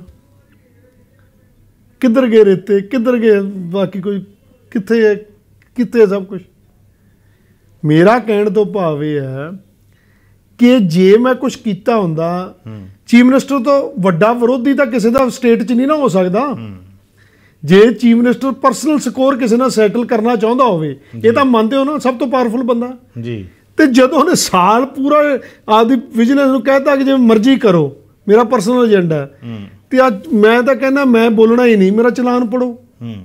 ਕਿੱਧਰ ਗਏ ਰਹਤੇ ਕਿੱਧਰ ਗਏ ਬਾਕੀ ਕੋਈ ਕਿੱਥੇ ਹੈ ਕਿੱਥੇ ਸਭ ਕੁਝ ਮੇਰਾ ਕਹਿਣ ਤੋਂ ਭਾਵ ਇਹ ਹੈ ਕਿ ਜੇ ਮੈਂ ਕੁਝ ਕੀਤਾ ਹੁੰਦਾ ਚੀਫ ਮਿਨਿਸਟਰ ਤੋਂ ਵੱਡਾ ਵਿਰੋਧੀ ਤਾਂ ਕਿਸੇ ਦਾ ਸਟੇਟ 'ਚ ਨਹੀਂ ਨਾ ਹੋ ਸਕਦਾ ਜੇ ਚੀਫ ਮਿਨਿਸਟਰ ਪਰਸਨਲ ਸਕੋਰ ਕਿਸੇ ਨਾਲ ਸੈਟਲ ਕਰਨਾ ਚਾਹੁੰਦਾ ਹੋਵੇ ਇਹ ਤਾਂ ਮੰਨਦੇ ਹੋ ਨਾ ਸਭ ਤੋਂ ਪਾਵਰਫੁਲ ਬੰਦਾ ਜੀ ਤੇ ਜਦੋਂ ਉਹਨੇ ਸਾਲ ਪੂਰਾ ਆਪਦੀ ਵਿਜਨਸ ਨੂੰ ਕਹਿਤਾ ਕਿ ਜੇ ਮਰਜ਼ੀ ਕਰੋ ਮੇਰਾ ਪਰਸਨਲ ਏਜੰਡਾ ਤੇ ਅੱਜ ਮੈਂ ਤਾਂ ਕਹਿੰਦਾ ਮੈਂ ਬੋਲਣਾ ਹੀ ਨਹੀਂ ਮੇਰਾ ਚਲਾਨ ਪੜੋ ਹੂੰ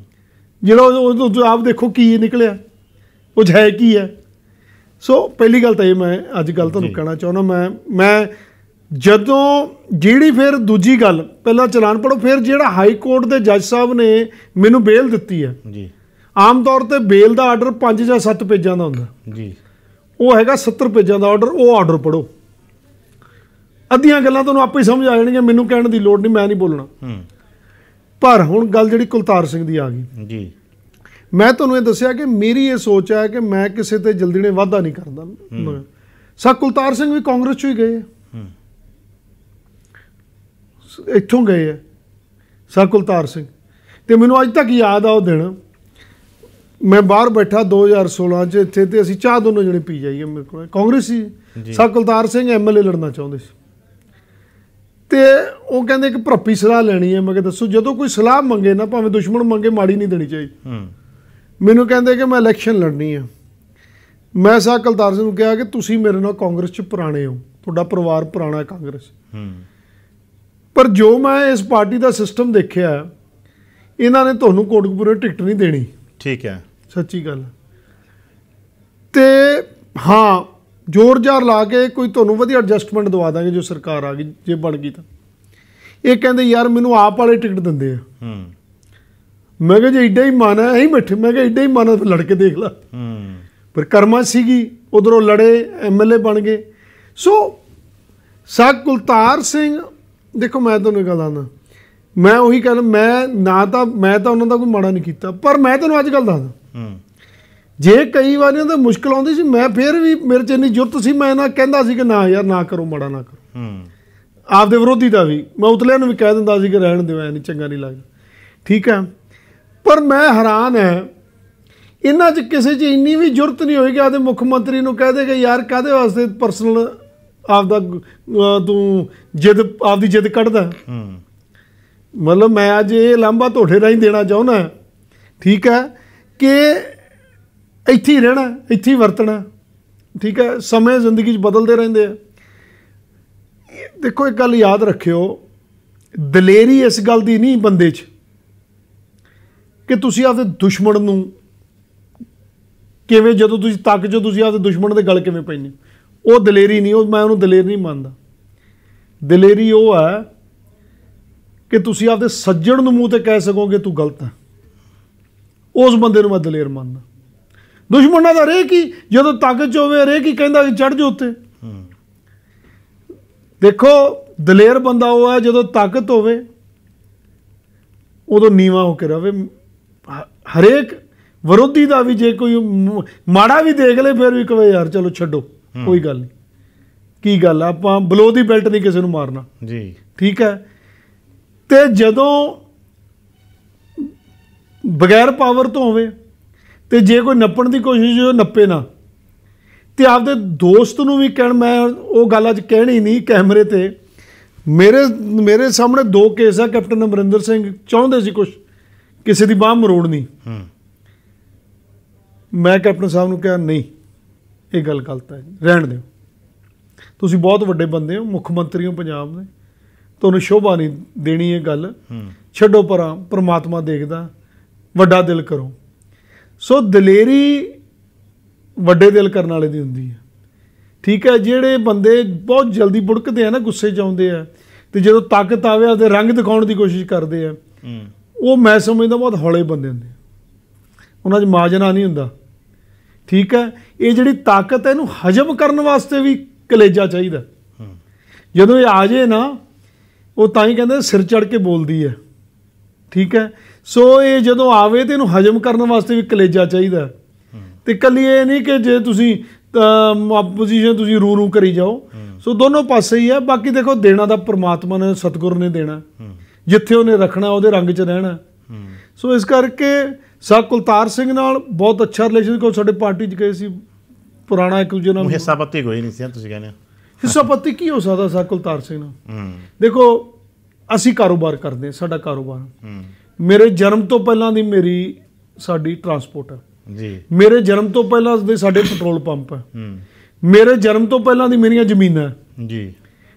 ਜਿਹੜਾ ਉਹ ਆਪ ਦੇਖੋ ਕੀ ਨਿਕਲਿਆ ਉਹ ਹੈ ਕੀ ਹੈ ਸੋ ਪਹਿਲੀ ਗੱਲ ਤਾਂ ਇਹ ਮੈਂ ਅੱਜ ਗੱਲ ਤੁਹਾਨੂੰ ਕਹਿਣਾ ਚਾਹੁੰਦਾ ਮੈਂ ਮੈਂ ਜਦੋਂ ਜਿਹੜੀ ਫਿਰ ਦੂਜੀ ਗੱਲ ਪਹਿਲਾਂ ਚਲਾਨ ਪੜੋ ਫਿਰ ਜਿਹੜਾ ਹਾਈ ਕੋਰਟ ਦੇ ਜੱਜ ਸਾਹਿਬ ਨੇ ਮੈਨੂੰ ਬੇਲ ਦਿੱਤੀ ਹੈ ਜੀ ਆਮ ਤੌਰ ਤੇ ਬੇਲ ਦਾ ਆਰਡਰ 5 ਜਾਂ 7 ਪੇਜਾਂ ਦਾ ਹੁੰਦਾ ਜੀ ਉਹ ਹੈਗਾ 70 ਪੇਜਾਂ ਦਾ ਆਰਡਰ ਉਹ ਆਰਡਰ ਪੜੋ ਅੱਧੀਆਂ ਗੱਲਾਂ ਤੁਹਾਨੂੰ ਆਪੇ ਹੀ ਸਮਝ ਆ ਜਾਣਗੀਆਂ ਮੈਨੂੰ ਕਹਿਣ ਦੀ ਲੋੜ ਨਹੀਂ ਮੈਂ ਨਹੀਂ ਬੋਲਣਾ ਪਰ ਹੁਣ ਗੱਲ ਜਿਹੜੀ ਕੁਲਤਾਰ ਸਿੰਘ ਦੀ ਆ ਗਈ ਜੀ ਮੈਂ ਤੁਹਾਨੂੰ ਇਹ ਦੱਸਿਆ ਕਿ ਮੇਰੀ ਇਹ ਸੋਚ ਹੈ ਕਿ ਮੈਂ ਕਿਸੇ ਤੇ ਜਲਦੀ ਨੇ ਵਾਅਦਾ ਨਹੀਂ ਕਰਦਾ ਸਾ ਕੁਲਤਾਰ ਸਿੰਘ ਵੀ ਕਾਂਗਰਸ ਚ ਹੀ ਗਏ ਇੱਥੋਂ ਗਏ ਹੈ ਸਾ ਕੁਲਤਾਰ ਸਿੰਘ ਤੇ ਮੈਨੂੰ ਅੱਜ ਤੱਕ ਯਾਦ ਆ ਉਹ ਦਿਨ ਮੈਂ ਬਾਹਰ ਬੈਠਾ 2016 ਚ ਇੱਥੇ ਤੇ ਅਸੀਂ ਚਾਹ ਦੋਨੋਂ ਜਣੇ ਪੀ ਜਾਈਏ ਮੇਰੇ ਕੋਲ ਕਾਂਗਰਸੀ ਸਾ ਕੁਲਤਾਰ ਸਿੰਘ ਐਮਐਲਏ ਲੜਨਾ ਚਾਹੁੰਦੇ ਸੀ ਤੇ ਉਹ ਕਹਿੰਦੇ ਕਿ ਭਰਪੀ ਸਲਾਹ ਲੈਣੀ ਹੈ ਮੈਂ ਕਿ ਦੱਸੋ ਜਦੋਂ ਕੋਈ ਸਲਾਹ ਮੰਗੇ ਨਾ ਭਾਵੇਂ ਦੁਸ਼ਮਣ ਮੰਗੇ ਮਾੜੀ ਨਹੀਂ ਦੇਣੀ ਚਾਹੀਦੀ ਮੈਨੂੰ ਕਹਿੰਦੇ ਕਿ ਮੈਂ ਇਲੈਕਸ਼ਨ ਲੜਨੀ ਹੈ ਮੈਂ ਸਾ ਕਲਦਾਰ ਸਿੰਘ ਨੂੰ ਕਿਹਾ ਕਿ ਤੁਸੀਂ ਮੇਰੇ ਨਾਲ ਕਾਂਗਰਸ 'ਚ ਪੁਰਾਣੇ ਹੋ ਤੁਹਾਡਾ ਪਰਿਵਾਰ ਪੁਰਾਣਾ ਹੈ ਕਾਂਗਰਸ ਪਰ ਜੋ ਮੈਂ ਇਸ ਪਾਰਟੀ ਦਾ ਸਿਸਟਮ ਦੇਖਿਆ ਇਹਨਾਂ ਨੇ ਤੁਹਾਨੂੰ ਕੋਟਕਪੂਰੇ ਟਿਕਟ ਨਹੀਂ ਦੇਣੀ ਠੀਕ ਹੈ ਸੱਚੀ ਗੱਲ ਤੇ ਹਾਂ ਜੋਰ ਜਾਰ ਲਾ ਕੇ ਕੋਈ ਤੁਹਾਨੂੰ ਵਧੀਆ ਐਡਜਸਟਮੈਂਟ ਦਵਾ ਦਾਂਗੇ ਜੋ ਸਰਕਾਰ ਆ ਗਈ ਜੇ ਬਣ ਗਈ ਤਾਂ ਇਹ ਕਹਿੰਦੇ ਯਾਰ ਮੈਨੂੰ ਆਪ ਵਾਲੇ ਟਿਕਟ ਦਿੰਦੇ ਆ ਹੂੰ ਮੈਂ ਕਿਹਾ ਜੇ ਇੱਡਾ ਹੀ ਮਨ ਹੈ ਹੀ ਮਿੱਠ ਮੈਂ ਕਿਹਾ ਇੱਡਾ ਹੀ ਮਨ ਹੈ ਲੜ ਕੇ ਦੇਖ ਲੈ ਹੂੰ ਪਰ ਕਰਮਾ ਸੀਗੀ ਉਧਰੋਂ ਲੜੇ ਐਮਐਲਏ ਬਣ ਗਏ ਸੋ ਸਾਖ ਕੁਲਤਾਰ ਸਿੰਘ ਦੇਖੋ ਮੈਂ ਤੁਹਾਨੂੰ ਗੱਲ ਦੱਸਾਂ ਮੈਂ ਉਹੀ ਕਹਿੰਦਾ ਮੈਂ ਨਾ ਤਾਂ ਮੈਂ ਤਾਂ ਉਹਨਾਂ ਦਾ ਕੋਈ ਮਾੜਾ ਨਹੀਂ ਕੀਤਾ ਪਰ ਮੈਂ ਤੁਹਾਨੂੰ ਅੱਜ ਗੱਲ ਦੱਸਦਾ ਹੂੰ ਜੇ ਕਈ ਵਾਰੀ ਉਹਦੇ ਮੁਸ਼ਕਲ ਆਉਂਦੀ ਸੀ ਮੈਂ ਫੇਰ ਵੀ ਮੇਰੇ ਚ ਇੰਨੀ ਜੁਰਤ ਸੀ ਮੈਂ ਨਾ ਕਹਿੰਦਾ ਸੀ ਕਿ ਨਾ ਯਾਰ ਨਾ ਕਰੋ ਮੜਾ ਨਾ ਕਰੋ ਹੂੰ ਆਪਦੇ ਵਿਰੋਧੀ ਦਾ ਵੀ ਮੈਂ ਉਤਲਿਆਂ ਨੂੰ ਵੀ ਕਹਿ ਦਿੰਦਾ ਸੀ ਕਿ ਰਹਿਣ ਦਿਓ ਐ ਨਹੀਂ ਚੰਗਾ ਨਹੀਂ ਲੱਗਦਾ ਠੀਕ ਹੈ ਪਰ ਮੈਂ ਹੈਰਾਨ ਐ ਇਹਨਾਂ 'ਚ ਕਿਸੇ 'ਚ ਇੰਨੀ ਵੀ ਜੁਰਤ ਨਹੀਂ ਹੋਈ ਕਿ ਆਦੇ ਮੁੱਖ ਮੰਤਰੀ ਨੂੰ ਕਹਿ ਕਿ ਯਾਰ ਕਾਦੇ ਵਾਸਤੇ ਪਰਸਨਲ ਆਪਦਾ ਤੂੰ ਜਿੱਦ ਆਪਦੀ ਜਿੱਦ ਕੱਢਦਾ ਹੂੰ ਮਤਲਬ ਮੈਂ ਅੱਜ ਇਹ ਲਾਂਬਾ ਥੋਠੇ ਰਾਹੀਂ ਦੇਣਾ ਚਾਹੁੰਦਾ ਠੀਕ ਹੈ ਕਿ ਇੱਥੇ ਹੀ ਰਹਿਣਾ ਇੱਥੇ ਹੀ ਵਰਤਣਾ ਠੀਕ ਹੈ ਸਮੇਂ ਜ਼ਿੰਦਗੀ 'ਚ ਬਦਲਦੇ ਰਹਿੰਦੇ ਆ ਦੇਖੋ ਇੱਕ ਗੱਲ ਯਾਦ ਰੱਖਿਓ ਦਲੇਰੀ ਇਸ ਗੱਲ ਦੀ ਨਹੀਂ ਬੰਦੇ 'ਚ ਕਿ ਤੁਸੀਂ ਆਪਦੇ ਦੁਸ਼ਮਣ ਨੂੰ ਕਿਵੇਂ ਜਦੋਂ ਤੁਸੀਂ ਤੱਕ ਜੋ ਤੁਸੀਂ ਆਪਦੇ ਦੁਸ਼ਮਣ ਦੇ ਗਲ ਕਿਵੇਂ ਪੈਣੀ ਉਹ ਦਲੇਰੀ ਨਹੀਂ ਉਹ ਮੈਂ ਉਹਨੂੰ ਦਲੇਰ ਨਹੀਂ ਮੰਨਦਾ ਦਲੇਰੀ ਉਹ ਹੈ ਕਿ ਤੁਸੀਂ ਆਪਦੇ ਸੱਜਣ ਨੂੰ ਮੂੰਹ ਤੇ ਕਹਿ ਸਕੋਗੇ ਤੂੰ ਗਲਤ ਹੈ ਉਸ ਬੰਦੇ ਨੂੰ ਮੈਂ ਦਲੇਰ ਮੰਨਦਾ ਦੁਸ਼ਮਣਾਂ ਦਾ ਰੇ ਕੀ ਜਦੋਂ ਤਾਕਤ ਚ ਹੋਵੇ ਰੇ ਕੀ ਕਹਿੰਦਾ ਕਿ ਚੜ ਜਾ ਉੱਤੇ ਦੇਖੋ ਦਲੇਰ ਬੰਦਾ ਉਹ ਹੈ ਜਦੋਂ ਤਾਕਤ ਹੋਵੇ ਉਦੋਂ ਨੀਵਾ ਹੋ ਕੇ ਰਵੇ ਹਰੇਕ ਵਿਰੋਧੀ ਦਾ ਵੀ ਜੇ ਕੋਈ ਮਾੜਾ ਵੀ ਦੇਖ ਲੇ ਫਿਰ ਵੀ ਕਹੇ ਯਾਰ ਚਲੋ ਛੱਡੋ ਕੋਈ ਗੱਲ ਨਹੀਂ ਕੀ ਗੱਲ ਆ ਆਪਾਂ ਬਲੋ ਦੀ ਬੈਲਟ ਨਹੀਂ ਕਿਸੇ ਨੂੰ ਮਾਰਨਾ ਜੀ ਠੀਕ ਹੈ ਤੇ ਜਦੋਂ ਬਗੈਰ ਪਾਵਰ ਤੋਂ ਹੋਵੇ ਤੇ ਜੇ ਕੋਈ ਨੱਪਣ ਦੀ ਕੋਸ਼ਿਸ਼ ਹੋ ਨੱਪੇ ਨਾ ਤੇ ਆਪਦੇ ਦੋਸਤ ਨੂੰ ਵੀ ਕਹਿਣ ਮੈਂ ਉਹ ਗੱਲ ਅੱਜ ਕਹਿਣੀ ਨਹੀਂ ਕੈਮਰੇ ਤੇ ਮੇਰੇ ਮੇਰੇ ਸਾਹਮਣੇ ਦੋ ਕੇਸ ਆ ਕੈਪਟਨ ਅਮਰਿੰਦਰ ਸਿੰਘ ਚਾਹੁੰਦੇ ਸੀ ਕੁਝ ਕਿਸੇ ਦੀ ਬਾਹ ਮਰੋੜਨੀ ਹੂੰ ਮੈਂ ਕੈਪਟਨ ਸਾਹਿਬ ਨੂੰ ਕਿਹਾ ਨਹੀਂ ਇਹ ਗੱਲ ਗਲਤ ਹੈ ਰਹਿਣ ਦਿਓ ਤੁਸੀਂ ਬਹੁਤ ਵੱਡੇ ਬੰਦੇ ਹੋ ਮੁੱਖ ਮੰਤਰੀ ਹੋ ਪੰਜਾਬ ਦੇ ਤੁਹਾਨੂੰ ਸ਼ੋਭਾ ਨਹੀਂ ਦੇਣੀ ਇਹ ਗੱਲ ਛੱਡੋ ਪਰਾਂ ਪ੍ਰਮਾਤਮਾ ਦੇਖਦਾ ਵੱਡਾ ਦਿਲ ਕਰੋ ਸੋ ਦਲੇਰੀ ਵੱਡੇ ਦਿਲ ਕਰਨ ਵਾਲੇ ਦੀ ਹੁੰਦੀ ਹੈ ਠੀਕ ਹੈ ਜਿਹੜੇ ਬੰਦੇ ਬਹੁਤ ਜਲਦੀ ਬੁੜਕਦੇ ਆ ਨਾ ਗੁੱਸੇ 'ਚ ਆਉਂਦੇ ਆ ਤੇ ਜਦੋਂ ਤਾਕਤ ਆਵੇ ਉਹਦੇ ਰੰਗ ਦਿਖਾਉਣ ਦੀ ਕੋਸ਼ਿਸ਼ ਕਰਦੇ ਆ ਉਹ ਮੈਂ ਸਮਝਦਾ ਬਹੁਤ ਹੌਲੇ ਬੰਦੇ ਹੁੰਦੇ ਉਹਨਾਂ 'ਚ ਮਾਜਨਾ ਨਹੀਂ ਹੁੰਦਾ ਠੀਕ ਹੈ ਇਹ ਜਿਹੜੀ ਤਾਕਤ ਹੈ ਇਹਨੂੰ ਹਜਮ ਕਰਨ ਵਾਸਤੇ ਵੀ ਕਲੇਜਾ ਚਾਹੀਦਾ ਜਦੋਂ ਇਹ ਆ ਜੇ ਨਾ ਉਹ ਤਾਂ ਹੀ ਕਹਿੰਦੇ ਸਿਰ ਚੜ ਕੇ ਬੋਲਦੀ ਹੈ ਠੀਕ ਹੈ ਸੋ ਇਹ ਜਦੋਂ ਆਵੇ ਤੇ ਇਹਨੂੰ ਹਜਮ ਕਰਨ ਵਾਸਤੇ ਵੀ ਕਲੇਜਾ ਚਾਹੀਦਾ ਤੇ ਕੱਲੀ ਇਹ ਨਹੀਂ ਕਿ ਜੇ ਤੁਸੀਂ ਆਪੋਜੀਸ਼ਨ ਤੁਸੀਂ ਰੂ ਰੂ ਕਰੀ ਜਾਓ ਸੋ ਦੋਨੋਂ ਪਾਸੇ ਹੀ ਆ ਬਾਕੀ ਦੇਖੋ ਦੇਣਾ ਦਾ ਪ੍ਰਮਾਤਮਾ ਨੇ ਸਤਗੁਰ ਨੇ ਦੇਣਾ ਜਿੱਥੇ ਉਹਨੇ ਰੱਖਣਾ ਉਹਦੇ ਰੰਗ 'ਚ ਰਹਿਣਾ ਸੋ ਇਸ ਕਰਕੇ ਸਾ ਕੁਲਤਾਰ ਸਿੰਘ ਨਾਲ ਬਹੁਤ ਅੱਛਾ ਰਿਲੇਸ਼ਨ ਕੋ ਸਾਡੇ ਪਾਰਟੀ 'ਚ ਗਏ ਸੀ ਪੁਰਾਣਾ ਇੱਕ ਦੂਜੇ ਨਾਲ ਹਿੱਸਾਪੱਤੀ ਕੋਈ ਨਹੀਂ ਸੀ ਤੁਸੀਂ ਕਹਿੰਦੇ ਹਿੱਸਾਪੱਤੀ ਕੀ ਹੋ ਸਕਦਾ ਸਾ ਕੁਲਤਾਰ ਸਿੰਘ ਨਾਲ ਦੇਖੋ ਅਸੀਂ ਕਾਰੋਬਾਰ ਕਰਦੇ ਸਾਡਾ ਕਾਰੋਬਾਰ ਮੇਰੇ ਜਨਮ ਤੋਂ ਪਹਿਲਾਂ ਦੀ ਮੇਰੀ ਸਾਡੀ ਟਰਾਂਸਪੋਰਟ ਹੈ ਜੀ ਮੇਰੇ ਜਨਮ ਤੋਂ ਪਹਿਲਾਂ ਦੇ ਸਾਡੇ ਪੈਟਰੋਲ ਪੰਪ ਹੈ ਹੂੰ ਮੇਰੇ ਜਨਮ ਤੋਂ ਪਹਿਲਾਂ ਦੀ ਮੇਰੀਆਂ ਜ਼ਮੀਨਾਂ ਜੀ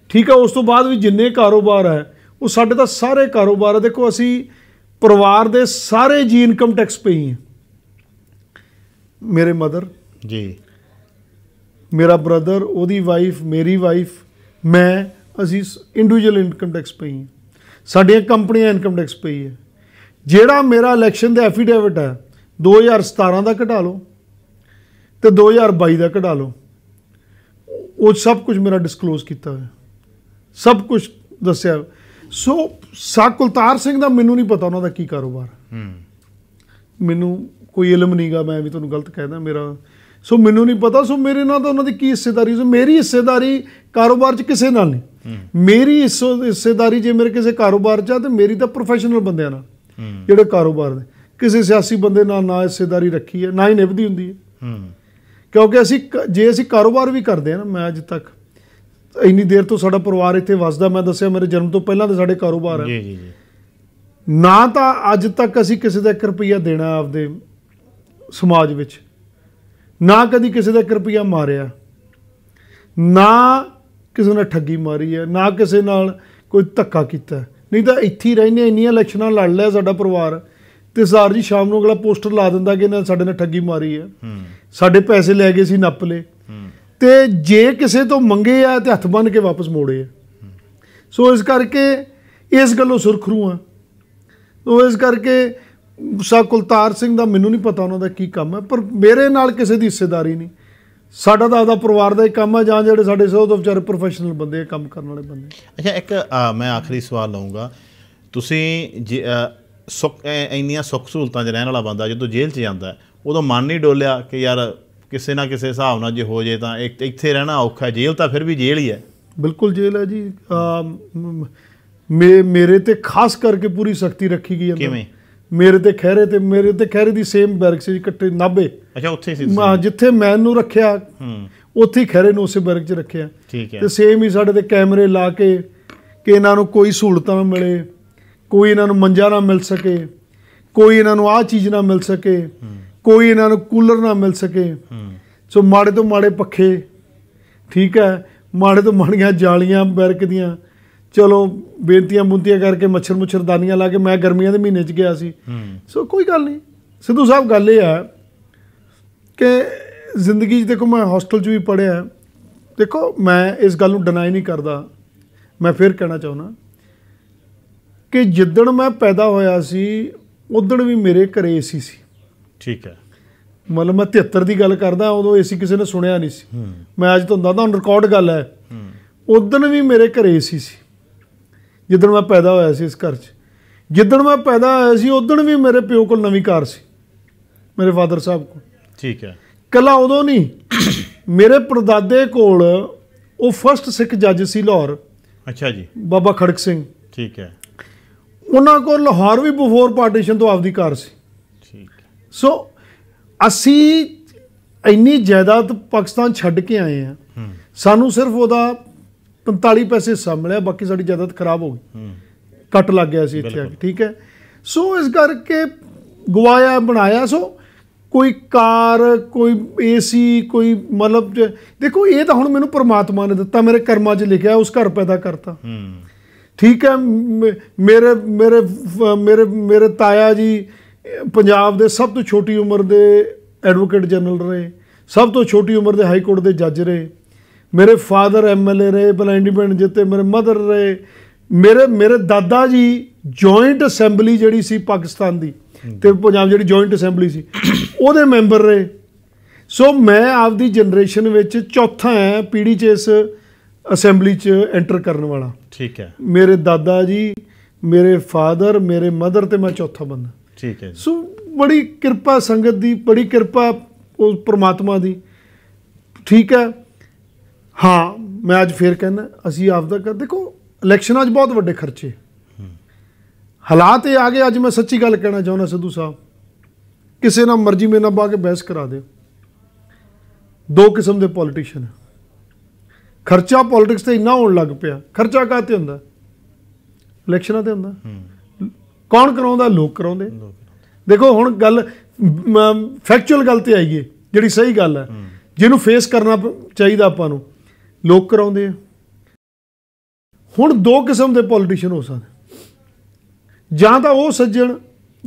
ਠੀਕ ਹੈ ਉਸ ਤੋਂ ਬਾਅਦ ਵੀ ਜਿੰਨੇ ਕਾਰੋਬਾਰ ਹੈ ਉਹ ਸਾਡੇ ਤਾਂ ਸਾਰੇ ਕਾਰੋਬਾਰ ਹੈ ਦੇਖੋ ਅਸੀਂ ਪਰਿਵਾਰ ਦੇ ਸਾਰੇ ਜੀ ਇਨਕਮ ਟੈਕਸ ਪਈ ਹੈ ਮੇਰੇ ਮਦਰ ਜੀ ਮੇਰਾ ਬ੍ਰਦਰ ਉਹਦੀ ਵਾਈਫ ਮੇਰੀ ਵਾਈਫ ਮੈਂ ਅਸੀਂ ਇੰਡੀਵਿਜੂਅਲ ਇਨਕਮ ਟੈਕਸ ਪਈ ਹੈ ਸਾਡੀਆਂ ਕੰਪਨੀਆਂ ਇਨਕਮ ਟੈਕਸ ਪਈ ਹੈ ਜਿਹੜਾ ਮੇਰਾ ਇਲੈਕਸ਼ਨ ਦਾ ਐਫੀਡੇਵਿਟ ਹੈ 2017 ਦਾ ਕਢਾ ਲਓ ਤੇ 2022 ਦਾ ਕਢਾ ਲਓ ਉਹ ਸਭ ਕੁਝ ਮੇਰਾ ਡਿਸਕਲੋਜ਼ ਕੀਤਾ ਹੈ ਸਭ ਕੁਝ ਦੱਸਿਆ ਸੋ ਸਾਕੁਲਤਾਰ ਸਿੰਘ ਦਾ ਮੈਨੂੰ ਨਹੀਂ ਪਤਾ ਉਹਨਾਂ ਦਾ ਕੀ ਕਾਰੋਬਾਰ ਹੂੰ ਮੈਨੂੰ ਕੋਈ ਇਲਮ ਨਹੀਂਗਾ ਮੈਂ ਵੀ ਤੁਹਾਨੂੰ ਗਲਤ ਕਹਿਦਾ ਮੇਰਾ ਸੋ ਮੈਨੂੰ ਨਹੀਂ ਪਤਾ ਸੋ ਮੇਰੇ ਨਾਲ ਤਾਂ ਉਹਨਾਂ ਦੀ ਕੀ ਹਿੱਸੇਦਾਰੀ ਸੋ ਮੇਰੀ ਹਿੱਸੇਦਾਰੀ ਕਾਰੋਬਾਰ 'ਚ ਕਿਸੇ ਨਾਲ ਨਹੀਂ ਮੇਰੀ ਹਿੱਸੇਦਾਰੀ ਜੇ ਮੇਰੇ ਕਿਸੇ ਕਾਰੋਬਾਰ 'ਚ ਆ ਤੇ ਮੇਰੀ ਤਾਂ ਪ੍ਰੋਫੈਸ਼ਨਲ ਬੰਦਿਆਂ ਨਾਲ ਜਿਹੜੇ ਕਾਰੋਬਾਰ ਦੇ ਕਿਸੇ ਸਿਆਸੀ ਬੰਦੇ ਨਾਲ ਨਾ ਹਿੱਸੇਦਾਰੀ ਰੱਖੀ ਹੈ ਨਾ ਹੀ ਨਿਭਦੀ ਹੁੰਦੀ ਹੈ ਕਿਉਂਕਿ ਅਸੀਂ ਜੇ ਅਸੀਂ ਕਾਰੋਬਾਰ ਵੀ ਕਰਦੇ ਆ ਨਾ ਮੈਂ ਅੱਜ ਤੱਕ ਇੰਨੀ ਦੇਰ ਤੋਂ ਸਾਡਾ ਪਰਿਵਾਰ ਇੱਥੇ ਵਸਦਾ ਮੈਂ ਦੱਸਿਆ ਮੇਰੇ ਜਨਮ ਤੋਂ ਪਹਿਲਾਂ ਤੇ ਸਾਡੇ ਕਾਰੋਬਾਰ ਹੈ ਜੀ ਜੀ ਜੀ ਨਾ ਤਾਂ ਅੱਜ ਤੱਕ ਅਸੀਂ ਕਿਸੇ ਦਾ 1 ਰੁਪਿਆ ਦੇਣਾ ਆਪਦੇ ਸਮਾਜ ਵਿੱਚ ਨਾ ਕਦੀ ਕਿਸੇ ਦਾ 1 ਰੁਪਿਆ ਮਾਰਿਆ ਨਾ ਕਿਸੇ ਨਾਲ ਠੱਗੀ ਮਾਰੀ ਹੈ ਨਾ ਕਿਸੇ ਨਾਲ ਕੋਈ ਧੱਕਾ ਕੀਤਾ ਹੈ ਨਹੀਂ ਤਾਂ ਇੱਥੇ ਹੀ ਰਹਿੰਦੇ ਇੰਨੀਆਂ ਇਲੈਕਸ਼ਨਾਂ ਲੜ ਲਿਆ ਸਾਡਾ ਪਰਿਵਾਰ ਤੇ ਸਰ ਜੀ ਸ਼ਾਮ ਨੂੰ ਅਗਲਾ ਪੋਸਟਰ ਲਾ ਦਿੰਦਾ ਕਿ ਇਹਨਾਂ ਸਾਡੇ ਨਾਲ ਠੱਗੀ ਮਾਰੀ ਹੈ ਸਾਡੇ ਪੈਸੇ ਲੈ ਗਏ ਸੀ ਨੱਪ ਲੇ ਤੇ ਜੇ ਕਿਸੇ ਤੋਂ ਮੰਗੇ ਆ ਤੇ ਹੱਥ ਬੰਨ ਕੇ ਵਾਪਸ ਮੋੜੇ ਆ ਸੋ ਇਸ ਕਰਕੇ ਇਸ ਗੱਲੋਂ ਸੁਰਖਰੂ ਆ ਸੋ ਇਸ ਕਰਕੇ ਸਾ ਕੁਲਤਾਰ ਸਿੰਘ ਦਾ ਮੈਨੂੰ ਨਹੀਂ ਪਤਾ ਉਹਨਾਂ ਦਾ ਕੀ ਕੰਮ ਹੈ ਪਰ ਮੇਰੇ ਨਾਲ ਕਿਸੇ ਦੀ ਹਿੱਸੇਦਾਰੀ ਨਹੀਂ ਸਾਡਾ ਤਾਂ ਆਪਦਾ ਪਰਿਵਾਰ ਦਾ ਹੀ ਕੰਮ ਹੈ ਜਾਂ ਜਿਹੜੇ ਸਾਡੇ ਸੋਧ ਵਿਚਾਰੇ ਪ੍ਰੋਫੈਸ਼ਨਲ ਬੰਦੇ ਕੰਮ ਕਰਨ ਵਾਲੇ ਬੰਦੇ ਅੱਛਾ ਇੱਕ ਮੈਂ ਆਖਰੀ ਸਵਾਲ ਲਾਉਂਗਾ ਤੁਸੀਂ ਸੁੱਖ ਇੰਨੀਆਂ ਸੁੱਖ ਸਹੂਲਤਾਂ 'ਚ ਰਹਿਣ ਵਾਲਾ ਬੰਦਾ ਜਦੋਂ ਜੇਲ੍ਹ 'ਚ ਜਾਂਦਾ ਉਦੋਂ ਮਨ ਨਹੀਂ ਡੋਲਿਆ ਕਿ ਯਾਰ ਕਿਸੇ ਨਾ ਕਿਸੇ ਹਿਸਾਬ ਨਾਲ ਜੇ ਹੋ ਜੇ ਤਾਂ ਇੱਥੇ ਰਹਿਣਾ ਔਖਾ ਹੈ ਜੇਲ੍ਹ ਤਾਂ ਫਿਰ ਵੀ ਜੇਲ੍ਹ ਹੀ ਹੈ ਬਿਲਕੁਲ ਜੇਲ੍ਹ ਹੈ ਜੀ ਮੇਰੇ ਤੇ ਖਾਸ ਕਰਕੇ ਪੂਰੀ ਸਖਤੀ ਰੱਖੀ ਗਈ ਹੈ ਕਿਵੇਂ ਮੇਰੇ ਤੇ ਖਹਿਰੇ ਤੇ ਮੇਰੇ ਤੇ ਖਹਿਰੇ ਦੀ ਸੇਮ ਬੈਰਕ ਸੀ ਇਕੱਠੇ ਨਾਬੇ ਅੱਛਾ ਉੱਥੇ ਸੀ ਹਾਂ ਜਿੱਥੇ ਮੈਂ ਨੂੰ ਰੱਖਿਆ ਹੂੰ ਉੱਥੇ ਖਹਿਰੇ ਨੂੰ ਉਸੇ ਬੈਰਕ 'ਚ ਰੱਖਿਆ ਠੀਕ ਹੈ ਤੇ ਸੇਮ ਹੀ ਸਾਡੇ ਤੇ ਕੈਮਰੇ ਲਾ ਕੇ ਕਿ ਇਹਨਾਂ ਨੂੰ ਕੋਈ ਸਹੂਲਤਾਂ ਨਾ ਮਿਲੇ ਕੋਈ ਇਹਨਾਂ ਨੂੰ ਮੰਜਾ ਨਾ ਮਿਲ ਸਕੇ ਕੋਈ ਇਹਨਾਂ ਨੂੰ ਆਹ ਚੀਜ਼ ਨਾ ਮਿਲ ਸਕੇ ਕੋਈ ਇਹਨਾਂ ਨੂੰ ਕੂਲਰ ਨਾ ਮਿਲ ਸਕੇ ਸੋ ਮਾੜੇ ਤੋਂ ਮਾੜੇ ਪੱਖੇ ਠੀਕ ਹੈ ਮਾੜੇ ਤੋਂ ਮਾੜੀਆਂ ਜਾਲੀਆਂ ਬੈਰਕ ਦੀਆਂ ਚਲੋ ਬੇਨਤੀਆਂ ਬੁੰਤੀਆਂ ਕਰਕੇ ਮੱਛਰ ਮੁੱਛਰ ਦਾਨੀਆਂ ਲਾ ਕੇ ਮੈਂ ਗਰਮੀਆਂ ਦੇ ਮਹੀਨੇ 'ਚ ਗਿਆ ਸੀ ਸੋ ਕੋਈ ਗੱਲ ਨਹੀਂ ਸਿੱਧੂ ਸਾਹਿਬ ਗੱਲ ਇਹ ਆ ਕਿ ਜ਼ਿੰਦਗੀ 'ਚ ਦੇਖੋ ਮੈਂ ਹੌਸਟਲ 'ਚ ਵੀ ਪੜਿਆ ਦੇਖੋ ਮੈਂ ਇਸ ਗੱਲ ਨੂੰ ਡਿਨਾਈ ਨਹੀਂ ਕਰਦਾ ਮੈਂ ਫਿਰ ਕਹਿਣਾ ਚਾਹੁੰਦਾ ਕਿ ਜਿੱਦਣ ਮੈਂ ਪੈਦਾ ਹੋਇਆ ਸੀ ਉਦੋਂ ਵੀ ਮੇਰੇ ਘਰੇ ਏਸੀ ਸੀ ਠੀਕ ਹੈ ਮਤਲਬ ਮੈਂ 73 ਦੀ ਗੱਲ ਕਰਦਾ ਉਦੋਂ ਏਸੀ ਕਿਸੇ ਨੇ ਸੁਣਿਆ ਨਹੀਂ ਸੀ ਮੈਂ ਅੱਜ ਤੋਂ ਦੱਸਦਾ ਹੁਣ ਰਿਕਾਰਡ ਗੱਲ ਹੈ ਉਦੋਂ ਵੀ ਮੇਰੇ ਘਰੇ ਏਸੀ ਸੀ ਜਿੱਦਣ ਮੈਂ ਪੈਦਾ ਹੋਇਆ ਸੀ ਇਸ ਘਰ 'ਚ ਜਿੱਦਣ ਮੈਂ ਪੈਦਾ ਹੋਇਆ ਸੀ ਉਦੋਂ ਵੀ ਮੇਰੇ ਪਿਓ ਕੋਲ ਨਵੀਂ ਕਾਰ ਸੀ ਮੇਰੇ ਫਾਦਰ ਸਾਹਿਬ ਕੋਲ ਠੀਕ ਹੈ ਕੱਲਾ ਉਦੋਂ ਨਹੀਂ ਮੇਰੇ ਪਰਦਾਦੇ ਕੋਲ ਉਹ ਫਰਸਟ ਸਿੱਖ ਜੱਜ ਸੀ ਲਾਹੌਰ ਅੱਛਾ ਜੀ ਬਾਬਾ ਖੜਕ ਸਿੰਘ ਠੀਕ ਹੈ ਉਹਨਾਂ ਕੋਲ ਲਾਹੌਰ ਵੀ ਬਿਫੋਰ ਪਾਰਟੀਸ਼ਨ ਤੋਂ ਆਪਦੀ ਕਾਰ ਸੀ ਠੀਕ ਸੋ ਅਸੀਂ ਇੰਨੀ ਜਾਇਦਾਦ ਪਾਕਿਸਤਾਨ ਛੱਡ ਕੇ ਆਏ ਆ ਸਾਨੂੰ ਸਿਰਫ ਉਹਦਾ 45 ਪੈਸੇ ਸੰਭਲਿਆ ਬਾਕੀ ਸਾਡੀ ਜਾਇਦਾਦ ਖਰਾਬ ਹੋ ਗਈ ਕੱਟ ਲੱਗ ਗਿਆ ਸੀ ਇੱਥੇ ਠੀਕ ਹੈ ਸੋ ਇਸ ਕਰਕੇ ਗਵਾਇਆ ਬਣਾਇਆ ਸੋ ਕੋਈ ਕਾਰ ਕੋਈ ਏਸੀ ਕੋਈ ਮਤਲਬ ਦੇਖੋ ਇਹ ਤਾਂ ਹੁਣ ਮੈਨੂੰ ਪ੍ਰਮਾਤਮਾ ਨੇ ਦਿੱਤਾ ਮੇਰੇ ਕਰਮਾਂ 'ਚ ਲਿਖਿਆ ਉਸ ਘਰ ਪੈਦਾ ਕਰਤਾ ਠੀਕ ਹੈ ਮੇਰੇ ਮੇਰੇ ਮੇਰੇ ਮੇਰੇ ਤਾਇਆ ਜੀ ਪੰਜਾਬ ਦੇ ਸਭ ਤੋਂ ਛੋਟੀ ਉਮਰ ਦੇ ਐਡਵੋਕੇਟ ਜਨਰਲ ਰਹੇ ਸਭ ਤੋਂ ਛੋਟੀ ਉਮਰ ਦੇ ਹਾਈ ਕੋਰਟ ਦੇ ਜੱਜ ਰਹੇ ਮੇਰੇ ਫਾਦਰ ਐਮਐਲਏ ਰਹੇ ਪਹਿਲਾਂ ਇੰਡੀਪੈਂਡੈਂਟ ਜਿੱਤੇ ਮੇਰੇ ਮਦਰ ਰਹੇ ਮੇਰੇ ਮੇਰੇ ਦਾਦਾ ਜੀ ਜੁਆਇੰਟ ਅਸੈਂਬਲੀ ਜਿਹੜੀ ਸੀ ਪਾਕਿਸਤਾਨ ਦੀ ਤੇ ਪੰਜਾਬ ਜਿਹੜੀ ਜੁਆਇੰਟ ਅਸੈਂਬਲੀ ਸੀ ਉਹਦੇ ਮੈਂਬਰ ਰਹੇ ਸੋ ਮੈਂ ਆਪਦੀ ਜਨਰੇਸ਼ਨ ਵਿੱਚ ਚੌਥਾ ਹਾਂ ਪੀੜੀ ਚ ਇਸ ਅਸੈਂਬਲੀ ਚ ਐਂਟਰ ਕਰਨ ਵਾਲਾ ਠੀਕ ਹੈ ਮੇਰੇ ਦਾਦਾ ਜੀ ਮੇਰੇ ਫਾਦਰ ਮੇਰੇ ਮਦਰ ਤੇ ਮੈਂ ਚੌਥਾ ਬੰਦਾ ਠੀਕ ਹੈ ਸੋ ਬੜੀ ਕਿਰਪਾ ਸੰਗਤ ਦੀ ਬੜੀ ਕਿਰਪਾ ਉਸ ਪ੍ਰਮਾਤਮਾ ਦੀ ਠੀਕ ਹੈ ਹਾਂ ਮੈਂ ਅੱਜ ਫੇਰ ਕਹਿੰਦਾ ਅਸੀਂ ਆਪ ਦਾ ਕਰ ਦੇਖੋ ਇਲੈਕਸ਼ਨਾਂ 'ਚ ਬਹੁਤ ਵੱਡੇ ਖਰਚੇ ਹਾਲਾਤ ਇਹ ਆ ਗਏ ਅੱਜ ਮੈਂ ਸੱਚੀ ਗੱਲ ਕਹਿਣਾ ਚਾਹੁੰਦਾ ਸਿੱਧੂ ਸਾਹਿਬ ਕਿਸੇ ਨਾਲ ਮਰਜ਼ੀ ਮੇਰੇ ਨਾਲ ਬਾ ਕੇ ਬਹਿਸ ਕਰਾ ਦਿਓ ਦੋ ਕਿਸਮ ਦੇ ਪੋਲੀਟੀਸ਼ੀਅਨ ਖਰਚਾ ਪੋਲਿਟਿਕਸ ਤੇ ਇੰਨਾ ਹੋਣ ਲੱਗ ਪਿਆ ਖਰਚਾ ਕਾਤੇ ਹੁੰਦਾ ਇਲੈਕਸ਼ਨਾਂ ਤੇ ਹੁੰਦਾ ਕੌਣ ਕਰਾਉਂਦਾ ਲੋਕ ਕਰਾਉਂਦੇ ਦੇਖੋ ਹੁਣ ਗੱਲ ਫੈਕਚੁਅਲ ਗੱਲ ਤੇ ਆਈਏ ਜਿਹੜੀ ਸਹੀ ਗੱਲ ਹੈ ਜਿਹਨੂੰ ਫੇਸ ਕਰਨਾ ਚਾਹੀਦਾ ਆਪਾਂ ਨੂੰ ਲੋਕ ਕਰਾਉਂਦੇ ਆ ਹੁਣ ਦੋ ਕਿਸਮ ਦੇ ਪੋਲੀਟੀਸ਼ੀਅਨ ਹੋ ਸਕਦੇ ਜਾਂ ਤਾਂ ਉਹ ਸੱਜਣ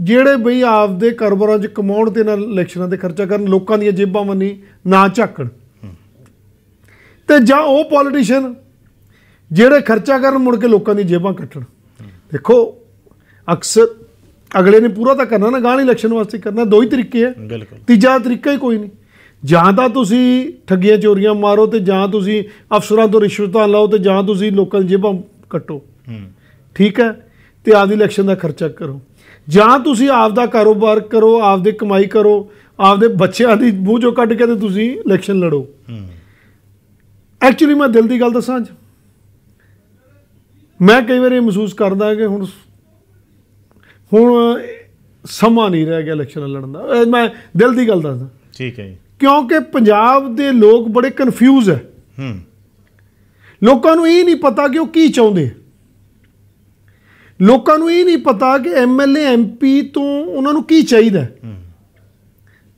ਜਿਹੜੇ ਬਈ ਆਪਦੇ ਕਰਬਰਾਂ 'ਚ ਕਮਾਉਣ ਤੇ ਨਾਲ ਇਲੈਕਸ਼ਨਾਂ ਤੇ ਖਰਚਾ ਕਰਨ ਲੋਕਾਂ ਦੀਆਂ ਜੇਬਾਂ ਮੰਨੀ ਨਾ ਝਾਕਣ ਤੇ ਜਾਂ ਉਹ ਪੋਲੀਟੀਸ਼ੀਅਨ ਜਿਹੜੇ ਖਰਚਾ ਕਰਨ ਮੁੜ ਕੇ ਲੋਕਾਂ ਦੀ ਜੇਬਾਂ ਕੱਟਣ ਦੇਖੋ ਅਕਸਰ ਅਗਲੇ ਨੇ ਪੂਰਾ ਤਾਂ ਕਰਨਾ ਨਾ ਗਾਂ ਇਲੈਕਸ਼ਨ ਵਾਸਤੇ ਕਰਨਾ ਦੋ ਹੀ ਤਰੀਕੇ ਆ ਤੀਜਾ ਤਰੀਕਾ ਹੀ ਕੋਈ ਨਹੀਂ ਜਾਂ ਤਾਂ ਤੁਸੀਂ ਠੱਗੀਆਂ ਚੋਰੀਆਂ ਮਾਰੋ ਤੇ ਜਾਂ ਤੁਸੀਂ ਅਫਸਰਾਂ ਤੋਂ ਰਿਸ਼ਵਤਾਂ ਲਓ ਤੇ ਜਾਂ ਤੁਸੀਂ ਲੋਕਲ ਜੇਬਾਂ ਕੱਟੋ ਠੀਕ ਹੈ ਤੇ ਆਪਦੀ ਇਲੈਕਸ਼ਨ ਦਾ ਖਰਚਾ ਕਰੋ ਜਾਂ ਤੁਸੀਂ ਆਪ ਦਾ ਕਾਰੋਬਾਰ ਕਰੋ ਆਪ ਦੀ ਕਮਾਈ ਕਰੋ ਆਪ ਦੇ ਬੱਚਿਆਂ ਦੀ ਮੂੰਹ ਜੋ ਕੱਢ ਕੇ ਤੇ ਤੁਸੀਂ ਇਲੈਕਸ਼ਨ ਲੜੋ ਐਕਚੁਅਲੀ ਮੈਂ ਦਿਲ ਦੀ ਗੱਲ ਦੱਸਾਂ ਅੱਜ ਮੈਂ ਕਈ ਵਾਰੀ ਮਹਿਸੂਸ ਕਰਦਾ ਹਾਂ ਕਿ ਹੁਣ ਹੁਣ ਸਮਾਂ ਨਹੀਂ ਰਹਿ ਗਿਆ ਇਲੈਕਸ਼ਨ ਲੜਨ ਦਾ ਮੈਂ ਦਿਲ ਦੀ ਗੱਲ ਦੱਸਦਾ ਠੀਕ ਹੈ ਜੀ ਕਿਉਂਕਿ ਪੰਜਾਬ ਦੇ ਲੋਕ ਬੜੇ ਕਨਫਿਊਜ਼ ਹੈ ਹੂੰ ਲੋਕਾਂ ਨੂੰ ਇਹ ਨਹੀਂ ਪਤਾ ਕਿ ਉਹ ਕੀ ਚਾਹੁੰਦੇ ਲੋਕਾਂ ਨੂੰ ਇਹ ਨਹੀਂ ਪਤਾ ਕਿ ਐਮਐਲਏ ਐਮਪੀ ਤੋਂ ਉਹਨਾਂ ਨੂੰ ਕੀ ਚਾਹੀਦਾ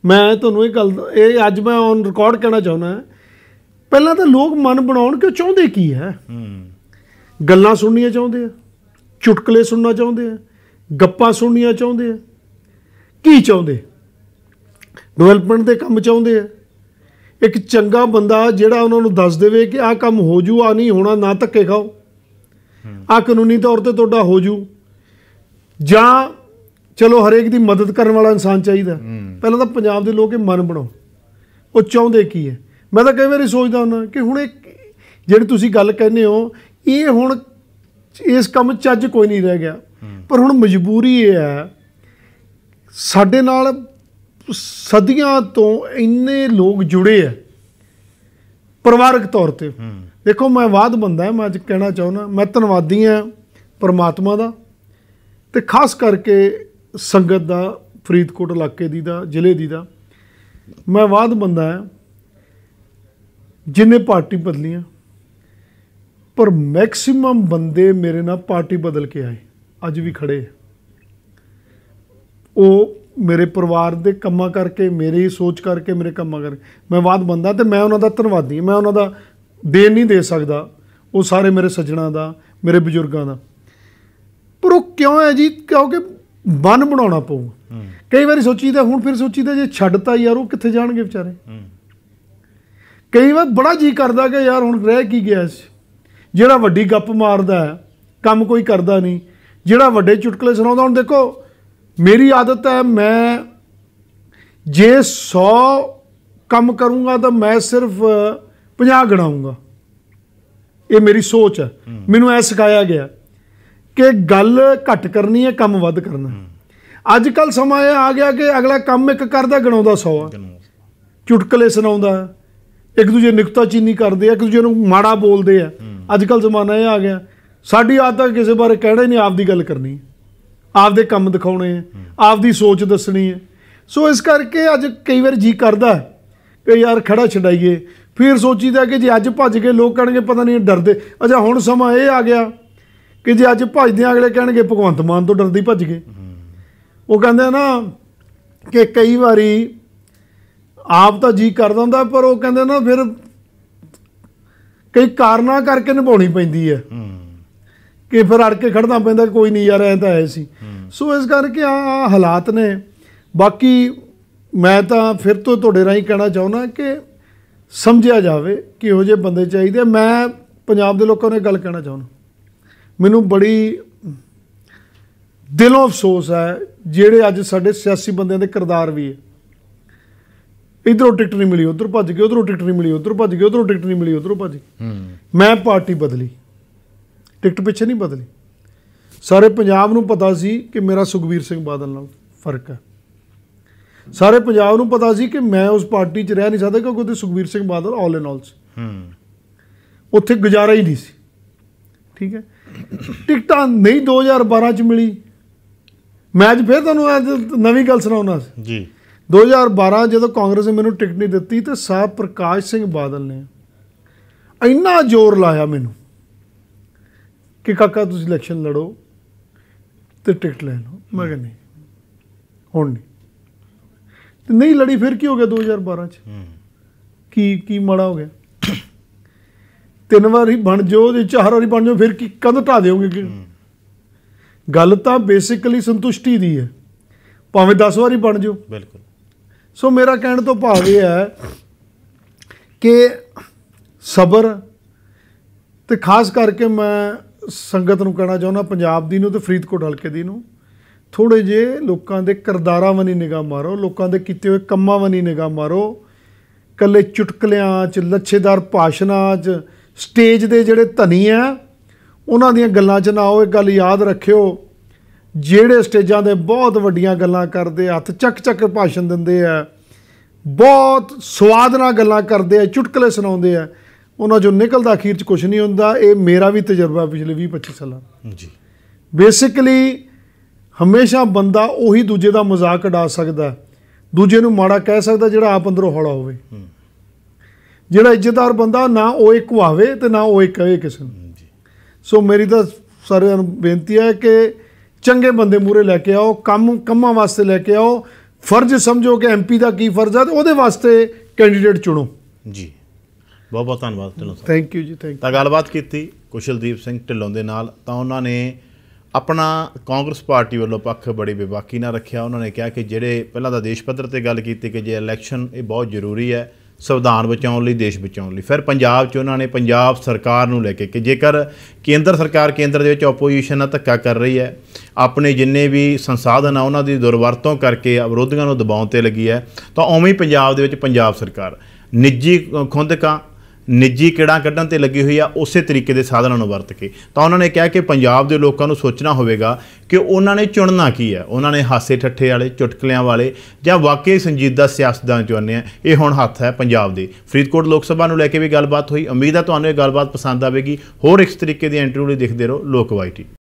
ਮੈਂ ਤੁਹਾਨੂੰ ਇਹ ਗੱਲ ਇਹ ਅੱਜ ਮੈਂ ਔਨ ਰਿਕਾਰਡ ਕਹਿਣਾ ਚਾਹੁੰਦਾ ਪਹਿਲਾਂ ਤਾਂ ਲੋਕ ਮਨ ਬਣਾਉਣ ਕਿ ਉਹ ਚਾਹੁੰਦੇ ਕੀ ਹੈ ਗੱਲਾਂ ਸੁਣਨੀਆਂ ਚਾਹੁੰਦੇ ਆ ਚੁਟਕਲੇ ਸੁਣਨਾ ਚਾਹੁੰਦੇ ਆ ਗੱਪਾਂ ਸੁਣਨੀਆਂ ਚਾਹੁੰਦੇ ਆ ਕੀ ਚਾਹੁੰਦੇ ਡਿਵੈਲਪਮੈਂਟ ਦੇ ਕੰਮ ਚਾਹੁੰਦੇ ਆ ਇੱਕ ਚੰਗਾ ਬੰਦਾ ਜਿਹੜਾ ਉਹਨਾਂ ਨੂੰ ਦੱਸ ਦੇਵੇ ਕਿ ਆਹ ਕੰਮ ਹੋ ਜੂ ਆ ਨਹੀਂ ਹੋਣਾ ਨਾ ਧੱਕੇ ਖਾਓ ਆ ਕਾਨੂੰਨੀ ਤੌਰ ਤੇ ਤੁਹਾਡਾ ਹੋ ਜੂ ਜਾਂ ਚਲੋ ਹਰੇਕ ਦੀ ਮਦਦ ਕਰਨ ਵਾਲਾ ਇਨਸਾਨ ਚਾਹੀਦਾ ਪਹਿਲਾਂ ਤਾਂ ਪੰਜਾਬ ਦੇ ਲੋਕ ਇਹ ਮਨ ਬਣਾਓ ਉਹ ਚਾਹੁੰਦੇ ਕੀ ਹੈ ਮੈਂ ਤਾਂ ਕਈ ਵਾਰੀ ਸੋਚਦਾ ਹੁੰਦਾ ਕਿ ਹੁਣ ਇਹ ਜਿਹੜੀ ਤੁਸੀਂ ਗੱਲ ਕਹਿੰਦੇ ਹੋ ਇਹ ਹੁਣ ਇਸ ਕੰਮ ਚ ਅੱਜ ਕੋਈ ਨਹੀਂ ਰਹਿ ਗਿਆ ਪਰ ਹੁਣ ਮਜਬੂਰੀ ਇਹ ਹੈ ਸਾਡੇ ਨਾਲ ਸਦੀਆਂ ਤੋਂ ਇੰਨੇ ਲੋਕ ਜੁੜੇ ਆ ਪਰਿਵਾਰਕ ਤੌਰ ਤੇ ਦੇਖੋ ਮੈਂ ਬਾਦ ਬੰਦਾ ਮੈਂ ਅੱਜ ਕਹਿਣਾ ਚਾਹੁੰਦਾ ਮੈਂ ਧੰਨਵਾਦੀ ਆ ਪਰਮਾਤਮਾ ਦਾ ਤੇ ਖਾਸ ਕਰਕੇ ਸੰਗਤ ਦਾ ਫਰੀਦਕੋਟ ਇਲਾਕੇ ਦੀ ਦਾ ਜ਼ਿਲ੍ਹੇ ਦੀ ਦਾ ਮੈਂ ਬਾਦ ਬੰਦਾ ਆ ਜਿੰਨੇ ਪਾਰਟੀ ਬਦਲੀਆਂ ਪਰ ਮੈਕਸਿਮਮ ਬੰਦੇ ਮੇਰੇ ਨਾਲ ਪਾਰਟੀ ਬਦਲ ਕੇ ਆਏ ਅੱਜ ਵੀ ਖੜੇ ਉਹ ਮੇਰੇ ਪਰਿਵਾਰ ਦੇ ਕੰਮਾਂ ਕਰਕੇ ਮੇਰੇ ਹੀ ਸੋਚ ਕਰਕੇ ਮੇਰੇ ਕੰਮਾਂ ਕਰ ਮੈਂ ਬਾਦ ਬੰਦਾ ਤੇ ਮੈਂ ਉਹਨਾਂ ਦਾ ਧੰਨਵਾਦੀ ਮੈਂ ਉਹਨਾਂ ਦਾ ਦੇਣ ਨਹੀਂ ਦੇ ਸਕਦਾ ਉਹ ਸਾਰੇ ਮੇਰੇ ਸੱਜਣਾ ਦਾ ਮੇਰੇ ਬਜ਼ੁਰਗਾਂ ਦਾ ਪਰ ਉਹ ਕਿਉਂ ਹੈ ਜੀ ਕਿਉਂਕਿ ਬਨ ਬਣਾਉਣਾ ਪਊਗਾ ਕਈ ਵਾਰੀ ਸੋਚੀਦਾ ਹੁਣ ਫਿਰ ਸੋਚੀਦਾ ਜੇ ਛੱਡਤਾ ਯਾਰ ਉਹ ਕਿੱਥੇ ਜਾਣਗੇ ਵਿਚਾਰੇ ਕਈ ਵਾਰ ਬੜਾ ਜੀ ਕਰਦਾ ਕਿ ਯਾਰ ਹੁਣ ਰਹਿ ਕੀ ਗਿਆ ਸੀ ਜਿਹੜਾ ਵੱਡੀ ਗੱਪ ਮਾਰਦਾ ਕੰਮ ਕੋਈ ਕਰਦਾ ਨਹੀਂ ਜਿਹੜਾ ਵੱਡੇ ਚੁਟਕਲੇ ਸੁਣਾਉਂਦਾ ਹੁਣ ਦੇਖੋ ਮੇਰੀ ਆਦਤ ਹੈ ਮੈਂ ਜੇ 100 ਕੰਮ ਕਰੂੰਗਾ ਤਾਂ ਮੈਂ ਸਿਰਫ 50 ਗਣਾਉਂਗਾ ਇਹ ਮੇਰੀ ਸੋਚ ਹੈ ਮੈਨੂੰ ਐ ਸਿਖਾਇਆ ਗਿਆ ਕਿ ਗੱਲ ਘੱਟ ਕਰਨੀ ਹੈ ਕੰਮ ਵੱਧ ਕਰਨਾ ਅੱਜ ਕੱਲ ਸਮਾਂ ਇਹ ਆ ਗਿਆ ਕਿ ਅਗਲਾ ਕੰਮ ਇੱਕ ਕਰਦਾ ਗਣਾਉਂਦਾ 100 ਆ ਚੁਟਕਲੇ ਸੁਣਾਉਂਦਾ ਇੱਕ ਦੂਜੇ ਨਿਕਤਾ ਚੀਨੀ ਕਰਦੇ ਆ ਇੱਕ ਦੂਜੇ ਨੂੰ ਮਾੜਾ ਬੋਲਦੇ ਆ ਅੱਜ ਕੱਲ ਜ਼ਮਾਨਾ ਇਹ ਆ ਗਿਆ ਸਾਡੀ ਆਦਤ ਕਿਸੇ ਬਾਰੇ ਕਹਿਣਾ ਨਹੀਂ ਆਪਦੀ ਗੱਲ ਕਰਨੀ ਹੈ ਆਪਦੇ ਕੰਮ ਦਿਖਾਉਣੇ ਆ ਆਪਦੀ ਸੋਚ ਦੱਸਣੀ ਹੈ ਸੋ ਇਸ ਕਰਕੇ ਅੱਜ ਕਈ ਵਾਰ ਜੀ ਕਰਦਾ ਕਿ ਯਾਰ ਖੜਾ ਛਡਾਈਏ ਫਿਰ ਸੋਚੀਦਾ ਕਿ ਜੇ ਅੱਜ ਭੱਜ ਕੇ ਲੋਕ ਕਹਿਣਗੇ ਪਤਾ ਨਹੀਂ ਡਰਦੇ ਅਜਾ ਹੁਣ ਸਮਾਂ ਇਹ ਆ ਗਿਆ ਕਿ ਜੇ ਅੱਜ ਭੱਜਦੇ ਅਗਲੇ ਕਹਿਣਗੇ ਭਗਵੰਤ ਮਾਨ ਤੋਂ ਡਰਦੀ ਭੱਜ ਗਏ ਉਹ ਕਹਿੰਦੇ ਨਾ ਕਿ ਕਈ ਵਾਰੀ ਆਪ ਤਾਂ ਜੀ ਕਰਦਾ ਹੁੰਦਾ ਪਰ ਉਹ ਕਹਿੰਦੇ ਨਾ ਫਿਰ ਕਈ ਕਾਰਨਾ ਕਰਕੇ ਨਿਭਾਉਣੀ ਪੈਂਦੀ ਹੈ ਕਿ ਫਿਰ ਅੜ ਕੇ ਖੜਨਾ ਪੈਂਦਾ ਕੋਈ ਨਹੀਂ ਯਾਰ ਐ ਤਾਂ ਐ ਸੀ ਸੋ ਇਸ ਕਰਕੇ ਆ ਹਾਲਾਤ ਨੇ ਬਾਕੀ ਮੈਂ ਤਾਂ ਫਿਰ ਤੋਂ ਤੁਹਾਡੇ ਰਾਹੀਂ ਕਹਿਣਾ ਚਾਹੁੰਦਾ ਕਿ ਸਮਝਿਆ ਜਾਵੇ ਕਿ ਉਹ ਜੇ ਬੰਦੇ ਚਾਹੀਦੇ ਮੈਂ ਪੰਜਾਬ ਦੇ ਲੋਕਾਂ ਨੂੰ ਇਹ ਗੱਲ ਕਹਿਣਾ ਚਾਹੁੰਦਾ ਮੈਨੂੰ ਬੜੀ ਦਿਲੋਂ ਅਫਸੋਸ ਹੈ ਜਿਹੜੇ ਅੱਜ ਸਾਡੇ ਸਿਆਸੀ ਬੰਦਿਆਂ ਦੇ ਕਿਰਦਾਰ ਵੀ ਹੈ ਇਧਰੋਂ ਟਿਕਟ ਨਹੀਂ ਮਿਲੀ ਉਧਰ ਭੱਜ ਗਏ ਉਧਰੋਂ ਟਿਕਟ ਨਹੀਂ ਮਿਲੀ ਉਧਰ ਭੱਜ ਗਏ ਉਧਰੋਂ ਟਿਕਟ ਨਹੀਂ ਮਿਲੀ ਉਧਰੋਂ ਭੱਜ ਗਏ ਮੈਂ ਪਾਰਟੀ ਬਦਲੀ ਟਿਕਟ ਪਿੱਛੇ ਨਹੀਂ ਬਦਲੀ ਸਾਰੇ ਪੰਜਾਬ ਨੂੰ ਪਤਾ ਸੀ ਕਿ ਮੇਰਾ ਸੁਖਵੀਰ ਸਿੰਘ ਬਾਦਲ ਨਾਲ ਫਰਕ ਹੈ ਸਾਰੇ ਪੰਜਾਬ ਨੂੰ ਪਤਾ ਸੀ ਕਿ ਮੈਂ ਉਸ ਪਾਰਟੀ 'ਚ ਰਹਿ ਨਹੀਂ ਸਕਦਾ ਕਿਉਂਕਿ ਉਹਦੇ ਸੁਖਵੀਰ ਸਿੰਘ ਬਾਦਲ ਆਲ ਇਨ ਆਲ ਸੀ ਹੂੰ ਉੱਥੇ ਗੁਜ਼ਾਰਾ ਹੀ ਨਹੀਂ ਸੀ ਠੀਕ ਹੈ ਟਿਕਟਾਂ ਨਹੀਂ 2012 'ਚ ਮਿਲੀ ਮੈਂ ਅੱਜ ਫੇਰ ਤੁਹਾਨੂੰ ਅੱਜ ਨਵੀਂ ਗੱਲ ਸੁਣਾਉਣਾ ਸੀ ਜੀ 2012 ਜਦੋਂ ਕਾਂਗਰਸ ਨੇ ਮੈਨੂੰ ਟਿਕਟ ਨਹੀਂ ਦਿੱਤੀ ਤੇ ਸਾਹ ਪ੍ਰਕਾਸ਼ ਸਿੰਘ ਬਾਦਲ ਨੇ ਇੰਨਾ ਜ਼ੋਰ ਲਾਇਆ ਮੈਨੂੰ ਕਿ ਕਾਕਾ ਤੁਸੀਂ ਇਲੈਕਸ਼ਨ ਲੜੋ ਤੇ ਟਿਕਟ ਲੈ ਲਓ ਮੈਂ ਕਿਹਾ ਨਹੀਂ ਹੁਣ ਨਹੀਂ ਤੇ ਨਹੀਂ ਲੜੀ ਫਿਰ ਕੀ ਹੋ ਗਿਆ 2012 ਚ ਕੀ ਕੀ ਮੜਾ ਹੋ ਗਿਆ ਤਿੰਨ ਵਾਰੀ ਬਣ ਜੋ ਤੇ ਚਾਰ ਵਾਰੀ ਬਣ ਜੋ ਫਿਰ ਕੀ ਕੰਦ ਢਾ ਦੇਵੋਗੇ ਕਿ ਗੱਲ ਤਾਂ ਬੇਸਿਕਲੀ ਸੰਤੁਸ਼ਟੀ ਦੀ ਹੈ ਭਾਵੇਂ 10 ਵਾਰੀ ਬਣ ਜੋ ਬਿਲਕੁਲ ਸੋ ਮੇਰਾ ਕਹਿਣ ਤੋਂ ਭਾਵ ਇਹ ਹੈ ਕਿ ਸਬਰ ਤੇ ਖਾਸ ਕਰਕੇ ਮੈਂ ਸੰਗਤ ਨੂੰ ਕਹਿਣਾ ਚਾਹੁੰਦਾ ਪੰਜਾਬ ਦੀ ਨੂੰ ਤੇ ਫਰੀਦਕੋਟ ਹਲਕੇ ਦੀ ਨੂੰ ਥੋੜੇ ਜੇ ਲੋਕਾਂ ਦੇ ਕਰਦਾਰਾਂ ਵਨੀ ਨਿਗਾਹ ਮਾਰੋ ਲੋਕਾਂ ਦੇ ਕੀਤੇ ਹੋਏ ਕੰਮਾਂ ਵਨੀ ਨਿਗਾਹ ਮਾਰੋ ਕੱਲੇ ਚੁਟਕਲਿਆਂ 'ਚ ਲੱਛੇਦਾਰ ਭਾਸ਼ਣਾਂ 'ਚ ਸਟੇਜ ਦੇ ਜਿਹੜੇ ਧਨੀ ਆ ਉਹਨਾਂ ਦੀਆਂ ਗੱਲਾਂ 'ਚ ਨਾ ਆਓ ਇੱਕ ਗੱਲ ਯਾਦ ਰੱਖਿਓ ਜਿਹੜੇ ਸਟੇਜਾਂ ਦੇ ਬਹੁਤ ਵੱਡੀਆਂ ਗੱਲਾਂ ਕਰਦੇ ਹੱਥ ਚੱਕ ਚੱਕ ਭਾਸ਼ਣ ਦਿੰਦੇ ਆ ਬਹੁਤ ਸਵਾਦ ਨਾਲ ਗੱਲਾਂ ਕਰਦੇ ਆ ਚੁਟਕਲੇ ਸੁਣਾਉਂਦੇ ਆ ਉਹਨਾਂ ਜੋ ਨਿਕਲਦਾ ਅਖੀਰ ਚ ਕੁਝ ਨਹੀਂ ਹੁੰਦਾ ਇਹ ਮੇਰਾ ਵੀ ਤਜਰਬਾ ਪਿਛਲੇ 20 25 ਸਾਲਾਂ ਜੀ ਬੇਸਿਕਲੀ ਹਮੇਸ਼ਾ ਬੰਦਾ ਉਹੀ ਦੂਜੇ ਦਾ ਮਜ਼ਾਕ ਉਡਾ ਸਕਦਾ ਦੂਜੇ ਨੂੰ ਮਾੜਾ ਕਹਿ ਸਕਦਾ ਜਿਹੜਾ ਆਪ ਅੰਦਰੋਂ ਹੌਲਾ ਹੋਵੇ ਜਿਹੜਾ ਇੱਜ਼ਤਦਾਰ ਬੰਦਾ ਨਾ ਉਹ ਇੱਕ ਵਾਵੇ ਤੇ ਨਾ ਉਹ ਇੱਕ ਕਹੇ ਕਿਸੇ ਨੂੰ ਜੀ ਸੋ ਮੇਰੀ ਤਾਂ ਸਾਰਿਆਂ ਨੂੰ ਬੇਨਤੀ ਹੈ ਕਿ ਚੰਗੇ ਬੰਦੇ ਮੂਰੇ ਲੈ ਕੇ ਆਓ ਕੰਮ ਕੰਮਾਂ ਵਾਸਤੇ ਲੈ ਕੇ ਆਓ ਫਰਜ਼ ਸਮਝੋ ਕਿ ਐਮਪੀ ਦਾ ਕੀ ਫਰਜ਼ ਹੈ ਤੇ ਉਹਦੇ ਵਾਸਤੇ ਕੈਂਡੀਡੇਟ ਚੁਣੋ ਜੀ ਬਹੁਤ ਬਹੁਤ ਧੰਨਵਾਦ ਢਿੱਲੋਂ ਸਾਹਿਬ ਥੈਂਕ ਯੂ ਜੀ ਥੈਂਕ ਯੂ ਤਾਂ ਗੱਲਬਾਤ ਕੀਤੀ ਕੁਸ਼ਲਦੀਪ ਸਿੰਘ ਢਿੱਲੋਂ ਦੇ ਨਾਲ ਤਾਂ ਉਹਨਾਂ ਨੇ ਆਪਣਾ ਕਾਂਗਰਸ ਪਾਰਟੀ ਵੱਲੋਂ ਪੱਖ ਬੜੀ ਬੇਵਾਕੀ ਨਾਲ ਰੱਖਿਆ ਉਹਨਾਂ ਨੇ ਕਿਹਾ ਕਿ ਜਿਹੜੇ ਪਹਿਲਾਂ ਤਾਂ ਦੇਸ਼ ਪੱਧਰ ਤੇ ਗੱਲ ਕੀਤੀ ਕਿ ਜੇ ਇਲੈਕਸ਼ਨ ਇਹ ਬਹੁਤ ਜ਼ਰੂਰੀ ਹੈ ਸੰਵਿਧਾਨ ਬਚਾਉਣ ਲਈ ਦੇਸ਼ ਬਚਾਉਣ ਲਈ ਫਿਰ ਪੰਜਾਬ 'ਚ ਉਹਨਾਂ ਨੇ ਪੰਜਾਬ ਸਰਕਾਰ ਨੂੰ ਲੈ ਕੇ ਕਿ ਜੇਕਰ ਕੇਂਦਰ ਸਰਕਾਰ ਕੇਂਦਰ ਦੇ ਵਿੱਚ ਆਪੋਜੀਸ਼ਨ ਆ ਧੱਕਾ ਕਰ ਰਹੀ ਹੈ ਆਪਣੇ ਜਿੰਨੇ ਵੀ ਸੰਸਾਧਨ ਆ ਉਹਨਾਂ ਦੀ ਦੁਰਵਰਤੋਂ ਕਰਕੇ ਅਵਰੋਧੀਆਂ ਨੂੰ ਦਬਾਉਣ ਤੇ ਲੱਗੀ ਹੈ ਤਾਂ ਉਵੇਂ ਹੀ ਪੰਜਾਬ ਦੇ ਵਿੱਚ ਪੰਜਾਬ ਸਰਕਾਰ ਨਿੱਜੀ ਖੁੰਦਕਾਂ ਨਿੱਜੀ ਕਿੜਾ ਕੱਢਣ ਤੇ ਲੱਗੀ ਹੋਈ ਆ ਉਸੇ ਤਰੀਕੇ ਦੇ ਸਾਧਨਾਂ ਨੂੰ ਵਰਤ ਕੇ ਤਾਂ ਉਹਨਾਂ ਨੇ ਕਿਹਾ ਕਿ ਪੰਜਾਬ ਦੇ ਲੋਕਾਂ ਨੂੰ ਸੋਚਣਾ ਹੋਵੇਗਾ ਕਿ ਉਹਨਾਂ ਨੇ ਚੁਣਨਾ ਕੀ ਹੈ ਉਹਨਾਂ ਨੇ ਹਾਸੇ ਠੱਠੇ ਵਾਲੇ ਚੁਟਕਲਿਆਂ ਵਾਲੇ ਜਾਂ ਵਾਕਈ ਸੰਜੀਦਾ ਸਿਆਸਤਦਾਨ ਚੁਣਨੇ ਆ ਇਹ ਹੁਣ ਹੱਥ ਹੈ ਪੰਜਾਬ ਦੇ ਫਰੀਦਕੋਟ ਲੋਕ ਸਭਾ ਨੂੰ ਲੈ ਕੇ ਵੀ ਗੱਲਬਾਤ ਹੋਈ ਉਮੀਦ ਹੈ ਤੁਹਾਨੂੰ ਇਹ ਗੱਲਬਾਤ ਪਸੰਦ ਆਵੇਗੀ ਹੋਰ ਇਸ ਤਰੀਕੇ ਦੀ ਇੰਟਰਵਿਊ ਲਈ ਦੇਖਦੇ ਰਹੋ ਲੋਕ ਵਾਈਟੀ